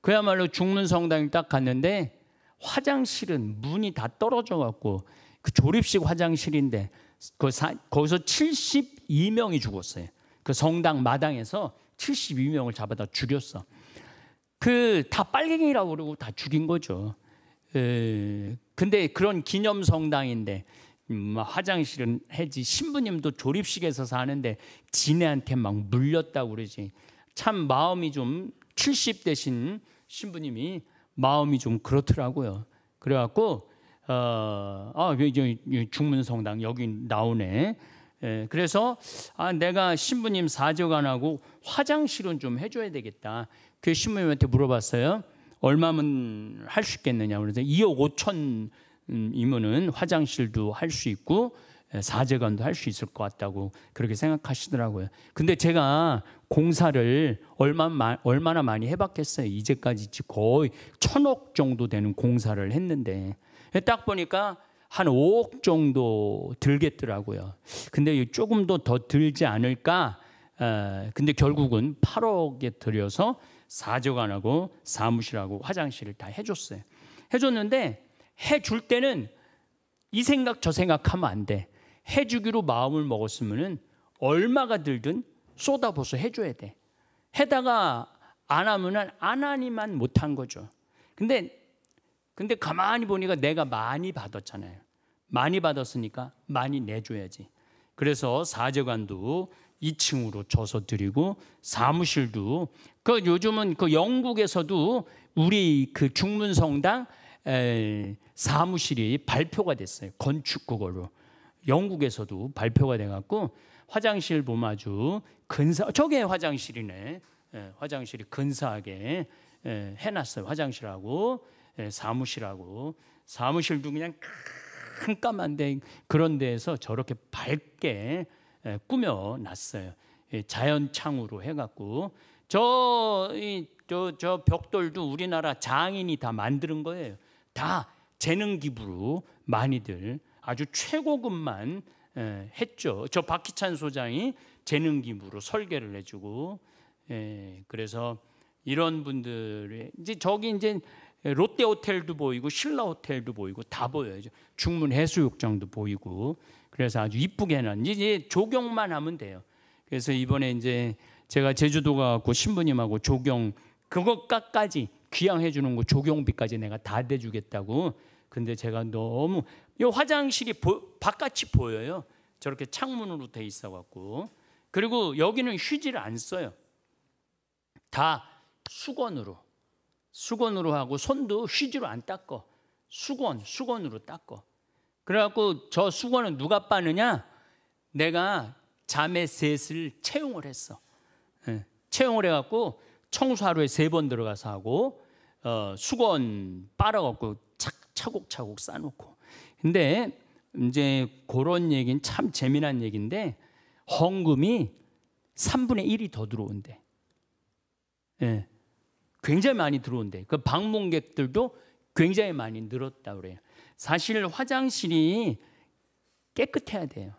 그야말로 죽는 성당에 딱 갔는데 화장실은 문이 다 떨어져 갖고 그 조립식 화장실인데 그 사, 거기서 72명이 죽었어요. 그 성당 마당에서 72명을 잡아다 죽였어. 그 다 빨갱이라고 그러고 다 죽인 거죠. 에, 근데 그런 기념 성당인데 음, 뭐 화장실은 해지 신부님도 조립식에서 사는데 지네한테 막 물렸다고 그러지. 참 마음이 좀70 대신 신부님이 마음이 좀 그렇더라고요. 그래갖고 어, 아, 중문 그, 성당 여기 나오네. 예, 그래서 아, 내가 신부님 사제관하고 화장실은 좀 해줘야 되겠다. 그 신부님한테 물어봤어요. 얼마면 할 수 있겠느냐. 그래서 2억 5천이면은 음, 화장실도 할 수 있고 예, 사제관도 할 수 있을 것 같다고 그렇게 생각하시더라고요. 근데 제가 공사를 얼마, 얼마나 많이 해봤겠어요. 이제까지 거의 천억 정도 되는 공사를 했는데 예, 딱 보니까 한 5억 정도 들겠더라고요. 근데 조금 더더 들지 않을까? 근데 결국은 8억에 들여서 사적안하고 사무실하고 화장실을 다 해줬어요. 해줬는데 해줄 때는 이 생각 저 생각하면 안 돼. 해주기로 마음을 먹었으면은 얼마가 들든 쏟아부어서 해줘야 돼. 해다가 안 하면은 안 하니만 못한 거죠. 근데 근데 가만히 보니까 내가 많이 받았잖아요. 많이 받았으니까 많이 내줘야지. 그래서 사제관도 2층으로 줘서 드리고 사무실도 그 요즘은 그 영국에서도 우리 그 중문성당 사무실이 발표가 됐어요. 건축 그거로 영국에서도 발표가 돼갖고 화장실 보면 아주 근사 저게 화장실이네. 에, 예, 화장실이 근사하게 에, 해놨어요. 화장실하고 예, 사무실하고 사무실도 그냥 큰 까만 데 그런 데에서 저렇게 밝게 예, 꾸며 놨어요. 예, 자연 창으로 해갖고 저 저, 저 벽돌도 우리나라 장인이 다 만드는 거예요. 다 재능 기부로 많이들 아주 최고급만 했죠. 저 박희찬 소장이 재능 기부로 설계를 해주고 그래서 이런 분들이 이제 저기 이제 예, 롯데 호텔도 보이고 신라 호텔도 보이고 다 보여요. 중문 해수욕장도 보이고 그래서 아주 이쁘게 해는데 이제 조경만 하면 돼요. 그래서 이번에 이제 제가 제주도 가고 신부님하고 조경 그것까지 귀향해 주는 거 조경비까지 내가 다 대주겠다고. 근데 제가 너무 이 화장실이 보, 바깥이 보여요. 저렇게 창문으로 돼 있어 갖고 그리고 여기는 휴지를 안 써요. 다 수건으로 수건으로 하고 손도 휴지로 안 닦고 수건, 수건으로 닦고. 그래갖고 저 수건은 누가 빠느냐? 내가 자매 셋을 채용을 했어. 예, 채용을 해갖고 청소 하루에 세 번 들어가서 하고 어, 수건 빨아갖고 착, 차곡차곡 싸놓고. 근데 이제 그런 얘기는 참 재미난 얘기인데 헌금이 3분의 1이 더 들어온대. 예. 굉장히 많이 들어온대. 그 방문객들도 굉장히 많이 늘었다 그래요. 사실 화장실이 깨끗해야 돼요.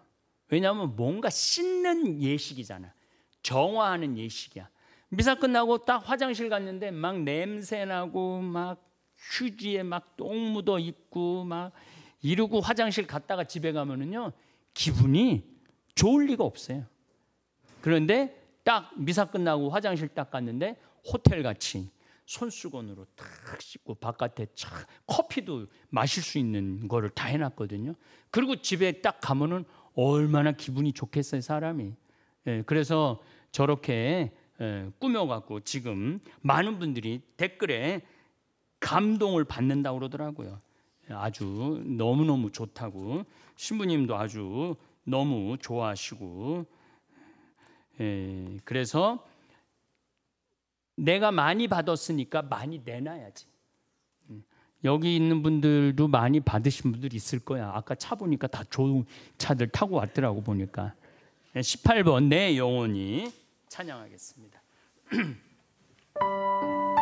왜냐하면 뭔가 씻는 예식이잖아. 정화하는 예식이야. 미사 끝나고 딱 화장실 갔는데 막 냄새 나고 막 휴지에 막똥 묻어 있고 막 이러고 화장실 갔다가 집에 가면은요 기분이 좋을 리가 없어요. 그런데 딱 미사 끝나고 화장실 딱 갔는데 호텔 같이 손수건으로 탁 씻고 바깥에 착 커피도 마실 수 있는 거를 다 해놨거든요. 그리고 집에 딱 가면은 얼마나 기분이 좋겠어요 사람이. 예, 그래서 저렇게 예, 꾸며갖고 지금 많은 분들이 댓글에 감동을 받는다 그러더라고요. 예, 아주 너무너무 좋다고 신부님도 아주 너무 좋아하시고 예, 그래서 내가 많이 받았으니까 많이 내놔야지. 음. 여기 있는 분들도 많이 받으신 분들 있을 거야. 아까 차 보니까 다 좋은 차들 타고 왔더라고 보니까. 18번 내 영혼이 찬양하겠습니다. <clears throat>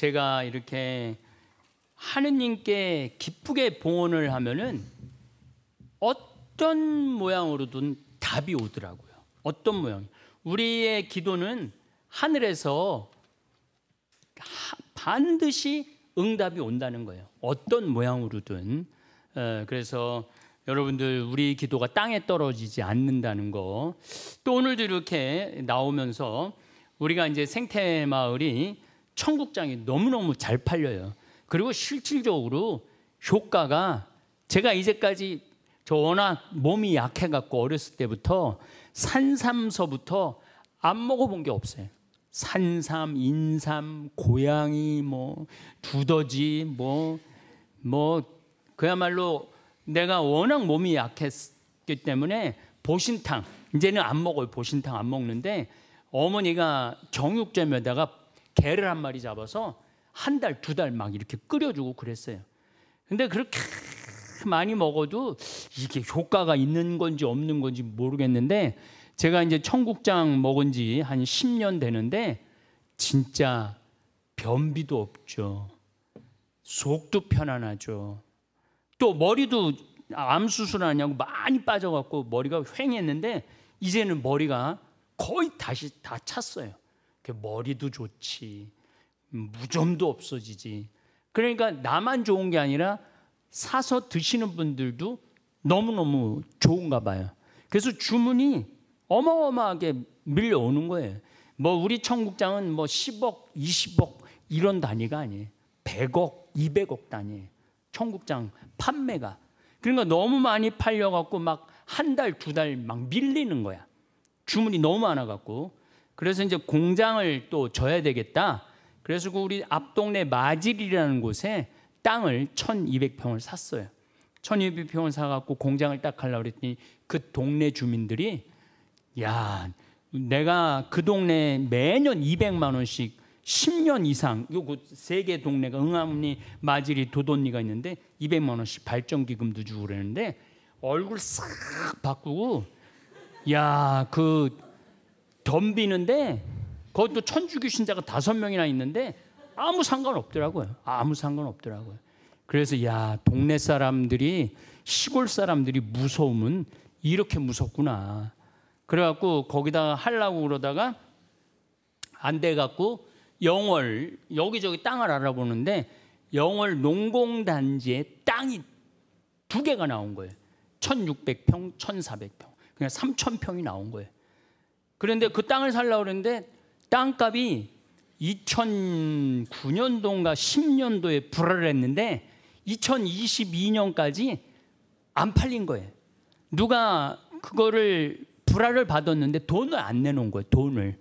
제가 이렇게 하느님께 기쁘게 봉헌을 하면은 어떤 모양으로든 답이 오더라고요. 어떤 모양? 우리의 기도는 하늘에서 반드시 응답이 온다는 거예요. 어떤 모양으로든. 어, 그래서 여러분들 우리 기도가 땅에 떨어지지 않는다는 거. 또 오늘도 이렇게 나오면서 우리가 이제 생태 마을이 청국장이 너무너무 잘 팔려요. 그리고 실질적으로 효과가 제가 이제까지 저 워낙 몸이 약해갖고 어렸을 때부터 산삼서부터 안 먹어본 게 없어요. 산삼, 인삼, 고양이, 뭐 두더지, 뭐뭐 뭐 그야말로 내가 워낙 몸이 약했기 때문에 보신탕 이제는 안 먹어요. 보신탕 안 먹는데 어머니가 정육점에다가 개를 한 마리 잡아서 한 달, 두 달 막 이렇게 끓여주고 그랬어요. 근데 그렇게 많이 먹어도 이게 효과가 있는 건지 없는 건지 모르겠는데 제가 이제 청국장 먹은 지 한 10년 되는데 진짜 변비도 없죠. 속도 편안하죠. 또 머리도 암 수술하냐고 많이 빠져갖고 머리가 휑했는데 이제는 머리가 거의 다시 다 찼어요. 머리도 좋지, 무좀도 없어지지. 그러니까 나만 좋은 게 아니라 사서 드시는 분들도 너무너무 좋은가 봐요. 그래서 주문이 어마어마하게 밀려오는 거예요. 뭐 우리 청국장은 뭐 10억, 20억 이런 단위가 아니에요. 100억, 200억 단위 청국장 판매가. 그러니까 너무 많이 팔려 갖고 막 한 달, 두 달 막 밀리는 거야. 주문이 너무 많아 갖고. 그래서 이제 공장을 또 줘야 되겠다. 그래서 그 우리 앞 동네 마질이라는 곳에 땅을 1200평을 샀어요. 1200평을 사갖고 공장을 딱 하려고 그랬더니 그 동네 주민들이 야 내가 그 동네 매년 200만 원씩 10년 이상 요거 세개 동네가 응암리, 마질이, 도돈리가 있는데 200만 원씩 발전 기금도 주고 그러는데 얼굴 싹 바꾸고 야그 덤비는데 그것도 천주교 신자가 다섯 명이나 있는데 아무 상관 없더라고요. 아무 상관 없더라고요. 그래서 야 동네 사람들이 시골 사람들이 무서움은 이렇게 무섭구나. 그래갖고 거기다가 하려고 그러다가 안 돼갖고 영월 여기저기 땅을 알아보는데 영월 농공단지에 땅이 두 개가 나온 거예요. 1600평, 1400평. 그냥 3000평이 나온 거예요. 그런데 그 땅을 살라고그러는데 땅값이 2009년도인가 10년도에 불화를 했는데 2022년까지 안 팔린 거예요. 누가 그거를 불화를 받았는데 돈을 안 내놓은 거예요. 돈을.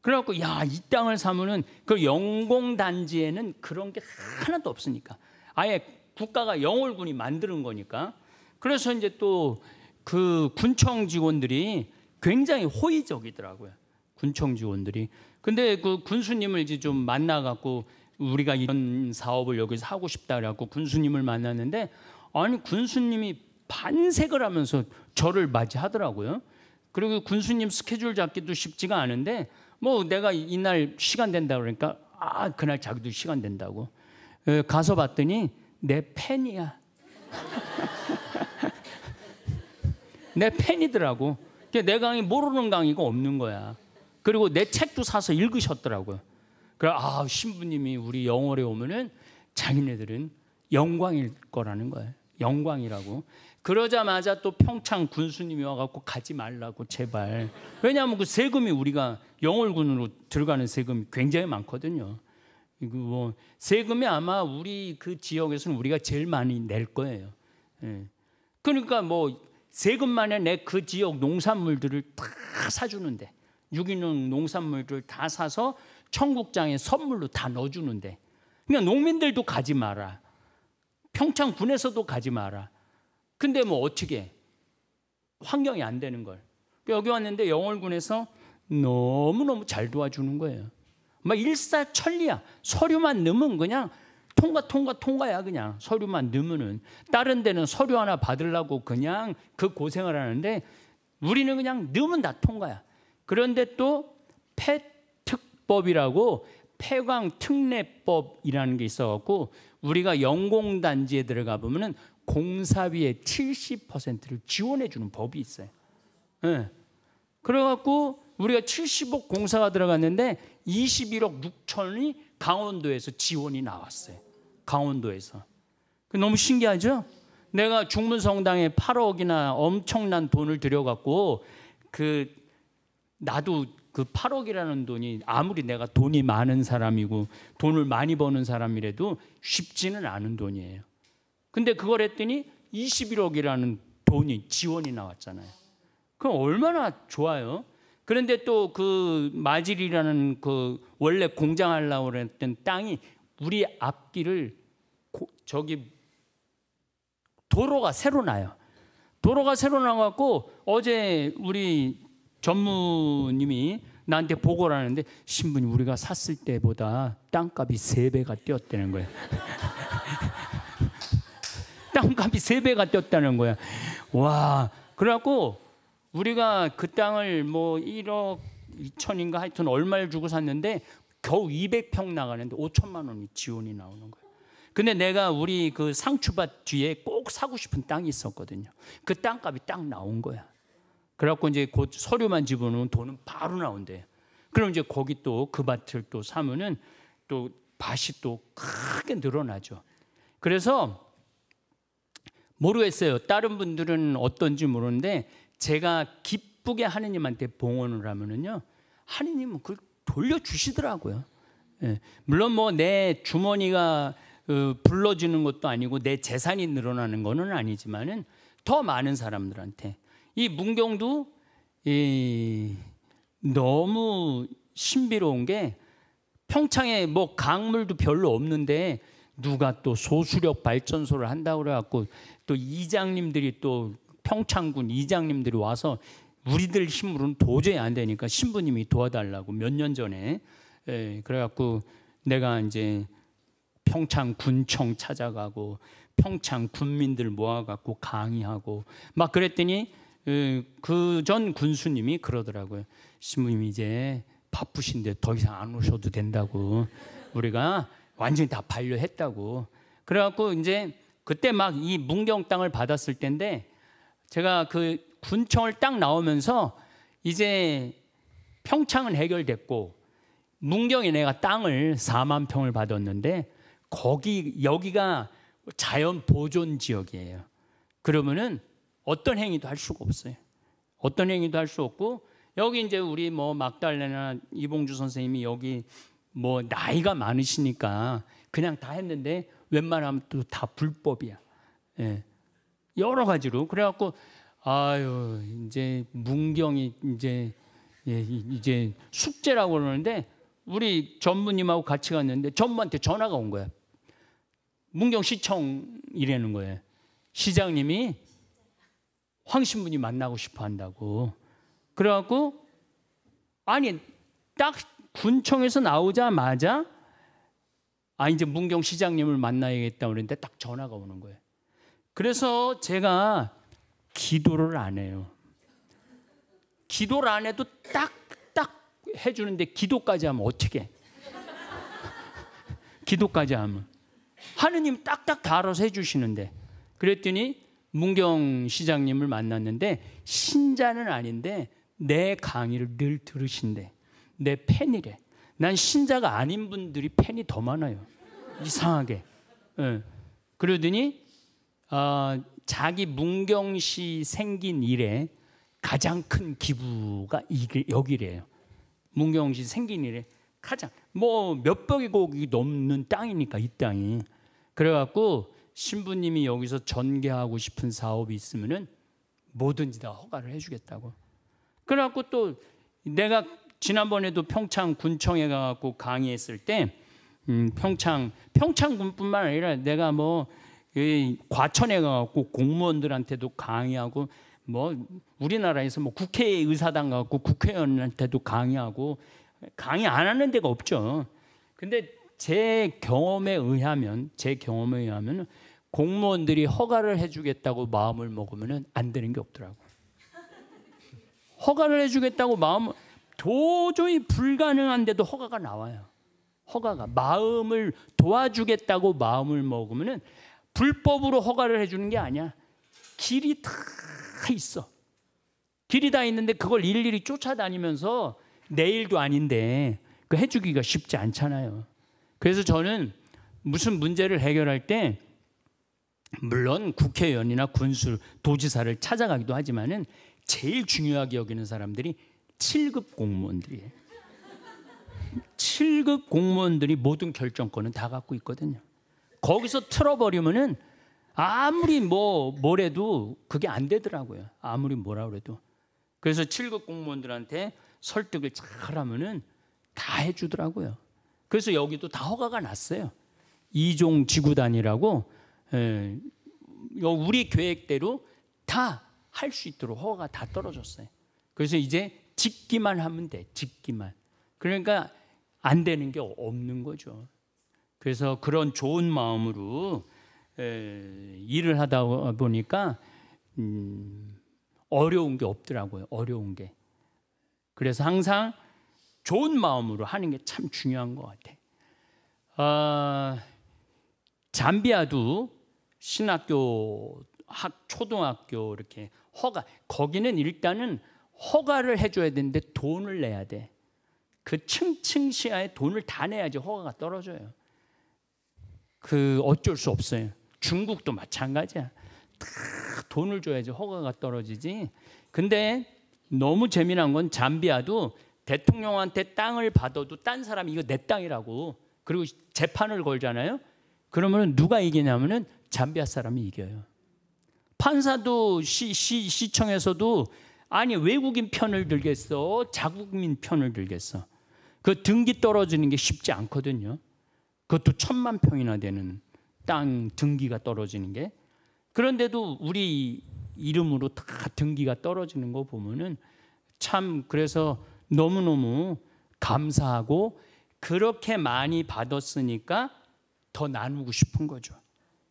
그래갖고 야 이 땅을 사면은 그 영공 단지에는 그런 게 하나도 없으니까 아예 국가가 영월군이 만드는 거니까 그래서 이제 또 그 군청 직원들이 굉장히 호의적이더라고요. 군청 지원들이. 근데 그 군수님을 이제 좀 만나 갖고 우리가 이런 사업을 여기서 하고 싶다라고 군수님을 만났는데 아니 군수님이 반색을 하면서 저를 맞이하더라고요. 그리고 군수님 스케줄 잡기도 쉽지가 않은데 뭐 내가 이날 시간 된다 그러니까 아 그날 자기도 시간 된다고 가서 봤더니 내 팬이야. <laughs> 내 팬이더라고. 내 강의 모르는 강의가 없는 거야. 그리고 내 책도 사서 읽으셨더라고요. 그래 아 신부님이 우리 영월에 오면은 자기네들은 영광일 거라는 거예요. 영광이라고. 그러자마자 또 평창 군수님이 와갖고 가지 말라고 제발. 왜냐하면 그 세금이 우리가 영월군으로 들어가는 세금이 굉장히 많거든요. 이거 뭐 세금이 아마 우리 그 지역에서는 우리가 제일 많이 낼 거예요. 예. 그러니까 뭐 세금만에 내 그 지역 농산물들을 다 사주는데 유기농 농산물들 다 사서 청국장에 선물로 다 넣어주는데 그냥 그러니까 농민들도 가지 마라 평창군에서도 가지 마라 근데 뭐 어떻게 환경이 안 되는 걸 그러니까 여기 왔는데 영월군에서 너무너무 잘 도와주는 거예요 막 일사천리야 서류만 넣으면 그냥 통과 통과 통과야 그냥 서류만 넣으면은 다른 데는 서류 하나 받으려고 그냥 그 고생을 하는데 우리는 그냥 넣으면 다 통과야. 그런데 또 폐특법이라고 폐광특례법이라는 게 있어갖고 우리가 영공단지에 들어가 보면은 공사비의 70%를 지원해주는 법이 있어요. 네. 그래갖고 우리가 70억 공사가 들어갔는데 21억 6천이 강원도에서 지원이 나왔어요. 강원도에서. 너무 신기하죠? 내가 중문성당에 8억이나 엄청난 돈을 들여갖고 그 나도 그 8억이라는 돈이 아무리 내가 돈이 많은 사람이고 돈을 많이 버는 사람이라도 쉽지는 않은 돈이에요. 근데 그걸 했더니 21억이라는 돈이 지원이 나왔잖아요. 그럼 얼마나 좋아요? 그런데 또 그 마질이라는 그 원래 공장하려고 했던 땅이 우리 앞길을 고, 저기 도로가 새로 나요. 도로가 새로 나갖고 어제 우리 전무님이 나한테 보고를 하는데 신부님 우리가 샀을 때보다 땅값이 세 배가 뛰었다는 거예요. <laughs> 땅값이 세 배가 뛰었다는 거야. 와, 그래갖고 우리가 그 땅을 뭐 1억 2천인가 하여튼 얼마를 주고 샀는데 겨우 200평 나가는데 5천만 원이 지원이 나오는 거예요. 근데 내가 우리 그 상추밭 뒤에 꼭 사고 싶은 땅이 있었거든요. 그 땅값이 딱 나온 거야. 그래갖고 이제 곧 서류만 집어넣으면 돈은 바로 나온대요. 그럼 이제 거기 또 그 밭을 또 사면은 또 밭이 또 크게 늘어나죠. 그래서 모르겠어요. 다른 분들은 어떤지 모르는데 제가 기쁘게 하느님한테 봉헌을 하면은요 하느님은 그걸 돌려주시더라고요. 예. 물론 뭐 내 주머니가 어, 불러주는 것도 아니고 내 재산이 늘어나는 거는 아니지만은 더 많은 사람들한테 이 문경도 이 너무 신비로운 게 평창에 뭐 강물도 별로 없는데 누가 또 소수력 발전소를 한다고 그래갖고 또 이장님들이 또 평창군 이장님들이 와서 우리들 힘으로는 도저히 안 되니까 신부님이 도와달라고 몇 년 전에 예, 그래갖고 내가 이제 평창 군청 찾아가고 평창 군민들 모아갖고 강의하고 막 그랬더니 예, 그전 군수님이 그러더라고요. 신부님 이제 바쁘신데 더 이상 안 오셔도 된다고 우리가 완전히 다 반려했다고 그래갖고 이제 그때 막 이 문경 땅을 받았을 때인데 제가 그 군청을 딱 나오면서 이제 평창은 해결됐고 문경에 내가 땅을 4만 평을 받았는데 거기 여기가 자연 보존 지역이에요. 그러면은 어떤 행위도 할 수가 없어요. 어떤 행위도 할 수 없고 여기 이제 우리 뭐 막달레나 이봉주 선생님이 여기 뭐 나이가 많으시니까 그냥 다 했는데 웬만하면 또 다 불법이야. 예. 여러 가지로 그래갖고 아유 이제 문경이 이제 예, 이제 숙제라고 그러는데 우리 전무님하고 같이 갔는데 전무한테 전화가 온 거야. 문경 시청이라는 거예요. 시장님이 황신부님 만나고 싶어 한다고. 그래갖고 아니 딱 군청에서 나오자마자 아 이제 문경 시장님을 만나야겠다 그랬는데 딱 전화가 오는 거예요. 그래서 제가 기도를 안 해요. 기도를 안 해도 딱딱 해주는데 기도까지 하면 어떻게? <laughs> 기도까지 하면 하느님 딱딱 다뤄서 해주시는데 그랬더니 문경 시장님을 만났는데 신자는 아닌데 내 강의를 늘 들으신대 내 팬이래 난 신자가 아닌 분들이 팬이 더 많아요 이상하게 예. 그러더니 어, 자기 문경시 생긴 일에 가장 큰 기부가 이게, 여기래요. 문경시 생긴 일에 가장 뭐 몇백억이 넘는 땅이니까 이 땅이 그래갖고 신부님이 여기서 전개하고 싶은 사업이 있으면은 뭐든지 다 허가를 해주겠다고. 그래갖고 또 내가 지난번에도 평창 군청에 가갖고 강의했을 때 음, 평창 평창군뿐만 아니라 내가 뭐 과천에 가고 공무원들한테도 강의하고 뭐 우리나라에서 뭐 국회 의사당 가고 국회의원한테도 강의하고 강의 안 하는 데가 없죠. 근데 제 경험에 의하면 제 경험에 의하면 공무원들이 허가를 해주겠다고 마음을 먹으면안 되는 게 없더라고. 허가를 해주겠다고 마음 도저히 불가능한데도 허가가 나와요. 허가가 마음을 도와주겠다고 마음을 먹으면은 불법으로 허가를 해주는 게 아니야. 길이 다 있어. 길이 다 있는데 그걸 일일이 쫓아다니면서 내일도 아닌데 그 해주기가 쉽지 않잖아요. 그래서 저는 무슨 문제를 해결할 때 물론 국회의원이나 군술 도지사를 찾아가기도 하지만은 제일 중요하게 여기는 사람들이 7급 공무원들이에요. 7급 공무원들이 모든 결정권은 다 갖고 있거든요. 거기서 틀어버리면은 아무리 뭐 뭐래도 그게 안 되더라고요. 아무리 뭐라 그래도. 그래서 7급 공무원들한테 설득을 잘하면은 다 해주더라고요. 그래서 여기도 다 허가가 났어요. 이종 지구단이라고 예, 우리 계획대로 다 할 수 있도록 허가가 다 떨어졌어요. 그래서 이제 짓기만 하면 돼. 짓기만. 그러니까 안 되는 게 없는 거죠. 그래서 그런 좋은 마음으로 일을 하다 보니까 음 어려운 게 없더라고요. 어려운 게. 그래서 항상 좋은 마음으로 하는 게 참 중요한 것 같아. 어, 잠비아도 신학교 학 초등학교 이렇게 허가 거기는 일단은 허가를 해줘야 되는데 돈을 내야 돼. 그 층층 시야에 돈을 다 내야지 허가가 떨어져요. 그 어쩔 수 없어요. 중국도 마찬가지야. 다 돈을 줘야지 허가가 떨어지지. 근데 너무 재미난 건 잠비아도 대통령한테 땅을 받아도 딴 사람이 이거 내 땅이라고 그리고 재판을 걸잖아요. 그러면 누가 이기냐면은 잠비아 사람이 이겨요. 판사도 시, 시, 시청에서도 아니 외국인 편을 들겠어 자국민 편을 들겠어 그 등기 떨어지는 게 쉽지 않거든요 그것도 천만 평이나 되는 땅 등기가 떨어지는 게 그런데도 우리 이름으로 다 등기가 떨어지는 거 보면은 참 그래서 너무너무 감사하고 그렇게 많이 받았으니까 더 나누고 싶은 거죠.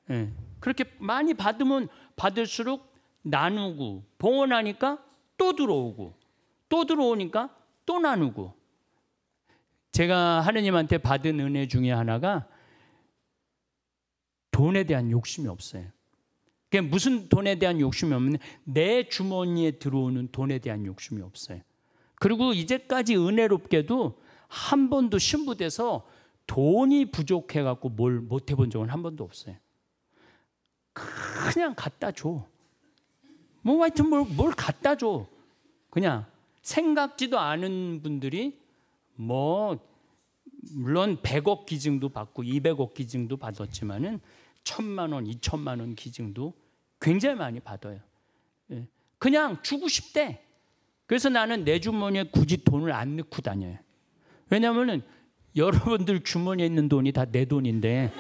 네. 그렇게 많이 받으면 받을수록 나누고 봉헌하니까 또 들어오고 또 들어오니까 또 나누고 제가 하느님한테 받은 은혜 중에 하나가 돈에 대한 욕심이 없어요. 그게 무슨 돈에 대한 욕심이 없는 내 주머니에 들어오는 돈에 대한 욕심이 없어요. 그리고 이제까지 은혜롭게도 한 번도 신부돼서 돈이 부족해 갖고 뭘 못 해본 적은 한 번도 없어요. 그냥 갖다 줘. 뭐 하여튼 뭘, 뭘 갖다 줘. 그냥 생각지도 않은 분들이 뭐 물론 100억 기증도 받고 200억 기증도 받았지만은 천만 원, 2천만 원 기증도 굉장히 많이 받아요. 예. 그냥 주고 싶대. 그래서 나는 내 주머니에 굳이 돈을 안 넣고 다녀요. 왜냐면은 여러분들 주머니에 있는 돈이 다 내 돈인데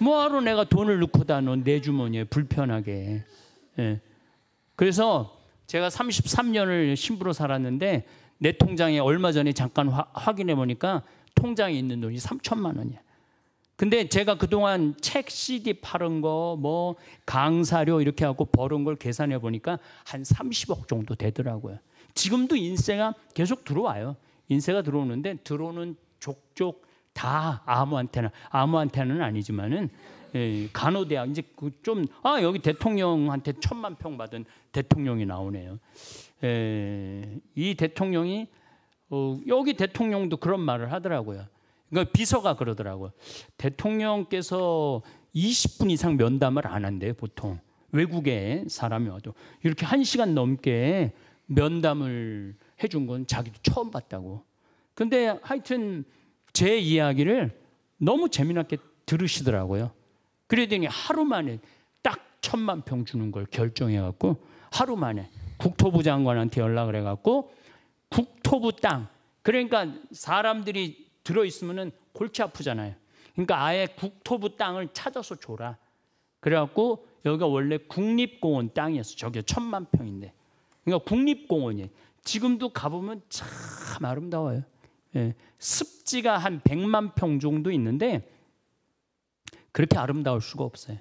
뭐하러 내가 돈을 넣고 다녀 내 주머니에 불편하게. 예. 그래서 제가 33년을 신부로 살았는데 내 통장에 얼마 전에 잠깐 화, 확인해 보니까 통장에 있는 돈이 3천만 원이야. 근데 제가 그동안 책 CD 팔은 거, 뭐 강사료 이렇게 하고 벌은 걸 계산해 보니까 한 30억 정도 되더라고요. 지금도 인세가 계속 들어와요. 인세가 들어오는데 들어오는 족족 다 아무한테나 아무한테는 아니지만은 예, 간호대학 이제 그 좀아 여기 대통령한테 천만 평 받은 대통령이 나오네요. 예, 이 대통령이 어, 여기 대통령도 그런 말을 하더라고요. 그러니까 비서가 그러더라고요. 대통령께서 20분 이상 면담을 안 한대요, 보통. 외국에 사람이 와도. 이렇게 1시간 넘게 면담을 해준 건 자기도 처음 봤다고. 근데 하여튼 제 이야기를 너무 재미나게 들으시더라고요. 그랬더니 하루 만에 딱 천만 평 주는 걸 결정해갖고 하루 만에 국토부 장관한테 연락을 해갖고 국토부 땅 그러니까 사람들이 들어있으면은 골치 아프잖아요. 그러니까 아예 국토부 땅을 찾아서 줘라. 그래갖고 여기가 원래 국립공원 땅이었어. 저게 천만 평인데. 그러니까 국립공원이 지금도 가보면 참 아름다워요. 예. 습지가 한백만평 정도 있는데 그렇게 아름다울 수가 없어요.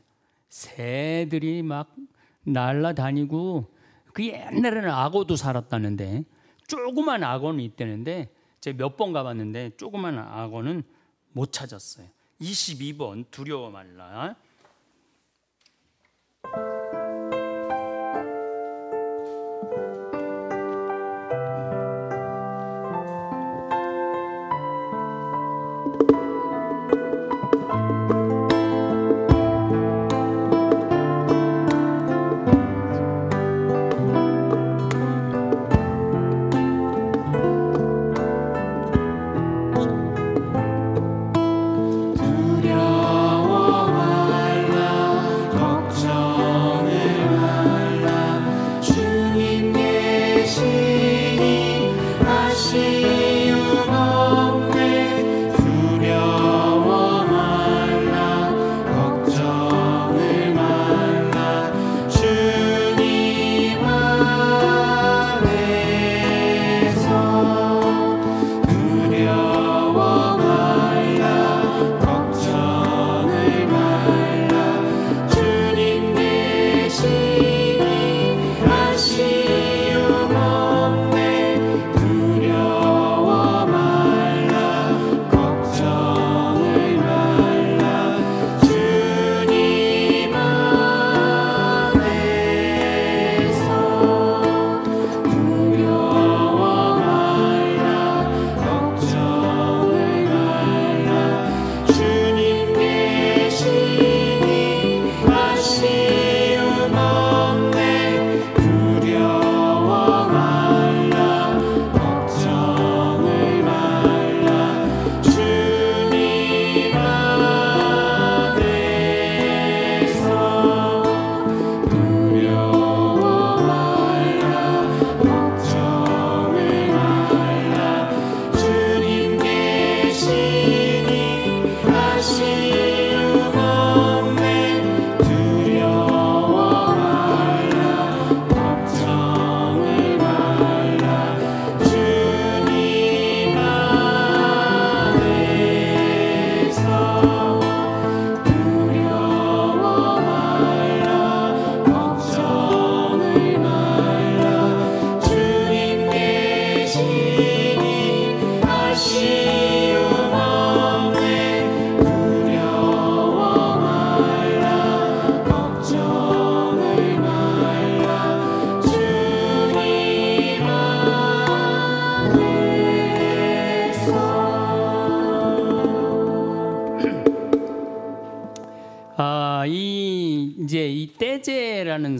새들이 막 날라다니고 그 옛날에는 악어도 살았다는데 조그만 악어는 있다는데 제가 몇 번 가봤는데 조그만 악어는 못 찾았어요. 22번 두려워 말라.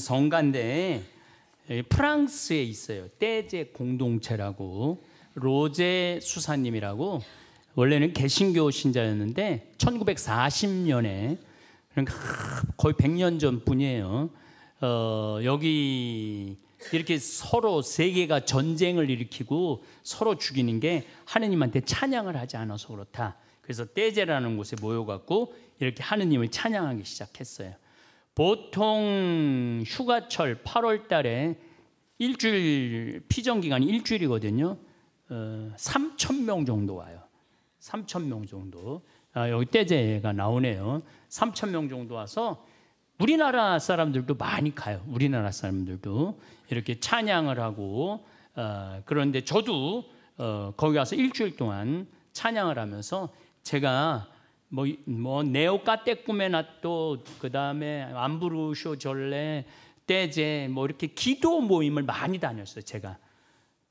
성가인데 프랑스에 있어요. 떼제 공동체라고 로제 수사님이라고 원래는 개신교 신자였는데 1940년에 그러니까 거의 100년 전뿐이에요. 어, 여기 이렇게 서로 세계가 전쟁을 일으키고 서로 죽이는 게 하느님한테 찬양을 하지 않아서 그렇다. 그래서 떼제라는 곳에 모여갖고 이렇게 하느님을 찬양하기 시작했어요. 보통 휴가철 8월 달에 일주일 피정 기간이 일주일이거든요. 어, 3천 명 정도 와요. 3천 명 정도. 아, 여기 떼제가 나오네요. 3천 명 정도 와서 우리나라 사람들도 많이 가요. 우리나라 사람들도 이렇게 찬양을 하고 어, 그런데 저도 어, 거기 가서 일주일 동안 찬양을 하면서 제가 뭐, 뭐 네오까떼 꿈에나또 그다음에 안부르쇼 절레 때제 뭐 이렇게 기도 모임을 많이 다녔어요 제가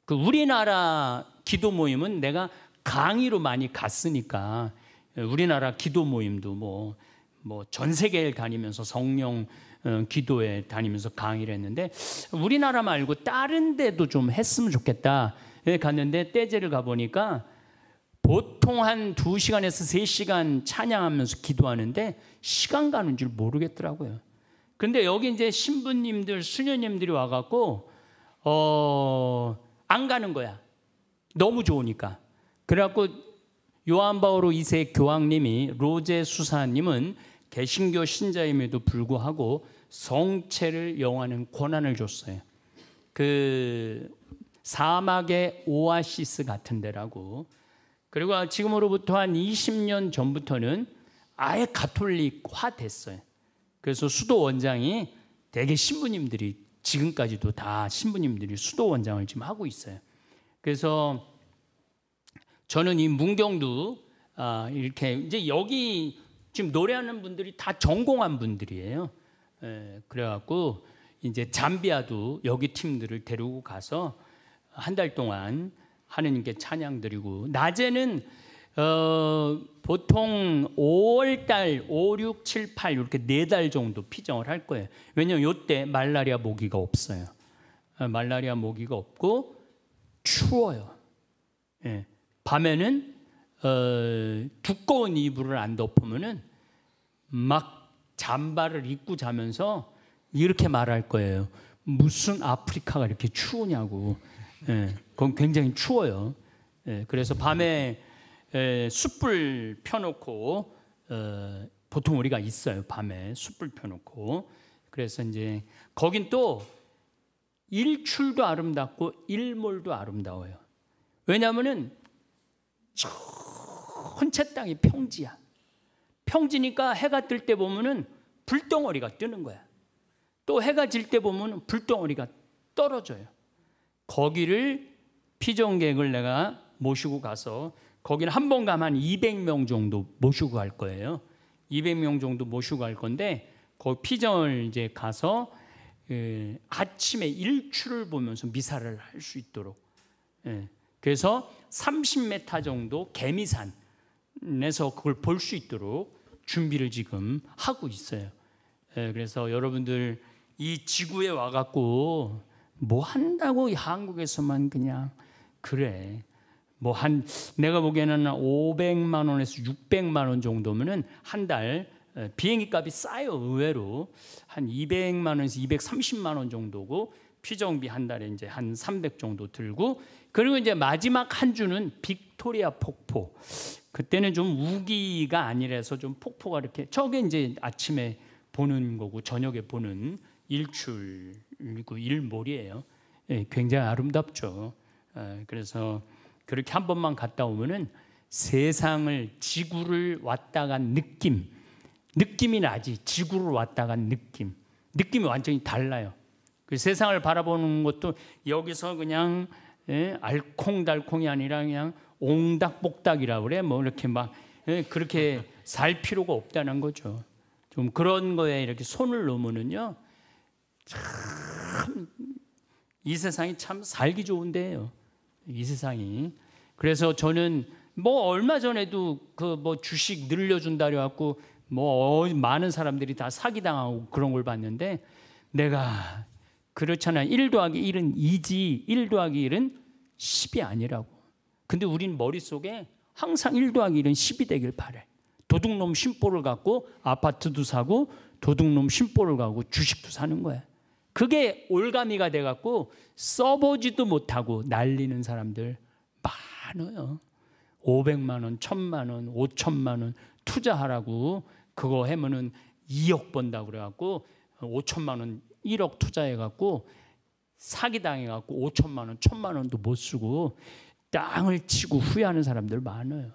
그 우리나라 기도 모임은 내가 강의로 많이 갔으니까 우리나라 기도 모임도 뭐 뭐 전 세계를 다니면서 성령 어, 기도에 다니면서 강의를 했는데 우리나라 말고 다른 데도 좀 했으면 좋겠다 갔는데 떼제를 가보니까 보통 한 2시간에서 3시간 찬양하면서 기도하는데 시간 가는 줄 모르겠더라고요. 근데 여기 이제 신부님들, 수녀님들이 와갖고, 어, 안 가는 거야. 너무 좋으니까. 그래갖고 요한바오로 2세 교황님이 로제 수사님은 개신교 신자임에도 불구하고 성체를 영하는 권한을 줬어요. 그 사막의 오아시스 같은 데라고 그리고 지금으로부터 한 20년 전부터는 아예 가톨릭화 됐어요. 그래서 수도 원장이 대개 신부님들이 지금까지도 다 신부님들이 수도 원장을 지금 하고 있어요. 그래서 저는 이 문경도 아, 이렇게 이제 여기 지금 노래하는 분들이 다 전공한 분들이에요. 에, 예, 그래갖고 이제 잠비아도 여기 팀들을 데리고 가서 한 달 동안 하느님께 찬양 드리고 낮에는 어, 보통 5월달 5, 6, 7, 8 이렇게 네 달 정도 피정을 할 거예요. 왜냐면 이때 말라리아 모기가 없어요. 어, 말라리아 모기가 없고 추워요. 예. 밤에는 어, 두꺼운 이불을 안 덮으면은 막 잠바를 입고 자면서 이렇게 말할 거예요. 무슨 아프리카가 이렇게 추우냐고. 예, 그건 굉장히 추워요. 예, 그래서 밤에 예, 숯불 펴놓고 어, 보통 우리가 있어요. 밤에 숯불 펴놓고 그래서 이제 거긴 또 일출도 아름답고 일몰도 아름다워요. 왜냐하면은 전체 땅이 평지야. 평지니까 해가 뜰 때 보면은 불덩어리가 뜨는 거야. 또 해가 질 때 보면은 불덩어리가 떨어져요. 거기를 피정객을 내가 모시고 가서 거기는 한 번 가면 한 200명 정도 모시고 갈 거예요. 200명 정도 모시고 갈 건데 거 그 피정을 이제 가서 예, 아침에 일출을 보면서 미사를 할 수 있도록. 예, 그래서 30m 정도 개미산에서 그걸 볼 수 있도록 준비를 지금 하고 있어요. 예, 그래서 여러분들 이 지구에 와갖고 뭐 한다고 한국에서만 그냥 그래. 뭐 한 내가 보기에는 500만 원에서 600만 원 정도면은 한달 어, 비행기 값이 싸요 의외로 한 200만 원에서 230만 원 정도고 피정비 한 달에 이제 한 300 정도 들고 그리고 이제 마지막 한 주는 빅토리아 폭포 그때는 좀 우기가 아니라서 좀 폭포가 이렇게 저게 이제 아침에 보는 거고 저녁에 보는 일출 일몰이에요. 예, 굉장히 아름답죠. 아, 그래서 그렇게 한 번만 갔다 오면은 세상을 지구를 왔다 간 느낌, 느낌이 나지 지구를 왔다 간 느낌, 느낌이 완전히 달라요. 그 세상을 바라보는 것도 여기서 그냥 예, 알콩달콩이 아니라 그냥 옹닥복닥이라 그래 뭐 이렇게 막 예, 그렇게 살 필요가 없다는 거죠. 좀 그런 거에 이렇게 손을 놓으면요 참이 세상이 참 살기 좋은데요. 이 세상이. 그래서 저는 뭐 얼마 전에도 그 뭐 주식 늘려준다 그갖고뭐 많은 사람들이 다 사기당하고 그런 걸 봤는데 내가 그렇잖아. 1 더하기 1은 2지 1 더하기 1은 10이 아니라고. 근데 우린 머릿속에 항상 1 더하기 1은 10이 되길 바래. 도둑놈 심보를 갖고 아파트도 사고 도둑놈 심보를 갖고 주식도 사는 거야. 그게 올가미가 돼갖고 써보지도 못하고 날리는 사람들 많아요. 500만 원, 1000만 원, 5천만 원 투자하라고 그거 하면은 2억 번다 그래갖고 5천만 원 1억 투자해갖고 사기당해갖고 5천만 원, 1 0만 원도 못 쓰고 땅을 치고 후회하는 사람들 많아요.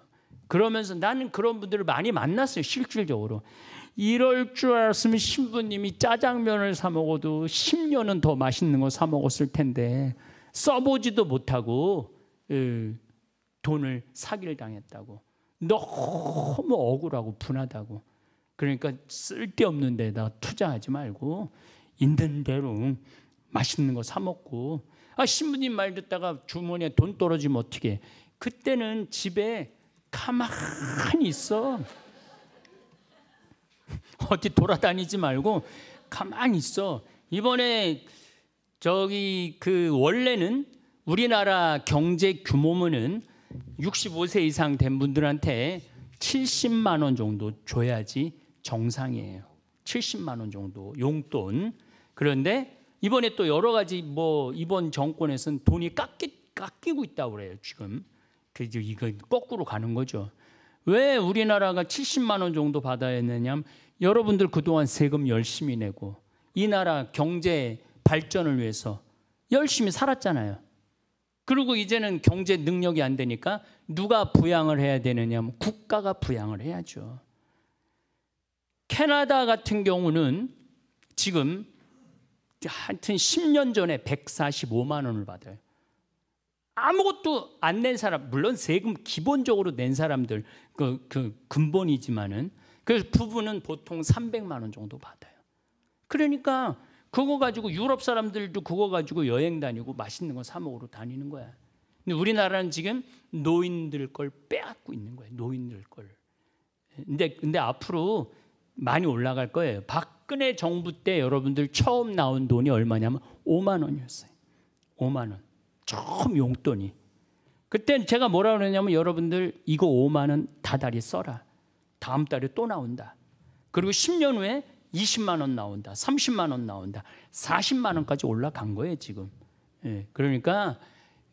그러면서 나는 그런 분들을 많이 만났어요, 실질적으로. 이럴 줄 알았으면 신부님이 짜장면을 사 먹어도 10년은 더 맛있는 거 사 먹었을 텐데 써보지도 못하고 예, 돈을 사기를 당했다고 너무 억울하고 분하다고 그러니까 쓸데없는 데다 투자하지 말고 있는 대로 맛있는 거 사 먹고 아 신부님 말 듣다가 주머니에 돈 떨어지면 어떻게 그때는 집에 가만히 있어 어디 돌아다니지 말고 가만히 있어. 이번에 저기 그 원래는 우리나라 경제 규모면은 65세 이상 된 분들한테 70만 원 정도 줘야지 정상이에요. 70만 원 정도 용돈. 그런데 이번에 또 여러 가지 뭐 이번 정권에서는 돈이 깎기 깎이고 있다고 그래요, 지금. 그 이거 거꾸로 가는 거죠. 왜 우리나라가 70만 원 정도 받아야 했냐면 여러분들 그동안 세금 열심히 내고 이 나라 경제 발전을 위해서 열심히 살았잖아요. 그리고 이제는 경제 능력이 안 되니까 누가 부양을 해야 되느냐 하면 국가가 부양을 해야죠. 캐나다 같은 경우는 지금 하여튼 10년 전에 145만 원을 받아요. 아무것도 안 낸 사람, 물론 세금 기본적으로 낸 사람들, 그, 그 근본이지만은 그래서 부부는 보통 300만 원 정도 받아요. 그러니까 그거 가지고 유럽 사람들도 그거 가지고 여행 다니고 맛있는 거 사 먹으러 다니는 거야. 근데 우리나라는 지금 노인들 걸 빼앗고 있는 거예요. 노인들 걸. 근데 근데 앞으로 많이 올라갈 거예요. 박근혜 정부 때 여러분들 처음 나온 돈이 얼마냐면 5만 원이었어요. 5만 원. 처음 용돈이. 그때 제가 뭐라 그러냐면 여러분들 이거 5만 원 다달이 써라. 다음 달에 또 나온다. 그리고 10년 후에 20만 원 나온다. 30만 원 나온다. 40만 원까지 올라간 거예요, 지금. 예, 그러니까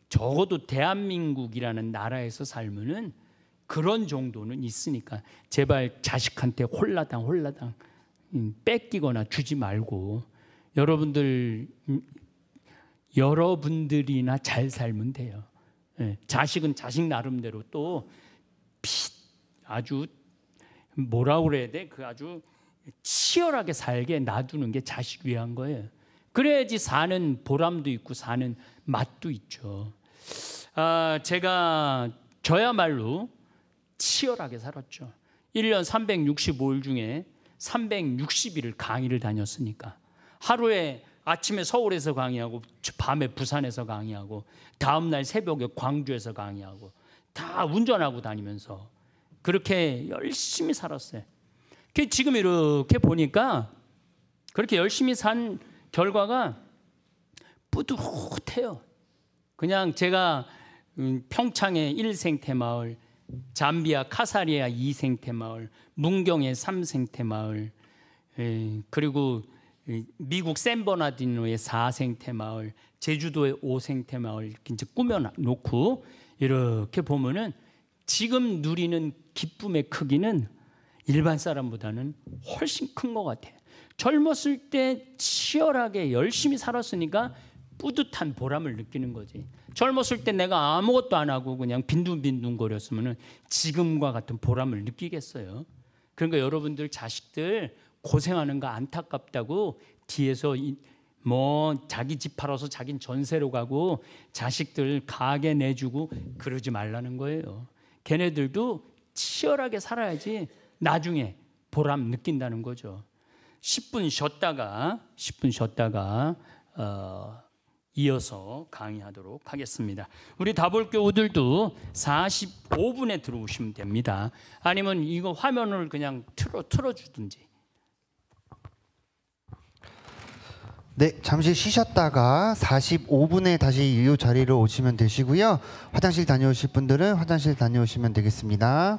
적어도 대한민국이라는 나라에서 살면은 그런 정도는 있으니까 제발 자식한테 홀라당 홀라당 음, 뺏기거나 주지 말고 여러분들 음, 여러분들이나 잘 살면 돼요. 예, 자식은 자식 나름대로 또 아주 뭐라 그래야 돼? 그 아주 치열하게 살게 놔두는 게 자식 위한 거예요. 그래야지 사는 보람도 있고 사는 맛도 있죠. 아, 제가 저야말로 치열하게 살았죠. 1년 365일 중에 360일을 강의를 다녔으니까 하루에 아침에 서울에서 강의하고 밤에 부산에서 강의하고 다음 날 새벽에 광주에서 강의하고 다 운전하고 다니면서 그렇게 열심히 살았어요. 그 지금 이렇게 보니까 그렇게 열심히 산 결과가 뿌듯해요. 그냥 제가 음, 평창의 1생태 마을, 잠비아 카사리아 2생태 마을, 문경의 3생태 마을, 예, 그리고 미국 샌버나디노의 4생태 마을, 제주도의 5생태 마을 이제 꾸며 놓고 이렇게 보면은 지금 누리는 기쁨의 크기는 일반 사람보다는 훨씬 큰 것 같아. 젊었을 때 치열하게 열심히 살았으니까 뿌듯한 보람을 느끼는 거지. 젊었을 때 내가 아무것도 안 하고 그냥 빈둥빈둥 거렸으면 지금과 같은 보람을 느끼겠어요. 그러니까 여러분들 자식들 고생하는 거 안타깝다고 뒤에서 뭐 자기 집 팔아서 자긴 전세로 가고 자식들 가게 내주고 그러지 말라는 거예요. 걔네들도 치열하게 살아야지 나중에 보람 느낀다는 거죠. 10분 쉬었다가 10분 쉬었다가 어, 이어서 강의하도록 하겠습니다. 우리 다볼교우들도 45분에 들어오시면 됩니다. 아니면 이거 화면을 그냥 틀어 틀어 주든지. 네, 잠시 쉬셨다가 45분에 다시 이 자리로 오시면 되시고요. 화장실 다녀오실 분들은 화장실 다녀오시면 되겠습니다.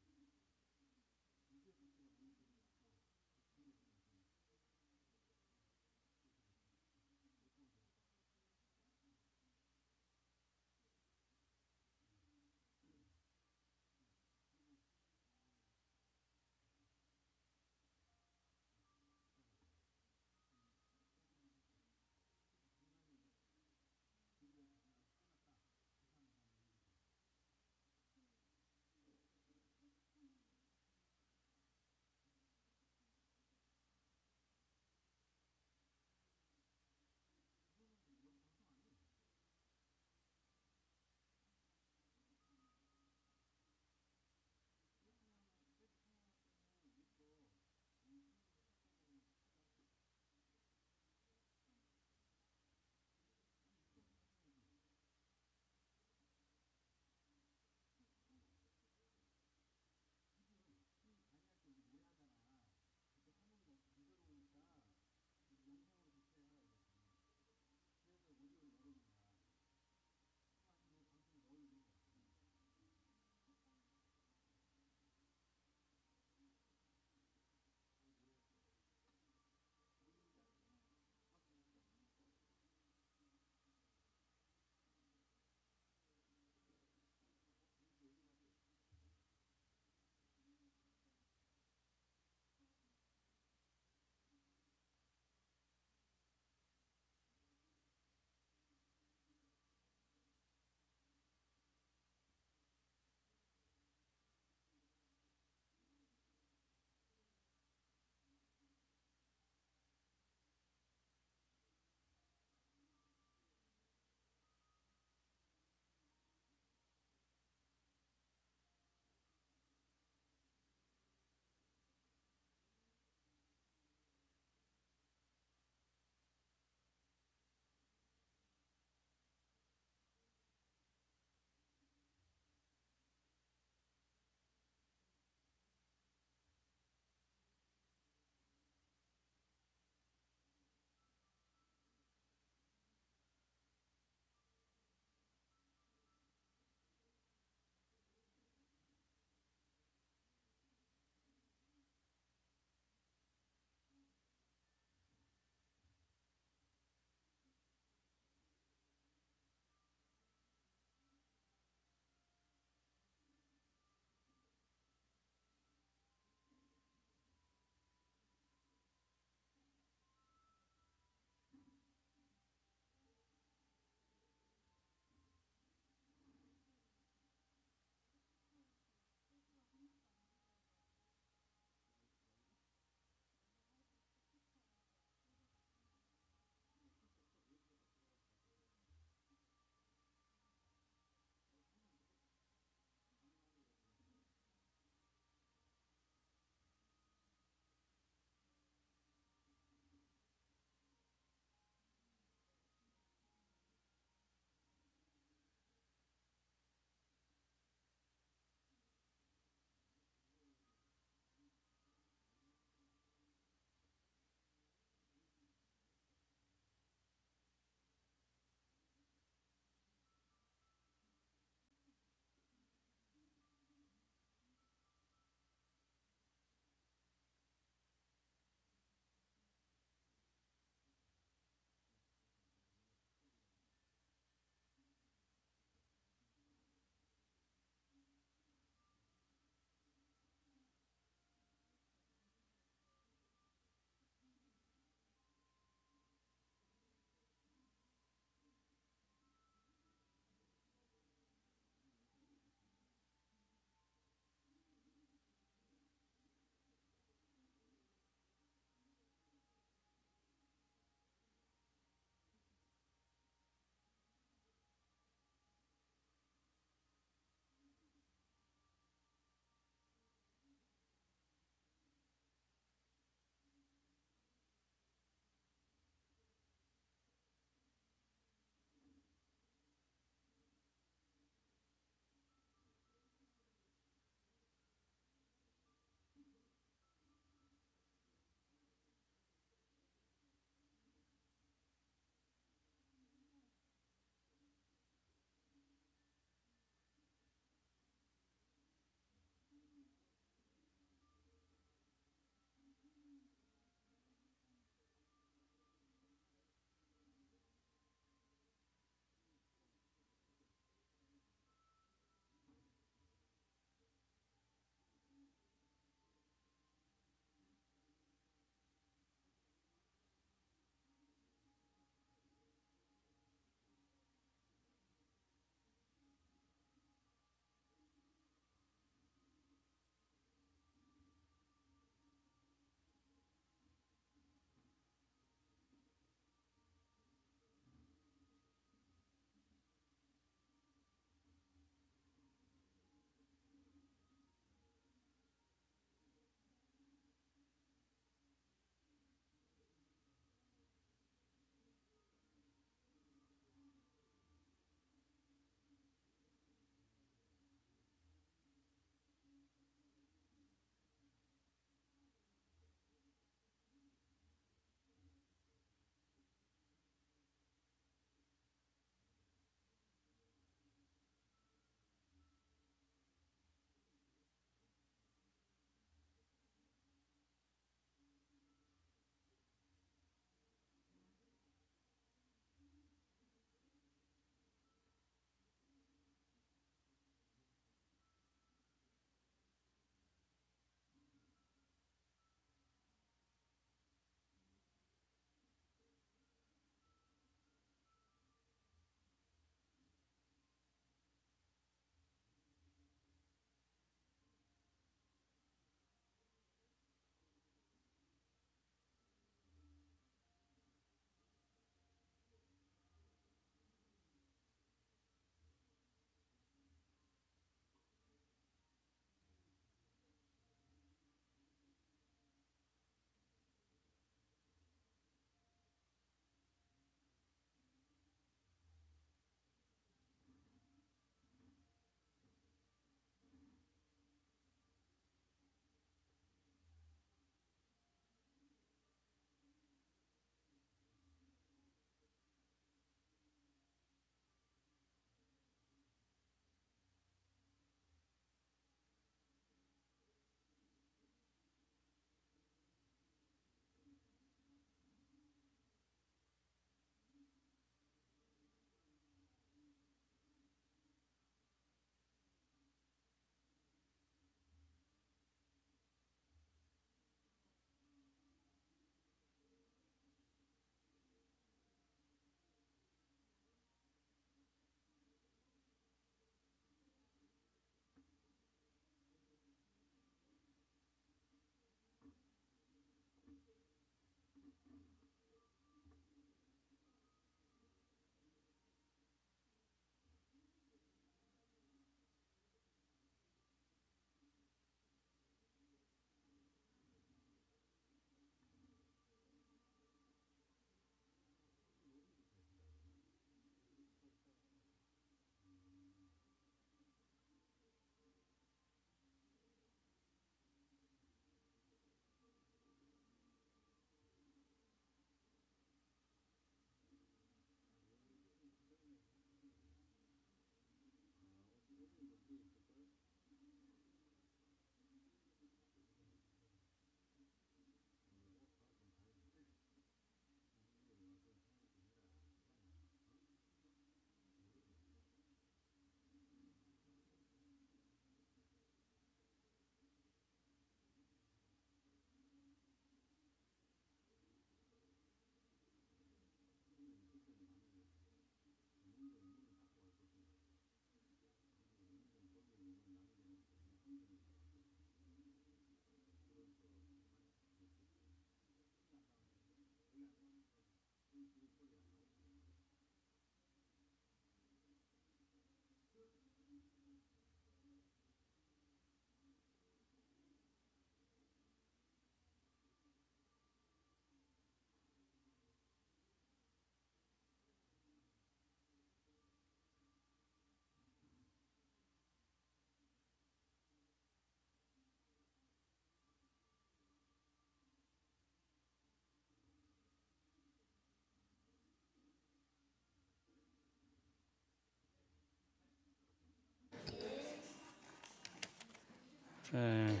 예.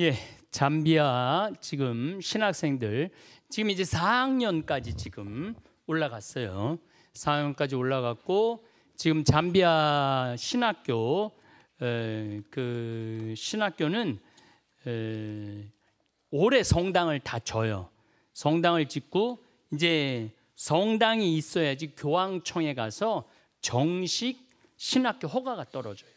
예, 잠비아 지금 신학생들 지금 이제 4학년까지 지금 올라갔어요. 4학년까지 올라갔고 지금 잠비아 신학교 에, 그 신학교는 에, 올해 성당을 다 져요. 성당을 짓고 이제 성당이 있어야지 교황청에 가서 정식 신학교 허가가 떨어져요.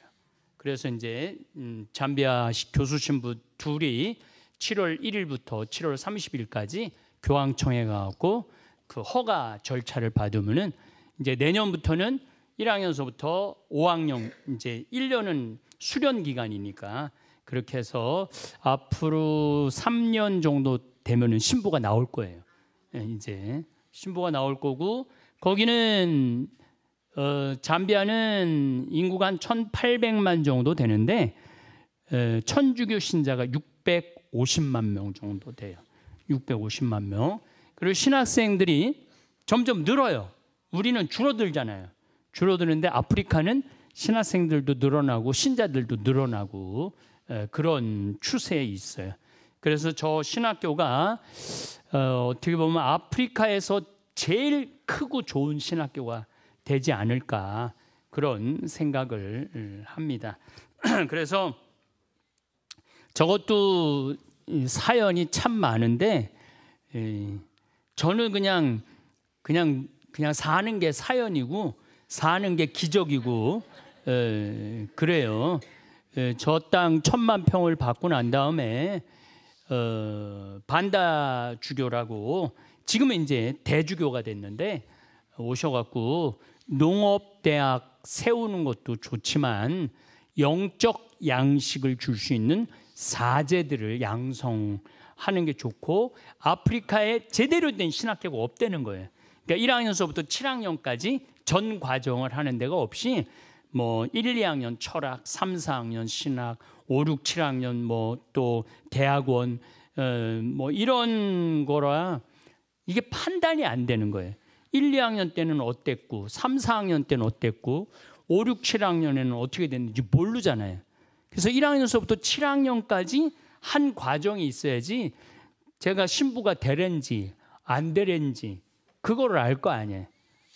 그래서 이제 음, 잠비아 교수 신부 둘이 7월 1일부터 7월 30일까지 교황청에 가고 그 허가 절차를 받으면은 이제 내년부터는 1학년서부터 5학년 이제 1년은 수련 기간이니까 그렇게 해서 앞으로 3년 정도 되면은 신부가 나올 거예요. 예, 이제 신부가 나올 거고 거기는 어, 잠비아는 인구가 한 1,800만 정도 되는데 에, 어, 천주교 신자가 650만 명 정도 돼요. 650만 명. 그리고 신학생들이 점점 늘어요. 우리는 줄어들잖아요. 줄어드는데 아프리카는 신학생들도 늘어나고 신자들도 늘어나고 그런 추세에 있어요. 그래서 저 신학교가 어, 떻게 보면 아프리카에서 제일 크고 좋은 신학교가 되지 않을까 그런 생각을 음, 합니다. <clears throat> 그래서 저것도 사연이 참 많은데 저는 그냥 그냥 그냥 사는 게 사연이고 사는 게 기적이고 에, 그래요. 저 땅 천만 평을 받고 난 다음에 어, 반다 주교라고 지금은 이제 대주교가 됐는데 오셔갖고 농업대학 세우는 것도 좋지만 영적 양식을 줄 수 있는 사제들을 양성하는 게 좋고 아프리카에 제대로 된 신학교가 없다는 거예요. 그러니까 1학년서부터 7학년까지 전 과정을 하는 데가 없이 뭐 1, 2학년 철학, 3, 4학년 신학, 5, 6, 7학년 뭐 또 대학원 어, 뭐 이런 거라 이게 판단이 안 되는 거예요. 1, 2학년 때는 어땠고 3, 4학년 때는 어땠고 5, 6, 7학년에는 어떻게 됐는지 모르잖아요. 그래서 1학년서부터 7학년까지 한 과정이 있어야지 제가 신부가 되는지 안 되는지 그거를 알 거 아니에요.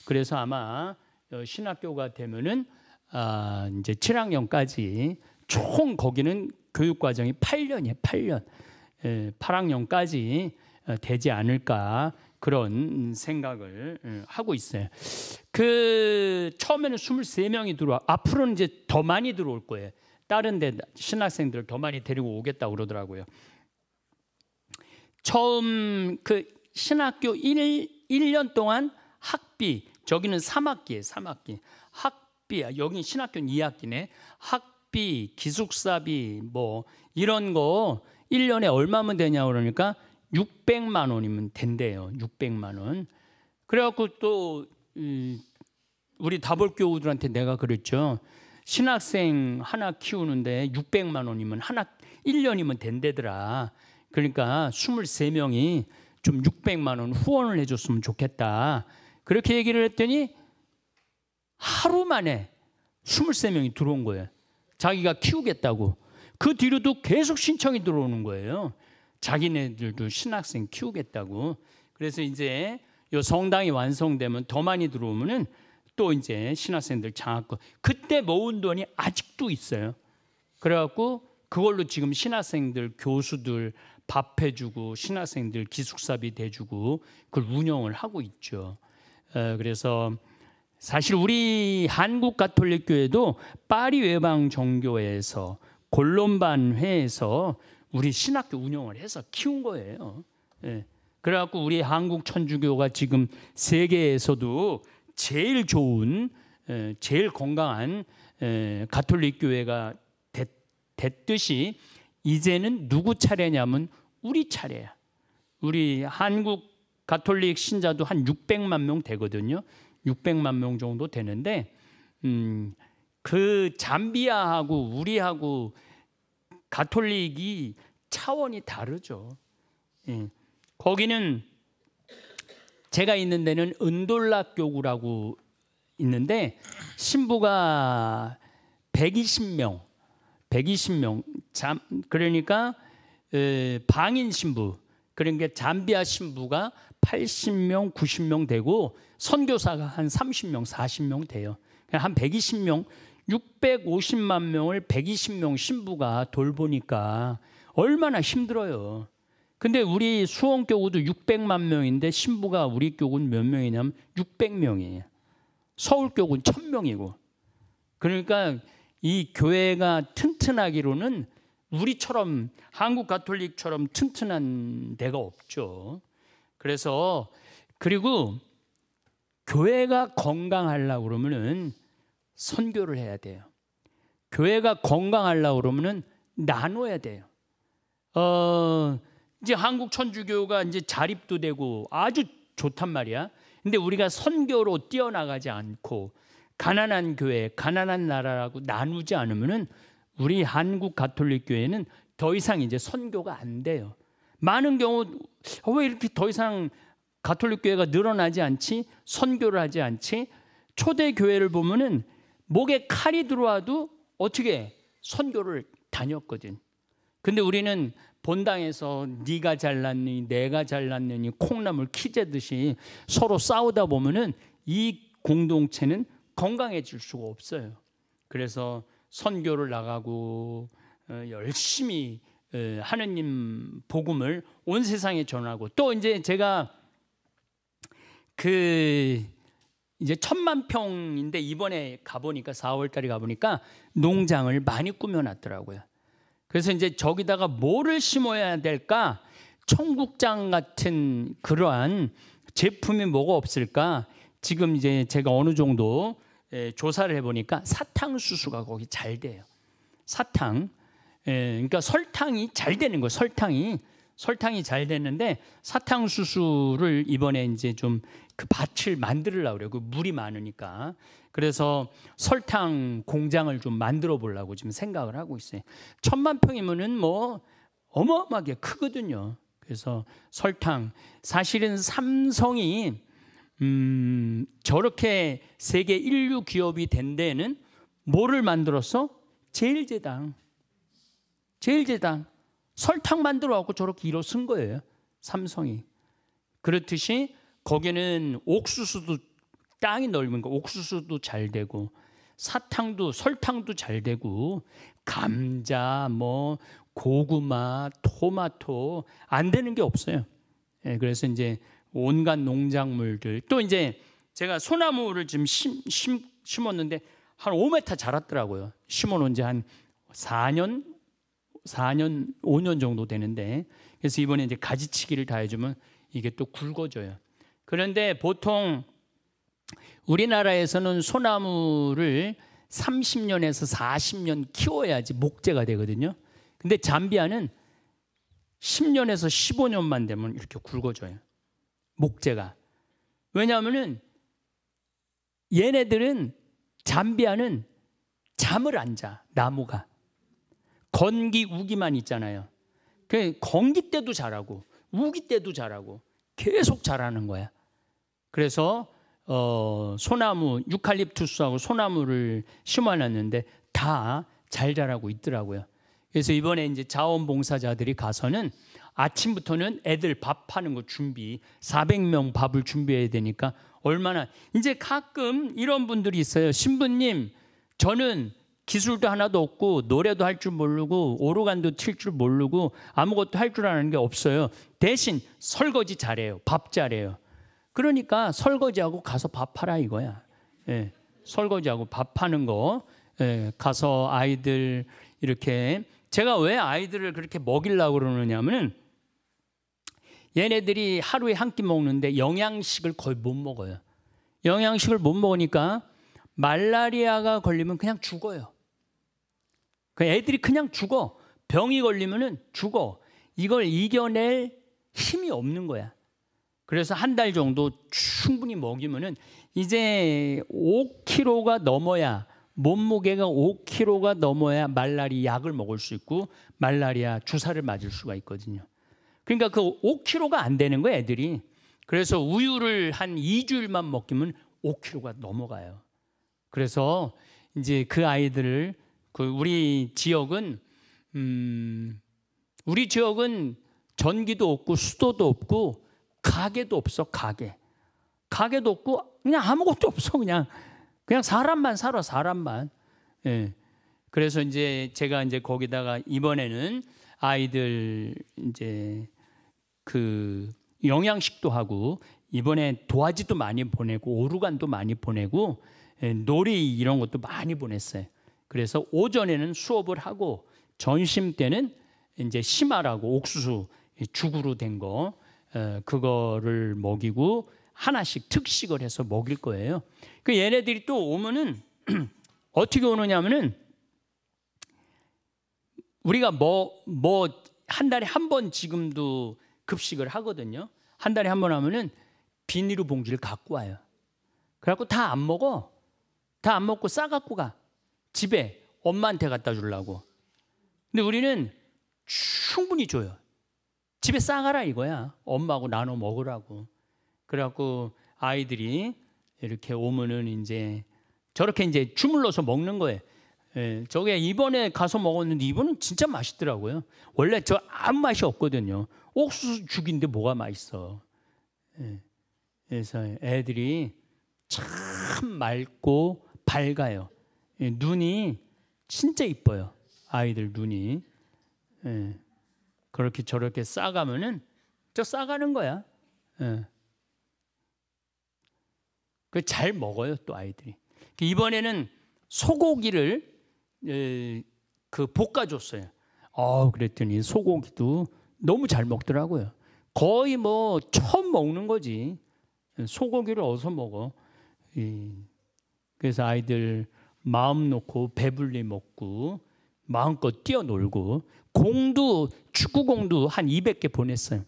그래서 아마 어, 신학교가 되면은 아, 이제 7학년까지 총 거기는 교육 과정이 8년이에요. 8년. 에, 예, 8학년까지 어, 되지 않을까 그런 생각을 예, 하고 있어요. 그 처음에는 23명이 들어와 앞으로는 이제 더 많이 들어올 거예요. 다른 데 신학생들 을더 많이 데리고 오겠다 그러더라고요. 처음 그 신학교 1, 1년 동안 학비 저기는 3학기 3학기. 학비 여기 신학교는 2학기네. 학비, 기숙사비 뭐 이런 거 1년에 얼마면 되냐 그러니까 600만 원이면 된대요. 600만 원. 그래갖고 또 우리 다볼 교우들한테 내가 그랬죠. 신학생 하나 키우는데 600만 원이면 하나 1년이면 된대더라. 그러니까 23명이 좀 600만 원 후원을 해줬으면 좋겠다. 그렇게 얘기를 했더니 하루 만에 23명이 들어온 거예요. 자기가 키우겠다고. 그 뒤로도 계속 신청이 들어오는 거예요. 자기네들도 신학생 키우겠다고. 그래서 이제 요 성당이 완성되면 더 많이 들어오면은 또 이제 신학생들 장학금 그때 모은 돈이 아직도 있어요. 그래갖고 그걸로 지금 신학생들 교수들 밥 해주고 신학생들 기숙사비 대주고 그걸 운영을 하고 있죠. 어, 그래서 사실 우리 한국 가톨릭 교회도 파리 외방 종교에서골롬반 회에서 우리 신학교 운영을 해서 키운 거예요. 예. 그래갖고 우리 한국 천주교가 지금 세계에서도 제일 좋은, 예, 제일 건강한 예, 가톨릭 교회가 됐, 됐듯이 이제는 누구 차례냐면 우리 차례야. 우리 한국 가톨릭 신자도 한 600만 명 되거든요. 600만 명 정도 되는데 음, 그 잠비아하고 우리하고 가톨릭이 차원이 다르죠. 예. 거기는 제가 있는 데는 은돌라 교구라고 있는데 신부가 120명, 120명 잠 그러니까 방인 신부 그러니까 잠비아 신부가 80명, 90명 되고 선교사가 한 30명, 40명 돼요. 한 120명, 650만 명을 120명 신부가 돌보니까 얼마나 힘들어요. 근데 우리 수원 교구도 600만 명인데 신부가 우리 교구는 몇 명이냐면 600명이에요. 서울 교구는 1000명이고. 그러니까 이 교회가 튼튼하기로는 우리처럼 한국 가톨릭처럼 튼튼한 데가 없죠. 그래서 그리고 교회가 건강하려고 그러면은 선교를 해야 돼요. 교회가 건강하려고 그러면은 나눠야 돼요. 어, 이제 한국 천주교가 이제 자립도 되고 아주 좋단 말이야. 근데 우리가 선교로 뛰어나가지 않고 가난한 교회, 가난한 나라라고 나누지 않으면은 우리 한국 가톨릭 교회는 더 이상 이제 선교가 안 돼요. 많은 경우 어, 왜 이렇게 더 이상 가톨릭 교회가 늘어나지 않지 선교를 하지 않지 초대 교회를 보면은 목에 칼이 들어와도 어떻게 선교를 다녔거든. 근데 우리는 본당에서 네가 잘났니 내가 잘났느니 콩나물 키재듯이 서로 싸우다 보면은 이 공동체는 건강해질 수가 없어요. 그래서 선교를 나가고 어, 열심히 하느님 복음을 온 세상에 전하고 또 이제 제가 그 이제 천만 평인데 이번에 가보니까 4월 달에 가보니까 농장을 많이 꾸며놨더라고요. 그래서 이제 저기다가 뭐를 심어야 될까? 청국장 같은 그러한 제품이 뭐가 없을까? 지금 이제 제가 어느 정도 조사를 해보니까 사탕수수가 거기 잘 돼요. 사탕. 예, 그러니까 설탕이 잘 되는 거예요. 설탕이 설탕이 잘됐는데 사탕수수를 이번에 이제 좀 그 밭을 만들려고 그래요. 그 물이 많으니까. 그래서 설탕 공장을 좀 만들어 보려고 지금 생각을 하고 있어요. 천만 평이면은 뭐 어마어마하게 크거든요. 그래서 설탕 사실은 삼성이 음, 저렇게 세계 인류 기업이 된데는 뭐를 만들었어? 제일제당 제일제당 설탕 만들어 갖고 저렇게 일어쓴 거예요. 삼성이. 그렇듯이 거기는 옥수수도 땅이 넓은 거 옥수수도 잘 되고 사탕도 설탕도 잘 되고 감자 뭐 고구마 토마토 안 되는 게 없어요. 예, 그래서 이제 온갖 농작물들 또 이제 제가 소나무를 지금 심, 심, 심었는데 한 5m 자랐더라고요. 심어놓은 지 한 4년 4년, 5년 정도 되는데 그래서 이번에 이제 가지치기를 다 해주면 이게 또 굵어져요. 그런데 보통 우리나라에서는 소나무를 30년에서 40년 키워야지 목재가 되거든요. 근데 잠비아는 10년에서 15년만 되면 이렇게 굵어져요. 목재가. 왜냐하면 얘네들은 잠비아는 잠을 안 자, 나무가. 건기 우기만 있잖아요. 그 건기 때도 잘하고 우기 때도 잘하고 계속 잘하는 거야. 그래서 어, 소나무 유칼립투스하고 소나무를 심어놨는데 다 잘 자라고 있더라고요. 그래서 이번에 이제 자원봉사자들이 가서는 아침부터는 애들 밥하는 거 준비 400명 밥을 준비해야 되니까 얼마나 이제 가끔 이런 분들이 있어요. 신부님 저는 기술도 하나도 없고 노래도 할 줄 모르고 오르간도 칠 줄 모르고 아무것도 할 줄 아는 게 없어요. 대신 설거지 잘해요. 밥 잘해요. 그러니까 설거지하고 가서 밥하라 이거야. 예. 설거지하고 밥하는 거 예. 가서 아이들 이렇게 제가 왜 아이들을 그렇게 먹이려고 그러느냐면은 얘네들이 하루에 한 끼 먹는데 영양식을 거의 못 먹어요. 영양식을 못 먹으니까 말라리아가 걸리면 그냥 죽어요. 그 애들이 그냥 죽어. 병이 걸리면은 죽어. 이걸 이겨낼 힘이 없는 거야. 그래서 한 달 정도 충분히 먹이면은 이제 5kg가 넘어야 몸무게가 5kg가 넘어야 말라리 약을 먹을 수 있고 말라리아 주사를 맞을 수가 있거든요. 그러니까 그 5kg가 안 되는 거야, 애들이. 그래서 우유를 한 2주일만 먹이면 5kg가 넘어가요. 그래서 이제 그 아이들을 그 우리 지역은 음, 우리 지역은 전기도 없고 수도도 없고 가게도 없어 가게 가게도 없고 그냥 아무것도 없어 그냥 그냥 사람만 살아 사람만 예 그래서 이제 제가 이제 거기다가 이번에는 아이들 이제 그 영양식도 하고 이번에 도화지도 많이 보내고 오르간도 많이 보내고 예, 놀이 이런 것도 많이 보냈어요 그래서 오전에는 수업을 하고 점심 때는 이제 심하라고 옥수수 죽으로 된거 어, 그거를 먹이고 하나씩 특식을 해서 먹일 거예요. 그 얘네들이 또 오면은 <clears throat> 어떻게 오느냐면은 우리가 뭐 뭐 한 달에 한 번 지금도 급식을 하거든요. 한 달에 한 번 하면은 비닐로 봉지를 갖고 와요. 그래갖고 다 안 먹어. 다 안 먹고 싸갖고 가. 집에 엄마한테 갖다 주려고. 근데 우리는 충분히 줘요. 집에 싸가라 이거야. 엄마하고 나눠 먹으라고. 그래갖고 아이들이 이렇게 오면은 이제 저렇게 이제 주물러서 먹는 거예요. 예, 저게 이번에 가서 먹었는데 이번은 진짜 맛있더라고요. 원래 저 아무 맛이 없거든요. 옥수수 죽인데 뭐가 맛있어. 예, 그래서 애들이 참 맑고 밝아요. 예, 눈이 진짜 이뻐요. 아이들 눈이 예. 그렇게 저렇게 싸가면은 저 싸가는 거야. 예. 그잘 먹어요 또 아이들이. 그 이번에는 소고기를 예, 그 볶아줬어요. 어 그랬더니 소고기도 너무 잘 먹더라고요. 거의 뭐 처음 먹는 거지. 예, 소고기를 어서 먹어. 그래서 아이들 마음 놓고 배불리 먹고 마음껏 뛰어놀고 공도 축구 공도 한 200개 보냈어요.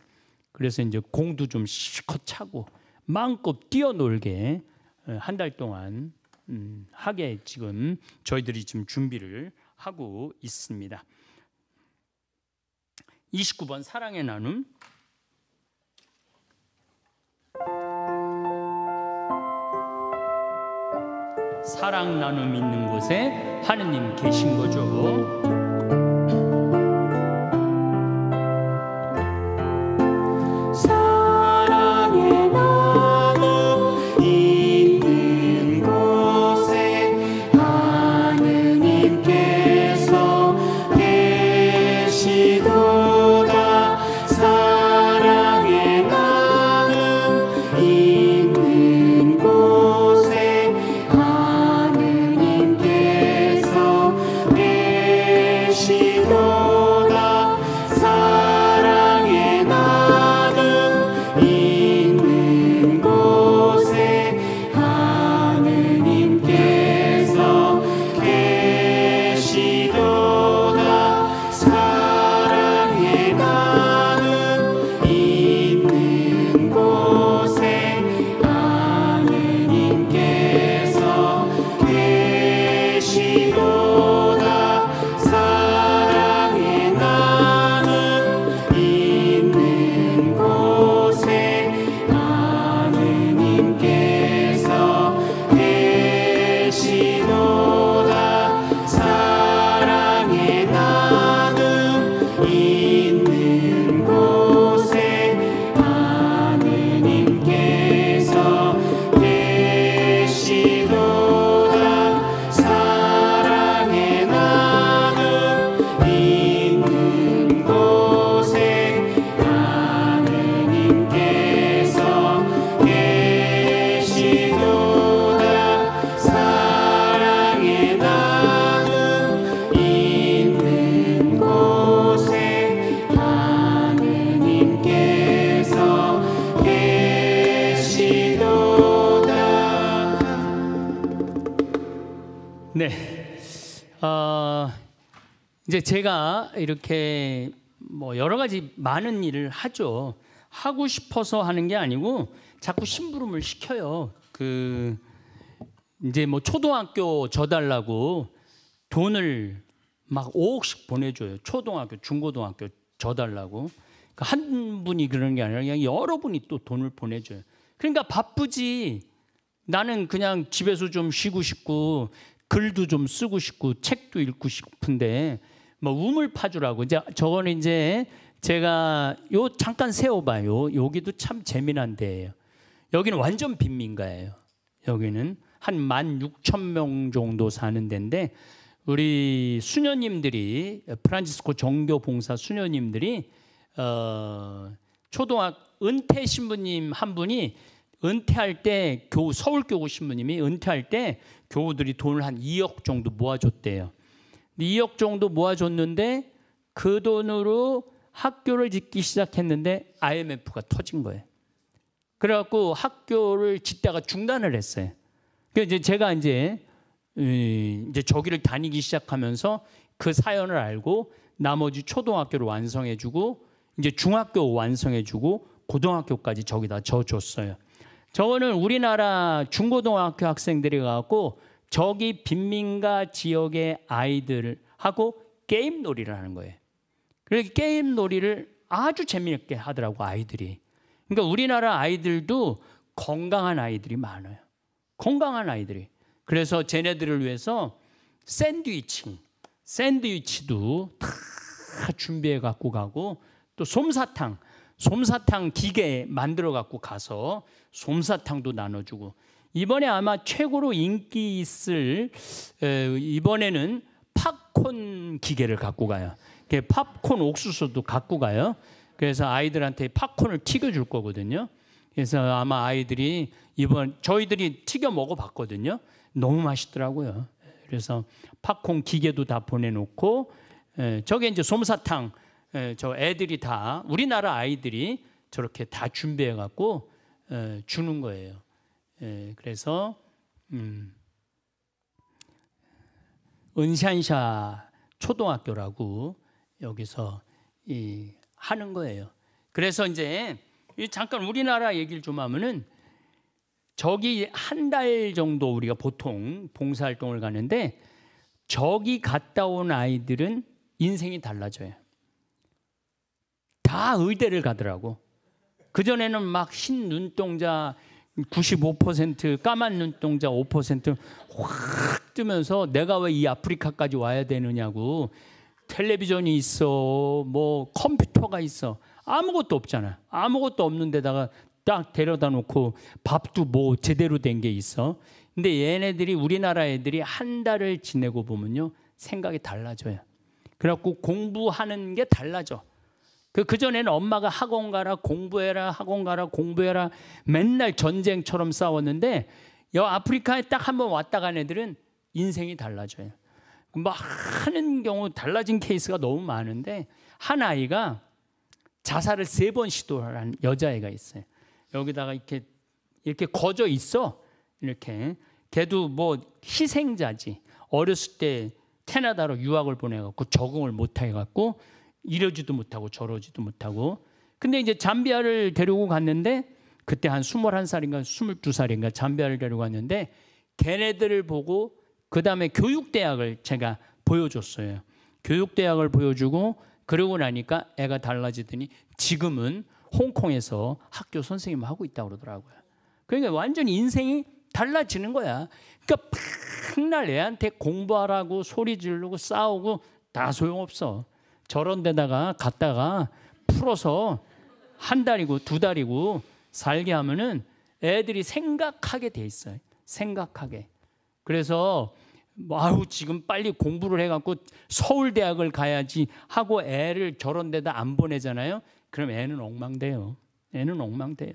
그래서 이제 공도 좀 실컷 차고 마음껏 뛰어놀게 어, 한달 동안 음, 하게 지금 저희들이 지금 준비를 하고 있습니다. 29번 사랑의 나눔 사랑 나눔 있는 곳에 하느님 계신 거죠. 이제 제가 이렇게 뭐 여러 가지 많은 일을 하죠. 하고 싶어서 하는 게 아니고 자꾸 심부름을 시켜요. 그 이제 뭐 초등학교 저 달라고 돈을 막 5억씩 보내줘요. 초등학교, 중고등학교 저 달라고. 그러니까 한 분이 그러는 게 아니라 그냥 여러 분이 또 돈을 보내줘요. 그러니까 바쁘지. 나는 그냥 집에서 좀 쉬고 싶고 글도 좀 쓰고 싶고 책도 읽고 싶은데 뭐 우물파주라고 이제 저거는 이제 제가 요 잠깐 세워봐요. 여기도 참 재미난 데예요. 여기는 완전 빈민가예요. 여기는 한 16,000명 정도 사는 데인데 우리 수녀님들이 프란치스코 정교 봉사 수녀님들이 어, 초등학 은퇴 신부님 한 분이 은퇴할 때 교우 서울 교구 신부님이 은퇴할 때 교우들이 돈을 한 2억 정도 모아줬대요. 2억 정도 모아줬는데 그 돈으로 학교를 짓기 시작했는데 IMF가 터진 거예요. 그래갖고 학교를 짓다가 중단을 했어요. 그 이제 제가 이제 이제 저기를 다니기 시작하면서 그 사연을 알고 나머지 초등학교를 완성해주고 이제 중학교 완성해주고 고등학교까지 저기다 져줬어요. 저거는 우리나라 중고등학교 학생들이 가고 저기 빈민가 지역의 아이들하고 게임 놀이를 하는 거예요. 그래서 그러니까 게임 놀이를 아주 재미있게 하더라고 아이들이. 그러니까 우리나라 아이들도 건강한 아이들이 많아요. 건강한 아이들이. 그래서 쟤네들을 위해서 샌드위치, 샌드위치도 다 준비해 갖고 가고 또 솜사탕, 솜사탕 기계 만들어 갖고 가서 솜사탕도 나눠주고 이번에 아마 최고로 인기 있을 에, 이번에는 팝콘 기계를 갖고 가요. 팝콘 옥수수도 갖고 가요. 그래서 아이들한테 팝콘을 튀겨줄 거거든요. 그래서 아마 아이들이 이번 저희들이 튀겨 먹어봤거든요. 너무 맛있더라고요. 그래서 팝콘 기계도 다 보내놓고 에, 저게 이제 솜사탕 에, 저 애들이 다 우리나라 아이들이 저렇게 다 준비해갖고 에, 주는 거예요. 예, 그래서 음, 은샨샤 초등학교라고 여기서 이, 하는 거예요. 그래서 이제 잠깐 우리나라 얘기를 좀 하면은 저기 한 달 정도 우리가 보통 봉사활동을 가는데 저기 갔다 온 아이들은 인생이 달라져요. 다 의대를 가더라고. 그전에는 막 흰 눈동자 95% 까만 눈동자 5%확 뜨면서 내가 왜 이 아프리카까지 와야 되느냐고 텔레비전이 있어 뭐 컴퓨터가 있어 아무것도 없잖아 아무것도 없는 데다가 딱 데려다 놓고 밥도 뭐 제대로 된 게 있어 근데 얘네들이 우리나라 애들이 한 달을 지내고 보면요 생각이 달라져요 그래갖고 공부하는 게 달라져 그 전에는 엄마가 학원 가라 공부해라 학원 가라 공부해라 맨날 전쟁처럼 싸웠는데 여 아프리카에 딱한번 왔다 간 애들은 인생이 달라져요. 많은 뭐 경우 달라진 케이스가 너무 많은데 한 아이가 자살을 세 번 시도한 여자애가 있어요. 여기다가 이렇게 이렇게 거저 있어 이렇게 걔도 뭐 희생자지 어렸을 때 캐나다로 유학을 보내갖고 적응을 못해갖고 이러지도 못하고 저러지도 못하고 근데 이제 잠비아를 데리고 갔는데 그때 한 21살인가 22살인가 잠비아를 데리고 갔는데 걔네들을 보고 그다음에 교육대학을 제가 보여줬어요. 교육대학을 보여주고 그러고 나니까 애가 달라지더니 지금은 홍콩에서 학교 선생님 하고 있다고 그러더라고요. 그러니까 완전히 인생이 달라지는 거야. 그러니까 맨날 애한테 공부하라고 소리 지르고 싸우고 다 소용없어. 저런 데다가 갔다가 풀어서 한 달이고 두 달이고 살게 하면은 애들이 생각하게 돼 있어요. 생각하게. 그래서 뭐 아우 지금 빨리 공부를 해갖고 서울대학을 가야지 하고 애를 저런 데다 안 보내잖아요. 그럼 애는 엉망돼요. 애는 엉망돼요.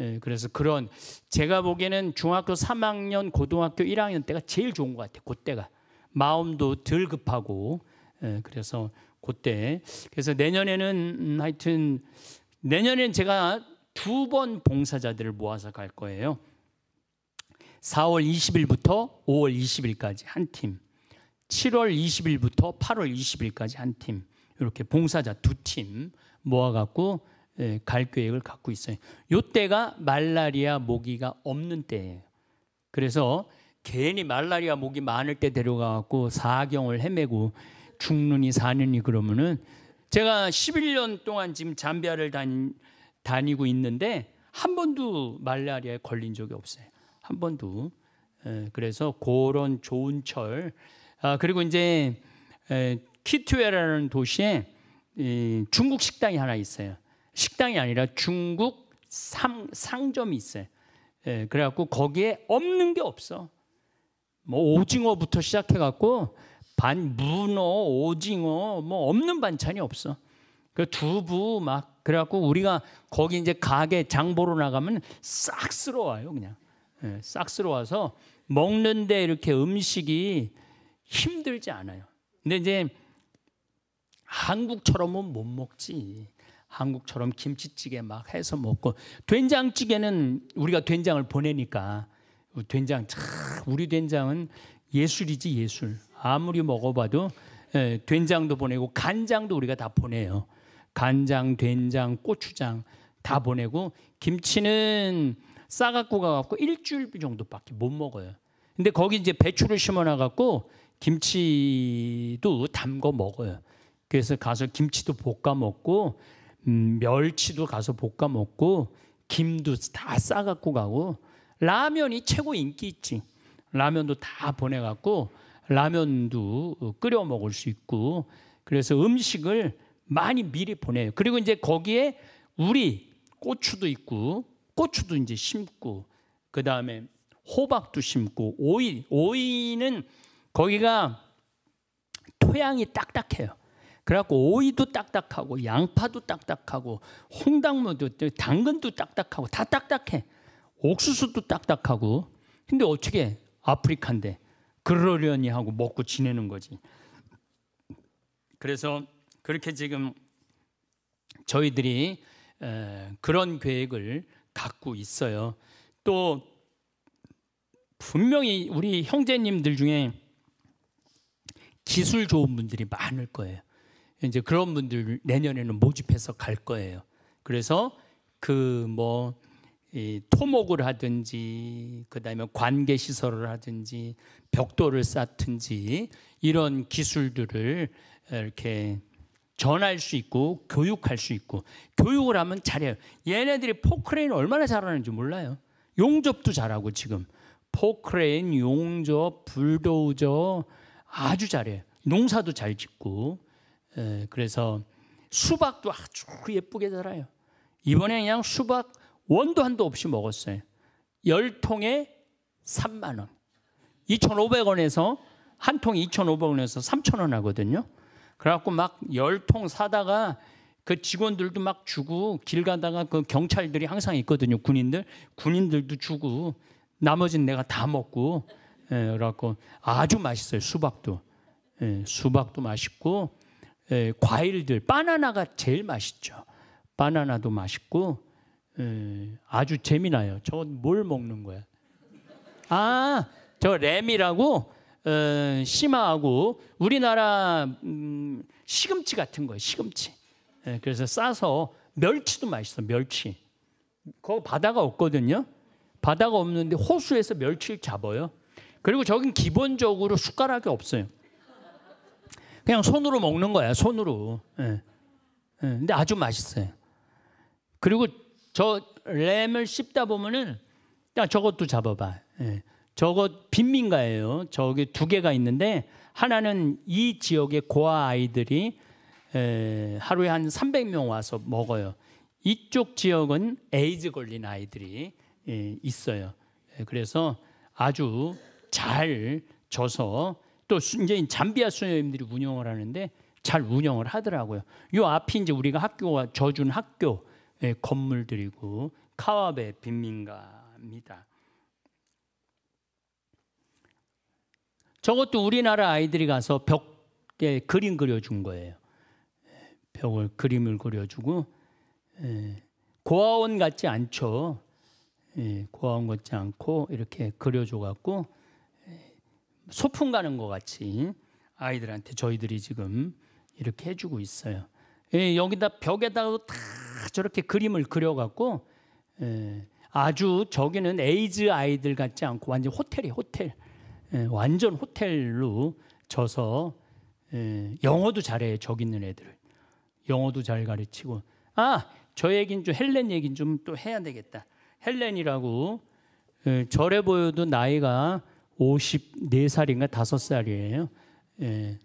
예, 그래서 그런 제가 보기에는 중학교 3학년, 고등학교 1학년 때가 제일 좋은 것 같아요. 그때가 마음도 덜 급하고 예, 그래서 그때 그래서 내년에는 하여튼 내년엔 제가 두 번 봉사자들을 모아서 갈 거예요. 4월 20일부터 5월 20일까지 한 팀, 7월 20일부터 8월 20일까지 한 팀, 이렇게 봉사자 두 팀 모아갖고 예, 갈 계획을 갖고 있어요. 요 때가 말라리아 모기가 없는 때예요. 그래서 괜히 말라리아 모기 많을 때 데려가갖고 사경을 헤매고 죽느니 사느니 그러면은 제가 11년 동안 지금 잠비아를 다니, 다니고 있는데 한 번도 말라리아에 걸린 적이 없어요. 한 번도. 예, 그래서 그런 좋은 철. 아, 그리고 이제 키투에라는 도시에 중국 식당이 하나 있어요. 식당이 아니라 중국 상, 상점이 있어요. 예, 그래갖고 거기에 없는 게 없어. 뭐 오징어부터 시작해갖고 반 문어, 오징어 뭐 없는 반찬이 없어. 그 두부 막 그래갖고 우리가 거기 이제 가게 장보러 나가면 싹스러워요 그냥 예, 싹스러워서 먹는데 이렇게 음식이 힘들지 않아요. 근데 이제 한국처럼은 못 먹지. 한국처럼 김치찌개 막 해서 먹고 된장찌개는 우리가 된장을 보내니까 된장 참 우리 된장은 예술이지 예술. 아무리 먹어봐도 예, 된장도 보내고 간장도 우리가 다 보내요. 간장, 된장, 고추장 다 보내고 김치는 싸갖고 가갖고 일주일 정도밖에 못 먹어요. 근데 거기 이제 배추를 심어놔갖고 김치도 담궈 먹어요. 그래서 가서 김치도 볶아 먹고 음, 멸치도 가서 볶아 먹고 김도 다 싸갖고 가고 라면이 최고 인기 있지. 라면도 다 보내갖고 라면도 어, 끓여 먹을 수 있고 그래서 음식을 많이 미리 보내요. 그리고 이제 거기에 우리 고추도 있고 고추도 이제 심고 그 다음에 호박도 심고 오이 오이는 거기가 토양이 딱딱해요. 그래갖고 오이도 딱딱하고 양파도 딱딱하고 홍당무도 당근도 딱딱하고 다 딱딱해. 옥수수도 딱딱하고 근데 어떻게 아프리카인데 그러려니 하고 먹고 지내는 거지. 그래서 그렇게 지금 저희들이 그런 계획을 갖고 있어요. 또 분명히 우리 형제님들 중에 기술 좋은 분들이 많을 거예요. 이제 그런 분들 내년에는 모집해서 갈 거예요. 그래서 그뭐 이 토목을 하든지 그다음에 관계 시설을 하든지 벽돌을 쌓든지 이런 기술들을 이렇게 전할 수 있고 교육할 수 있고 교육을 하면 잘해요. 얘네들이 포크레인 얼마나 잘하는지 몰라요. 용접도 잘하고 지금 포크레인, 용접, 불도저 아주 잘해요. 농사도 잘 짓고 그래서 수박도 아주 예쁘게 자라요. 이번에 그냥 수박 원도 한도 없이 먹었어요. 열 통에 3만 원. 2,500원에서 한통 2,500원에서 3,000원 하거든요. 그래갖고 막 열 통 사다가 그 직원들도 막 주고 길 가다가 그 경찰들이 항상 있거든요. 군인들 군인들도 주고 나머지는 내가 다 먹고 예, 그래갖고 아주 맛있어요. 수박도 예, 수박도 맛있고 예, 과일들 바나나가 제일 맛있죠. 바나나도 맛있고 예, 아주 재미나요. 저뭘 먹는 거야? 아, 저 램이라고 어, 심하고 우리나라 음, 시금치 같은 거예요. 시금치. 에, 예, 그래서 싸서 멸치도 맛있어. 멸치. 거 바다가 없거든요. 바다가 없는데 호수에서 멸치를 잡아요. 그리고 저긴 기본적으로 숟가락이 없어요. 그냥 손으로 먹는 거야. 손으로. 예. 예 근데 아주 맛있어요. 그리고 저 램을 씹다 보면은 야 저것도 잡아봐. 예. 저것 빈민가예요. 저기 두 개가 있는데 하나는 이 지역의 고아 아이들이 에, 하루에 한 300명 와서 먹어요. 이쪽 지역은 에이즈 걸린 아이들이 에, 예, 있어요. 예, 그래서 아주 잘 져서 또 이제 잠비아 수녀님들이 운영을 하는데 잘 운영을 하더라고요. 요 앞이 이제 우리가 학교가 져준 학교 예, 건물들이고 카와베 빈민가입니다. 저것도 우리나라 아이들이 가서 벽에 그림 그려준 거예요. 벽을 그림을 그려주고 예, 고아원 같지 않죠. 예, 고아원 같지 않고 이렇게 그려줘갖고 소풍 가는 것 같이 아이들한테 저희들이 지금 이렇게 해주고 있어요. 여기다 벽에다가 다 저렇게 그림을 그려갖고 에, 예, 아주 저기는 에이즈 아이들 같지 않고 완전 호텔이 호텔 에, 예, 완전 호텔로 져서 에, 예, 영어도 잘해 저기 있는 애들 영어도 잘 가르치고 아 저 얘긴 좀 헬렌 얘긴 좀 또 해야 되겠다 헬렌이라고 에, 저래 보여도 나이가 54살인가 5살이에요 에,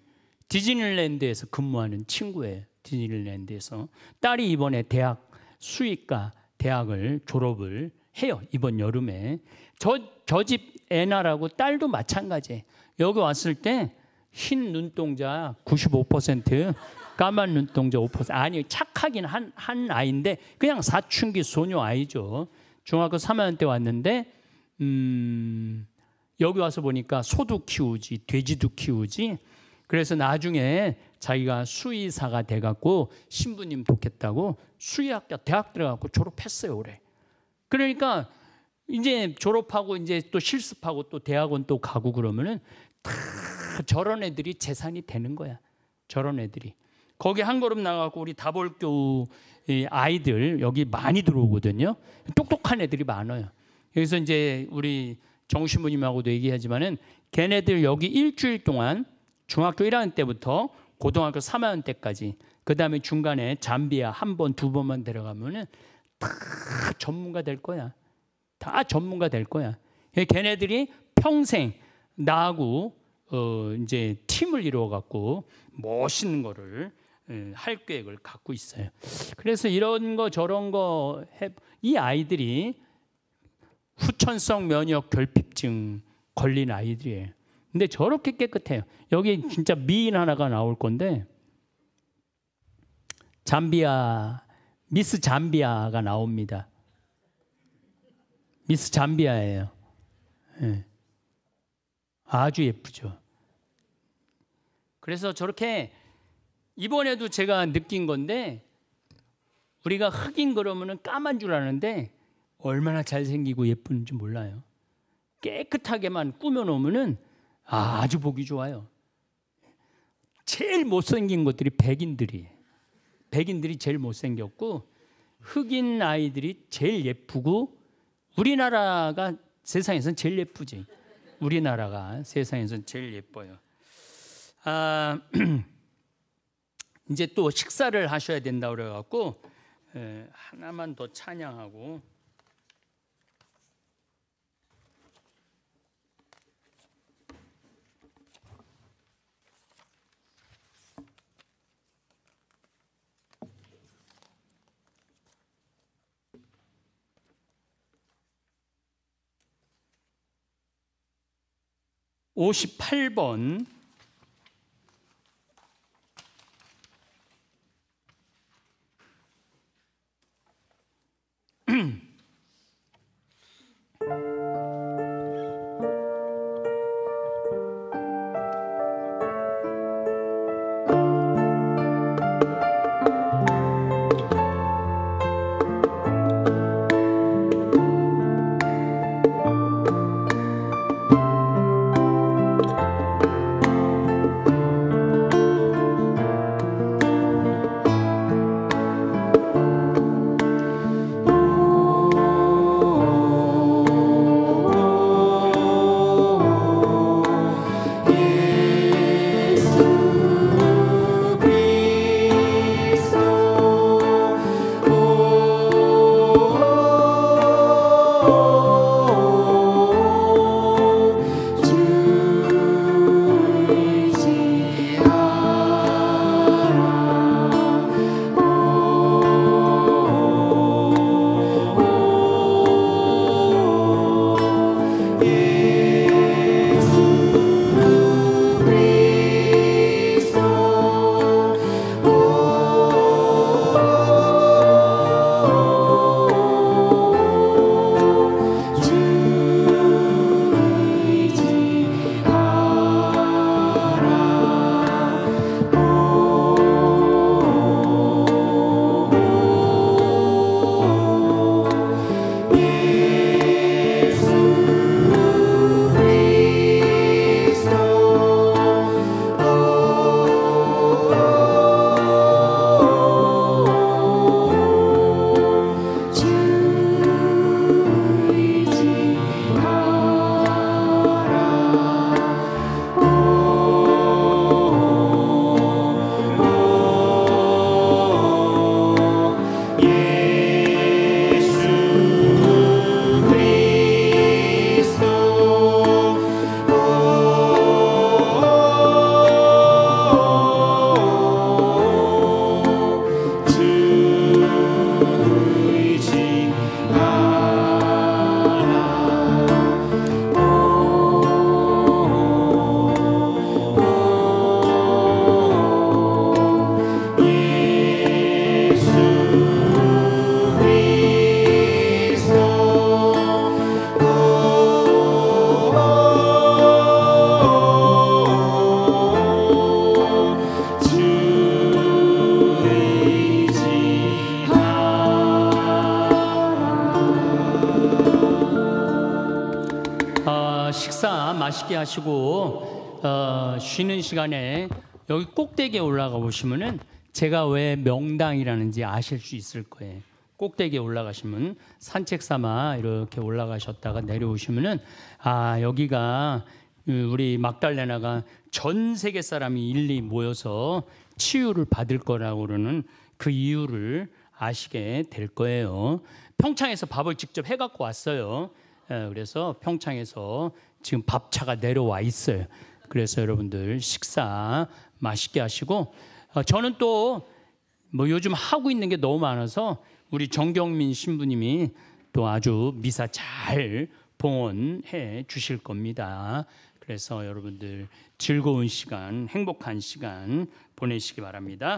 디즈니랜드에서 근무하는 친구예요 디즈니랜드에서 딸이 이번에 대학 수의과 대학을 졸업을 해요. 이번 여름에 저 저 집 애나라고 딸도 마찬가지예요. 여기 왔을 때 흰 눈동자 95% 까만 눈동자 5% 아니 착하긴 한, 한 아이인데 그냥 사춘기 소녀 아이죠. 중학교 3학년 때 왔는데 음 여기 와서 보니까 소도 키우지 돼지도 키우지 그래서 나중에 자기가 수의사가 돼갖고 신부님 돕겠다고 수의학교 대학 들어가고 졸업했어요 올해. 그러니까 이제 졸업하고 이제 또 실습하고 또 대학원 또 가고 그러면은 다 저런 애들이 재산이 되는 거야. 저런 애들이. 거기 한 걸음 나가고 우리 다볼교 아이들 여기 많이 들어오거든요. 똑똑한 애들이 많아요. 여기서 이제 우리 정신부님하고도 얘기하지만은 걔네들 여기 일주일 동안 중학교 1학년 때부터 고등학교 3학년 때까지 그 다음에 중간에 잠비아한 번, 두 번만 들어가면은 다 전문가 될 거야. 다 전문가 될 거야. 예, 걔네들이 평생 나하고 어 이제 팀을 이루어 갖고 멋있는 거를 예, 할 계획을 갖고 있어요. 그래서 이런 거 저런 거 이 아이들이 후천성 면역 결핍증 걸린 아이들이에요. 근데 저렇게 깨끗해요. 여기 진짜 미인 하나가 나올 건데 잠비아 미스 잠비아가 나옵니다. 미스 잠비아예요. 네. 아주 예쁘죠. 그래서 저렇게 이번에도 제가 느낀 건데 우리가 흑인 그러면은 까만 줄 아는데 얼마나 잘생기고 예쁜지 몰라요. 깨끗하게만 꾸며놓으면은 아, 아주 보기 좋아요. 제일 못생긴 것들이 백인들이 백인들이 제일 못생겼고 흑인 아이들이 제일 예쁘고 우리나라가 세상에선 제일 예쁘지. 우리나라가 세상에선 제일 예뻐요. 아, <clears throat> 이제 또 식사를 하셔야 된다 그래갖고 하나만 더 찬양하고. 58번 마시고 어, 쉬는 시간에 여기 꼭대기에 올라가 보시면은 제가 왜 명당이라는지 아실 수 있을 거예요. 꼭대기에 올라가시면 산책 삼아 이렇게 올라가셨다가 내려오시면은 아 여기가 우리 막달레나가 전 세계 사람이 일리 모여서 치유를 받을 거라고 그러는 그 이유를 아시게 될 거예요. 평창에서 밥을 직접 해갖고 왔어요. 예, 그래서 평창에서 지금 밥차가 내려와 있어요. 그래서 여러분들 식사 맛있게 하시고 어, 저는 또 뭐 요즘 하고 있는 게 너무 많아서 우리 정경민 신부님이 또 아주 미사 잘 봉헌해 주실 겁니다. 그래서 여러분들 즐거운 시간, 행복한 시간 보내시기 바랍니다.